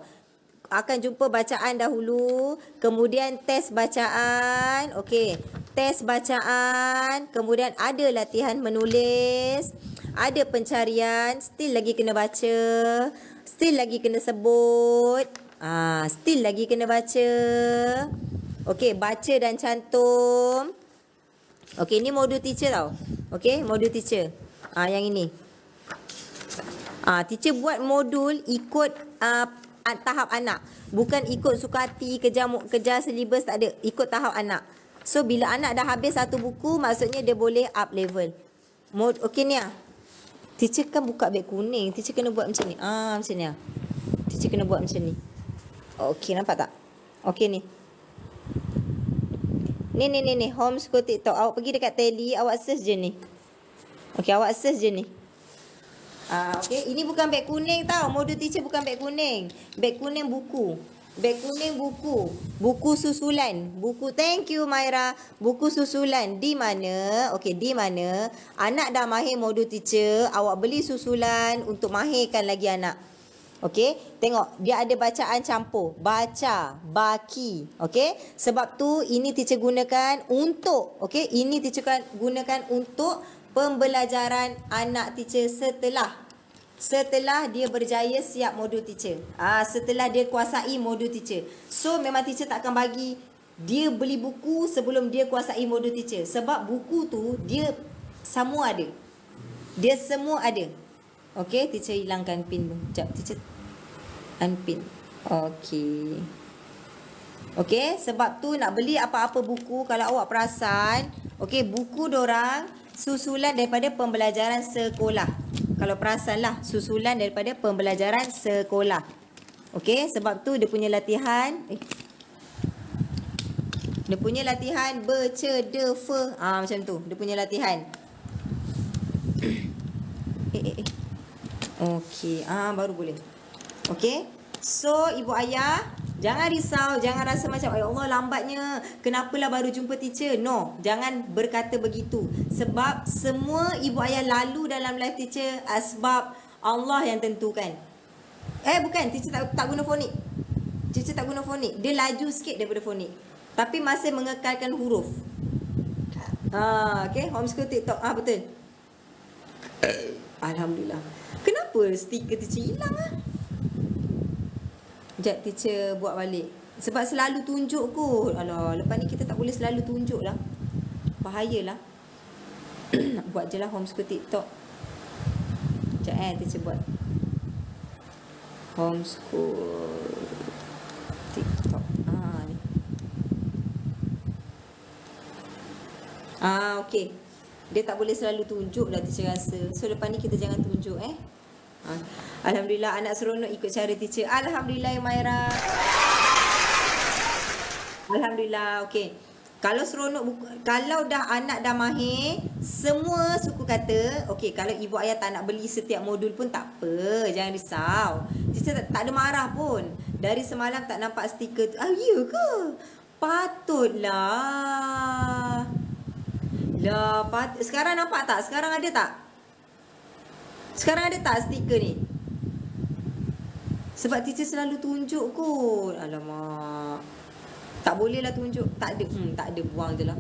Speaker 1: Akan jumpa bacaan dahulu, kemudian test bacaan. Okey. Test bacaan, kemudian ada latihan menulis, ada pencarian, still lagi kena baca. Still lagi kena sebut. Ah, still lagi kena baca. Okey, baca dan cantum. Okey, ni modul teacher tau. Okey, modul teacher. Ah, yang ini. Ah, teacher buat modul ikut ah, tahap anak. Bukan ikut suka hati, kejar, kejar silibus, tak ada. Ikut tahap anak. So, bila anak dah habis satu buku, maksudnya dia boleh up level. Mod, okey ni ah. Teacher kan buka beg kuning. Teacher kena buat macam ni. Ah macam ni. Ah. Teacher kena buat macam ni. Okey nampak tak? Okey ni. Ni ni ni ni homeschool TikTok. Awak pergi dekat tele, awak search je ni. Okey, awak search je ni. Ah okey, ini bukan beg kuning tau. Modul teacher bukan beg kuning. Beg kuning buku. Beg kuning buku. Buku susulan. Buku thank you Myra. Buku susulan. Di mana? Okey, di mana? Anak dah mahir modul teacher. Awak beli susulan untuk mahirkan lagi anak. Okey, tengok. Dia ada bacaan campur. Baca, baki. Okey, sebab tu ini teacher gunakan untuk. Okey, ini teacher gunakan untuk pembelajaran anak teacher setelah setelah dia berjaya siap modul teacher. Ah setelah dia kuasai modul teacher. So memang teacher tak akan bagi dia beli buku sebelum dia kuasai modul teacher sebab buku tu dia semua ada. Dia semua ada. Okay, teacher hilangkan pin. Jap teacher unpin. Okay, okay, sebab tu nak beli apa-apa buku kalau awak perasan, Okay, buku dorang orang susulan daripada pembelajaran sekolah. Kalau perasanlah susulan daripada pembelajaran sekolah. Okey, sebab tu dia punya latihan eh. Dia punya latihan be ce Ah ha, macam tu, dia punya latihan. Eh eh eh. Okey, ah ha, baru boleh. Okey. So ibu ayah Jangan risau, jangan rasa macam ya Allah lambatnya, kenapalah baru jumpa teacher. No, jangan berkata begitu. Sebab semua ibu ayah lalu dalam life teacher sebab Allah yang tentukan. Eh bukan, teacher tak, tak guna fonik. Teacher tak guna fonik. Dia laju sikit daripada fonik. Tapi masih mengekalkan huruf. Ha, okay, homeschool TikTok. Ah ha, betul. Alhamdulillah. Kenapa stiker teacher hilang Ha? Jack teacher buat balik. Sebab selalu tunjuk kot. Alah, lepas ni kita tak boleh selalu tunjuk lah. Bahayalah. buat je lah homeschool TikTok. Sekejap eh, teacher buat. Homeschool TikTok. Ah, ah, okey. Dia tak boleh selalu tunjuk lah teacher rasa. So, lepas ni kita jangan tunjuk eh. Ha. Alhamdulillah anak seronok ikut cara teacher. Alhamdulillah Maira. Alhamdulillah. Okey. Kalau seronok kalau dah anak dah mahir, semua suku kata, okey kalau ibu ayah tak nak beli setiap modul pun tak apa, jangan risau. Teacher tak, tak ada marah pun. Dari semalam tak nampak stiker tu. Ah, ya ke? Patutlah. Lah, pat sekarang nampak tak? Sekarang ada tak? Sekarang ada tak stiker ni? Sebab teacher selalu tunjuk kot. Alamak. Tak bolehlah tunjuk. Tak ada. Hmm, tak ada buang je lah.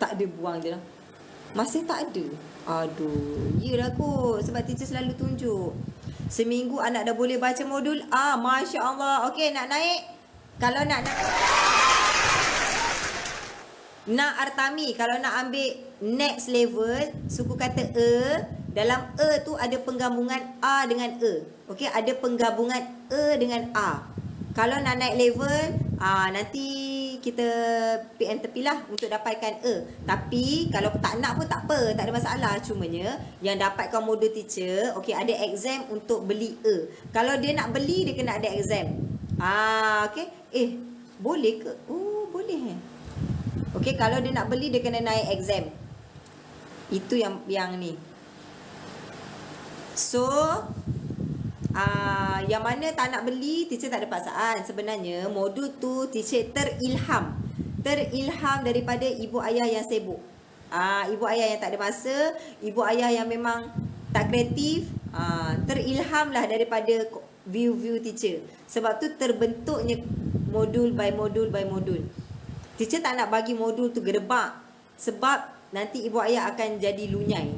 Speaker 1: Tak ada buang je lah. Masih tak ada. Aduh. Yelah kot. Sebab teacher selalu tunjuk. Seminggu anak dah boleh baca modul. Ah, Masya Allah. okay nak naik? Kalau nak naik. Nak Artami. Kalau nak ambil next level. Suku kata E. Uh, dalam E tu ada penggabungan A dengan E. Okey, ada penggabungan E dengan A. Kalau nak naik level, aa, nanti kita PM tepilah untuk dapatkan E. Tapi kalau tak nak pun tak apa, tak ada masalah. Cumanya yang dapatkan model teacher, okey ada exam untuk beli E. Kalau dia nak beli, dia kena ada exam. Ah, okey. Eh, boleh ke? Oh, boleh eh. Okey, kalau dia nak beli, dia kena naik exam. Itu yang yang ni. So Uh, yang mana tak nak beli teacher tak ada paksaan sebenarnya modul tu teacher terilham terilham daripada ibu ayah yang sibuk uh, ibu ayah yang tak ada masa ibu ayah yang memang tak kreatif uh, terilham lah daripada view view teacher sebab tu terbentuknya modul by modul by modul teacher tak nak bagi modul tu gerebak sebab nanti ibu ayah akan jadi lunyai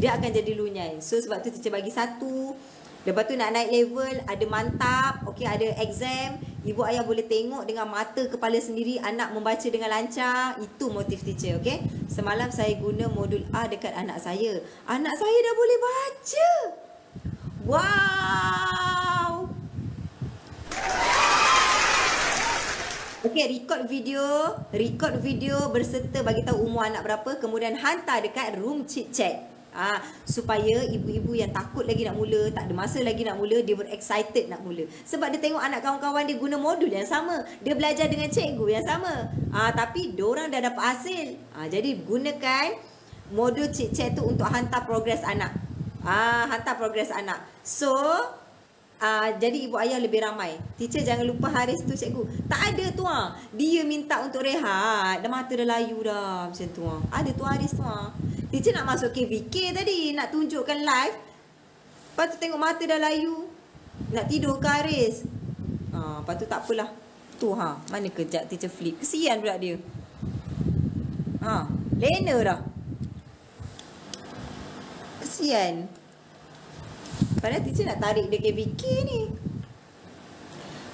Speaker 1: dia akan jadi lunyai. So sebab tu teacher bagi satu. Lepas tu nak naik level, ada mantap, okay, ada exam, ibu ayah boleh tengok dengan mata kepala sendiri anak membaca dengan lancar, itu motif teacher, okay. Semalam saya guna modul A dekat anak saya. Anak saya dah boleh baca. Wow! Okay, record video, record video berserta bagi tahu umur anak berapa kemudian hantar dekat room chit -chat ha, supaya ibu-ibu yang takut lagi nak mula, tak ada masa lagi nak mula, dia berexcited nak mula. Sebab dia tengok anak kawan-kawan dia guna modul yang sama. Dia belajar dengan cikgu yang sama. Ha, tapi orang dah dapat hasil. Ha, jadi gunakan modul cik-cik tu untuk hantar progres anak. Ha, hantar progres anak. So, uh, jadi ibu ayah lebih ramai. Teacher jangan lupa hari tu cikgu. Tak ada tu ah. Dia minta untuk rehat. Dah mata dah layu dah macam tu ah. Ada tu hari tu ah. Teacher nak masuk KVK tadi nak tunjukkan live. Lepas tu tengok mata dah layu. Nak tidur ke Aris? Uh, ah, lepas tu tak apalah. Tu ha. Mana kejap teacher flip. Kesian pula dia. Ha. Lena dah. Kesian. Padahal teacher nak tarik dia ke ni.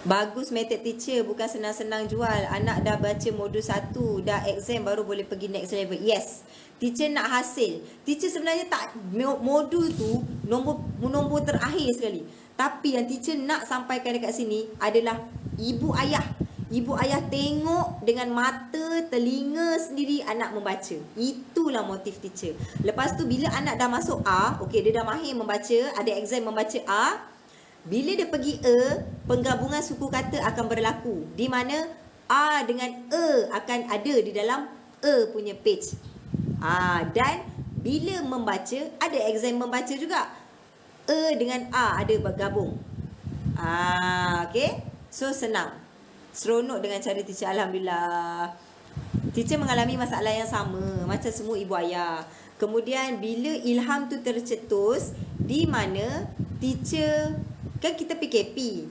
Speaker 1: Bagus method teacher. Bukan senang-senang jual. Anak dah baca modul satu. Dah exam baru boleh pergi next level. Yes. Teacher nak hasil. Teacher sebenarnya tak modul tu nombor nombor terakhir sekali. Tapi yang teacher nak sampaikan dekat sini adalah ibu ayah Ibu ayah tengok dengan mata, telinga sendiri anak membaca. Itulah motif teacher. Lepas tu bila anak dah masuk A, okey dia dah mahir membaca, ada exam membaca A. Bila dia pergi E, penggabungan suku kata akan berlaku. Di mana A dengan E akan ada di dalam E punya page. Ah dan bila membaca, ada exam membaca juga. E dengan A ada bergabung. Ah okey. So senang seronok dengan cara teacher alhamdulillah. Teacher mengalami masalah yang sama macam semua ibu ayah. Kemudian bila ilham tu tercetus di mana teacher kan kita PKP.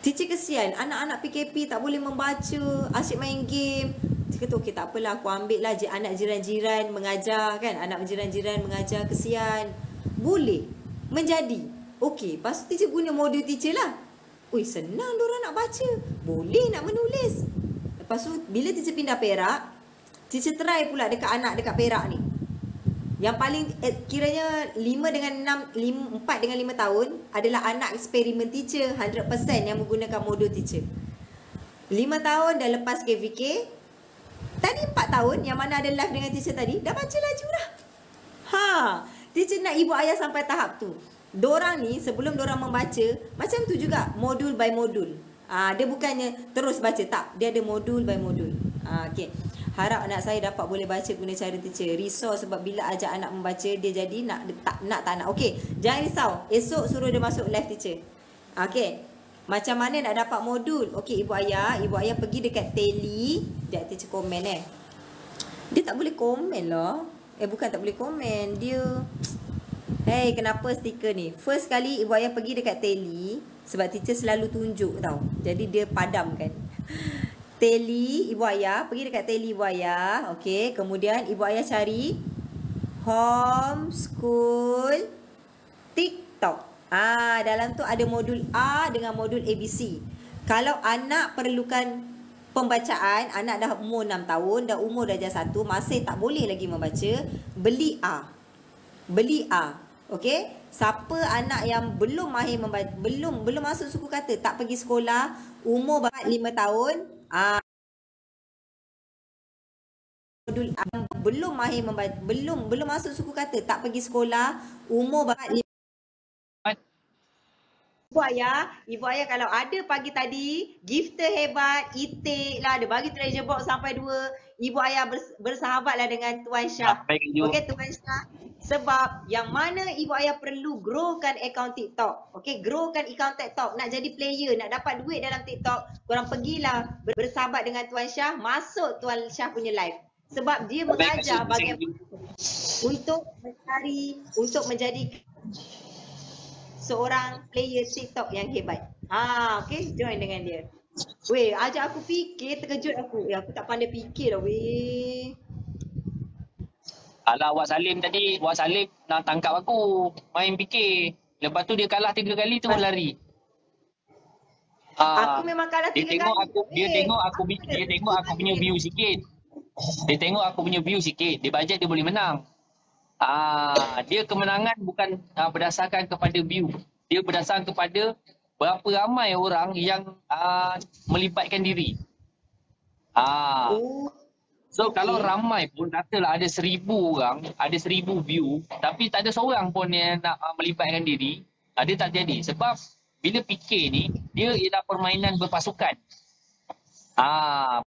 Speaker 1: Teacher kesian anak-anak PKP tak boleh membaca, asyik main game. Cik kata okey tak apalah aku ambil lah je anak jiran-jiran mengajar kan anak jiran-jiran mengajar kesian. Boleh menjadi. Okey, pastu teacher guna modul teacher lah. Ui senang orang nak baca Boleh nak menulis Lepas tu bila teacher pindah perak Teacher try pula dekat anak dekat perak ni Yang paling eh, kiranya 5 dengan 6 5, 4 dengan 5 tahun Adalah anak eksperimen teacher 100% yang menggunakan modul teacher 5 tahun dah lepas KVK Tadi 4 tahun yang mana ada live dengan teacher tadi Dah baca laju lah Ha, teacher nak ibu ayah sampai tahap tu Diorang ni sebelum diorang membaca Macam tu juga modul by modul Aa, ah, Dia bukannya terus baca Tak, dia ada modul by modul Aa, ah, okay. Harap anak saya dapat boleh baca guna cara teacher Resource sebab bila ajak anak membaca Dia jadi nak tak nak, tak nak Okay, jangan risau Esok suruh dia masuk live teacher ah, Okay Macam mana nak dapat modul Okay, ibu ayah Ibu ayah pergi dekat tele Sekejap teacher komen eh Dia tak boleh komen lah Eh bukan tak boleh komen Dia... Pst. Hey, kenapa stiker ni? First kali ibu ayah pergi dekat teli sebab teacher selalu tunjuk tau. Jadi dia padamkan. Teli ibu ayah, pergi dekat teli ibu ayah. Okey, kemudian ibu ayah cari home school TikTok. Ah, dalam tu ada modul A dengan modul ABC. Kalau anak perlukan pembacaan, anak dah umur 6 tahun, dah umur dah jah 1, masih tak boleh lagi membaca, beli A beli A. Okey? Siapa anak yang belum mahir membaca, belum belum masuk suku kata, tak pergi sekolah, umur berat 5 tahun, ah modul A belum mahir membaca, belum belum masuk suku kata, tak pergi sekolah, umur berat 5 Ibu ayah, ibu ayah kalau ada pagi tadi, gifter hebat, itik lah, dia bagi treasure box sampai dua. Ibu ayah bersahabatlah dengan Tuan Syah. Okey Tuan Syah, sebab yang mana ibu ayah perlu growkan account TikTok. Okay, growkan account TikTok. Nak jadi player, nak dapat duit dalam TikTok. Korang pergilah bersahabat dengan Tuan Syah. Masuk Tuan Syah punya live. Sebab dia mengajar bagaimana untuk mencari, untuk menjadi seorang player TikTok yang hebat. Ah, ha, okay, join dengan dia. Weh, ajak aku fikir, terkejut aku. Ya, aku tak pandai fikir lah, weh. Alah Wak Salim tadi, Wak Salim nak tangkap aku. Main fikir. Lepas tu dia kalah tiga kali tu ah. lari. Uh, aku memang kalah dia tiga tengok kali. Aku, dia tengok aku, aku dia, tengok aku punya view sikit. Dia tengok aku punya view sikit. Dia bajet dia boleh menang. Ah, dia kemenangan bukan uh, berdasarkan kepada view. Dia berdasarkan kepada berapa ramai orang yang uh, melibatkan diri. Ah. oh. So okay. kalau ramai pun katalah ada seribu orang, ada seribu view tapi tak ada seorang pun yang nak uh, melibatkan diri, uh, dia tak jadi. Sebab bila fikir ni, dia ialah permainan berpasukan. Ah.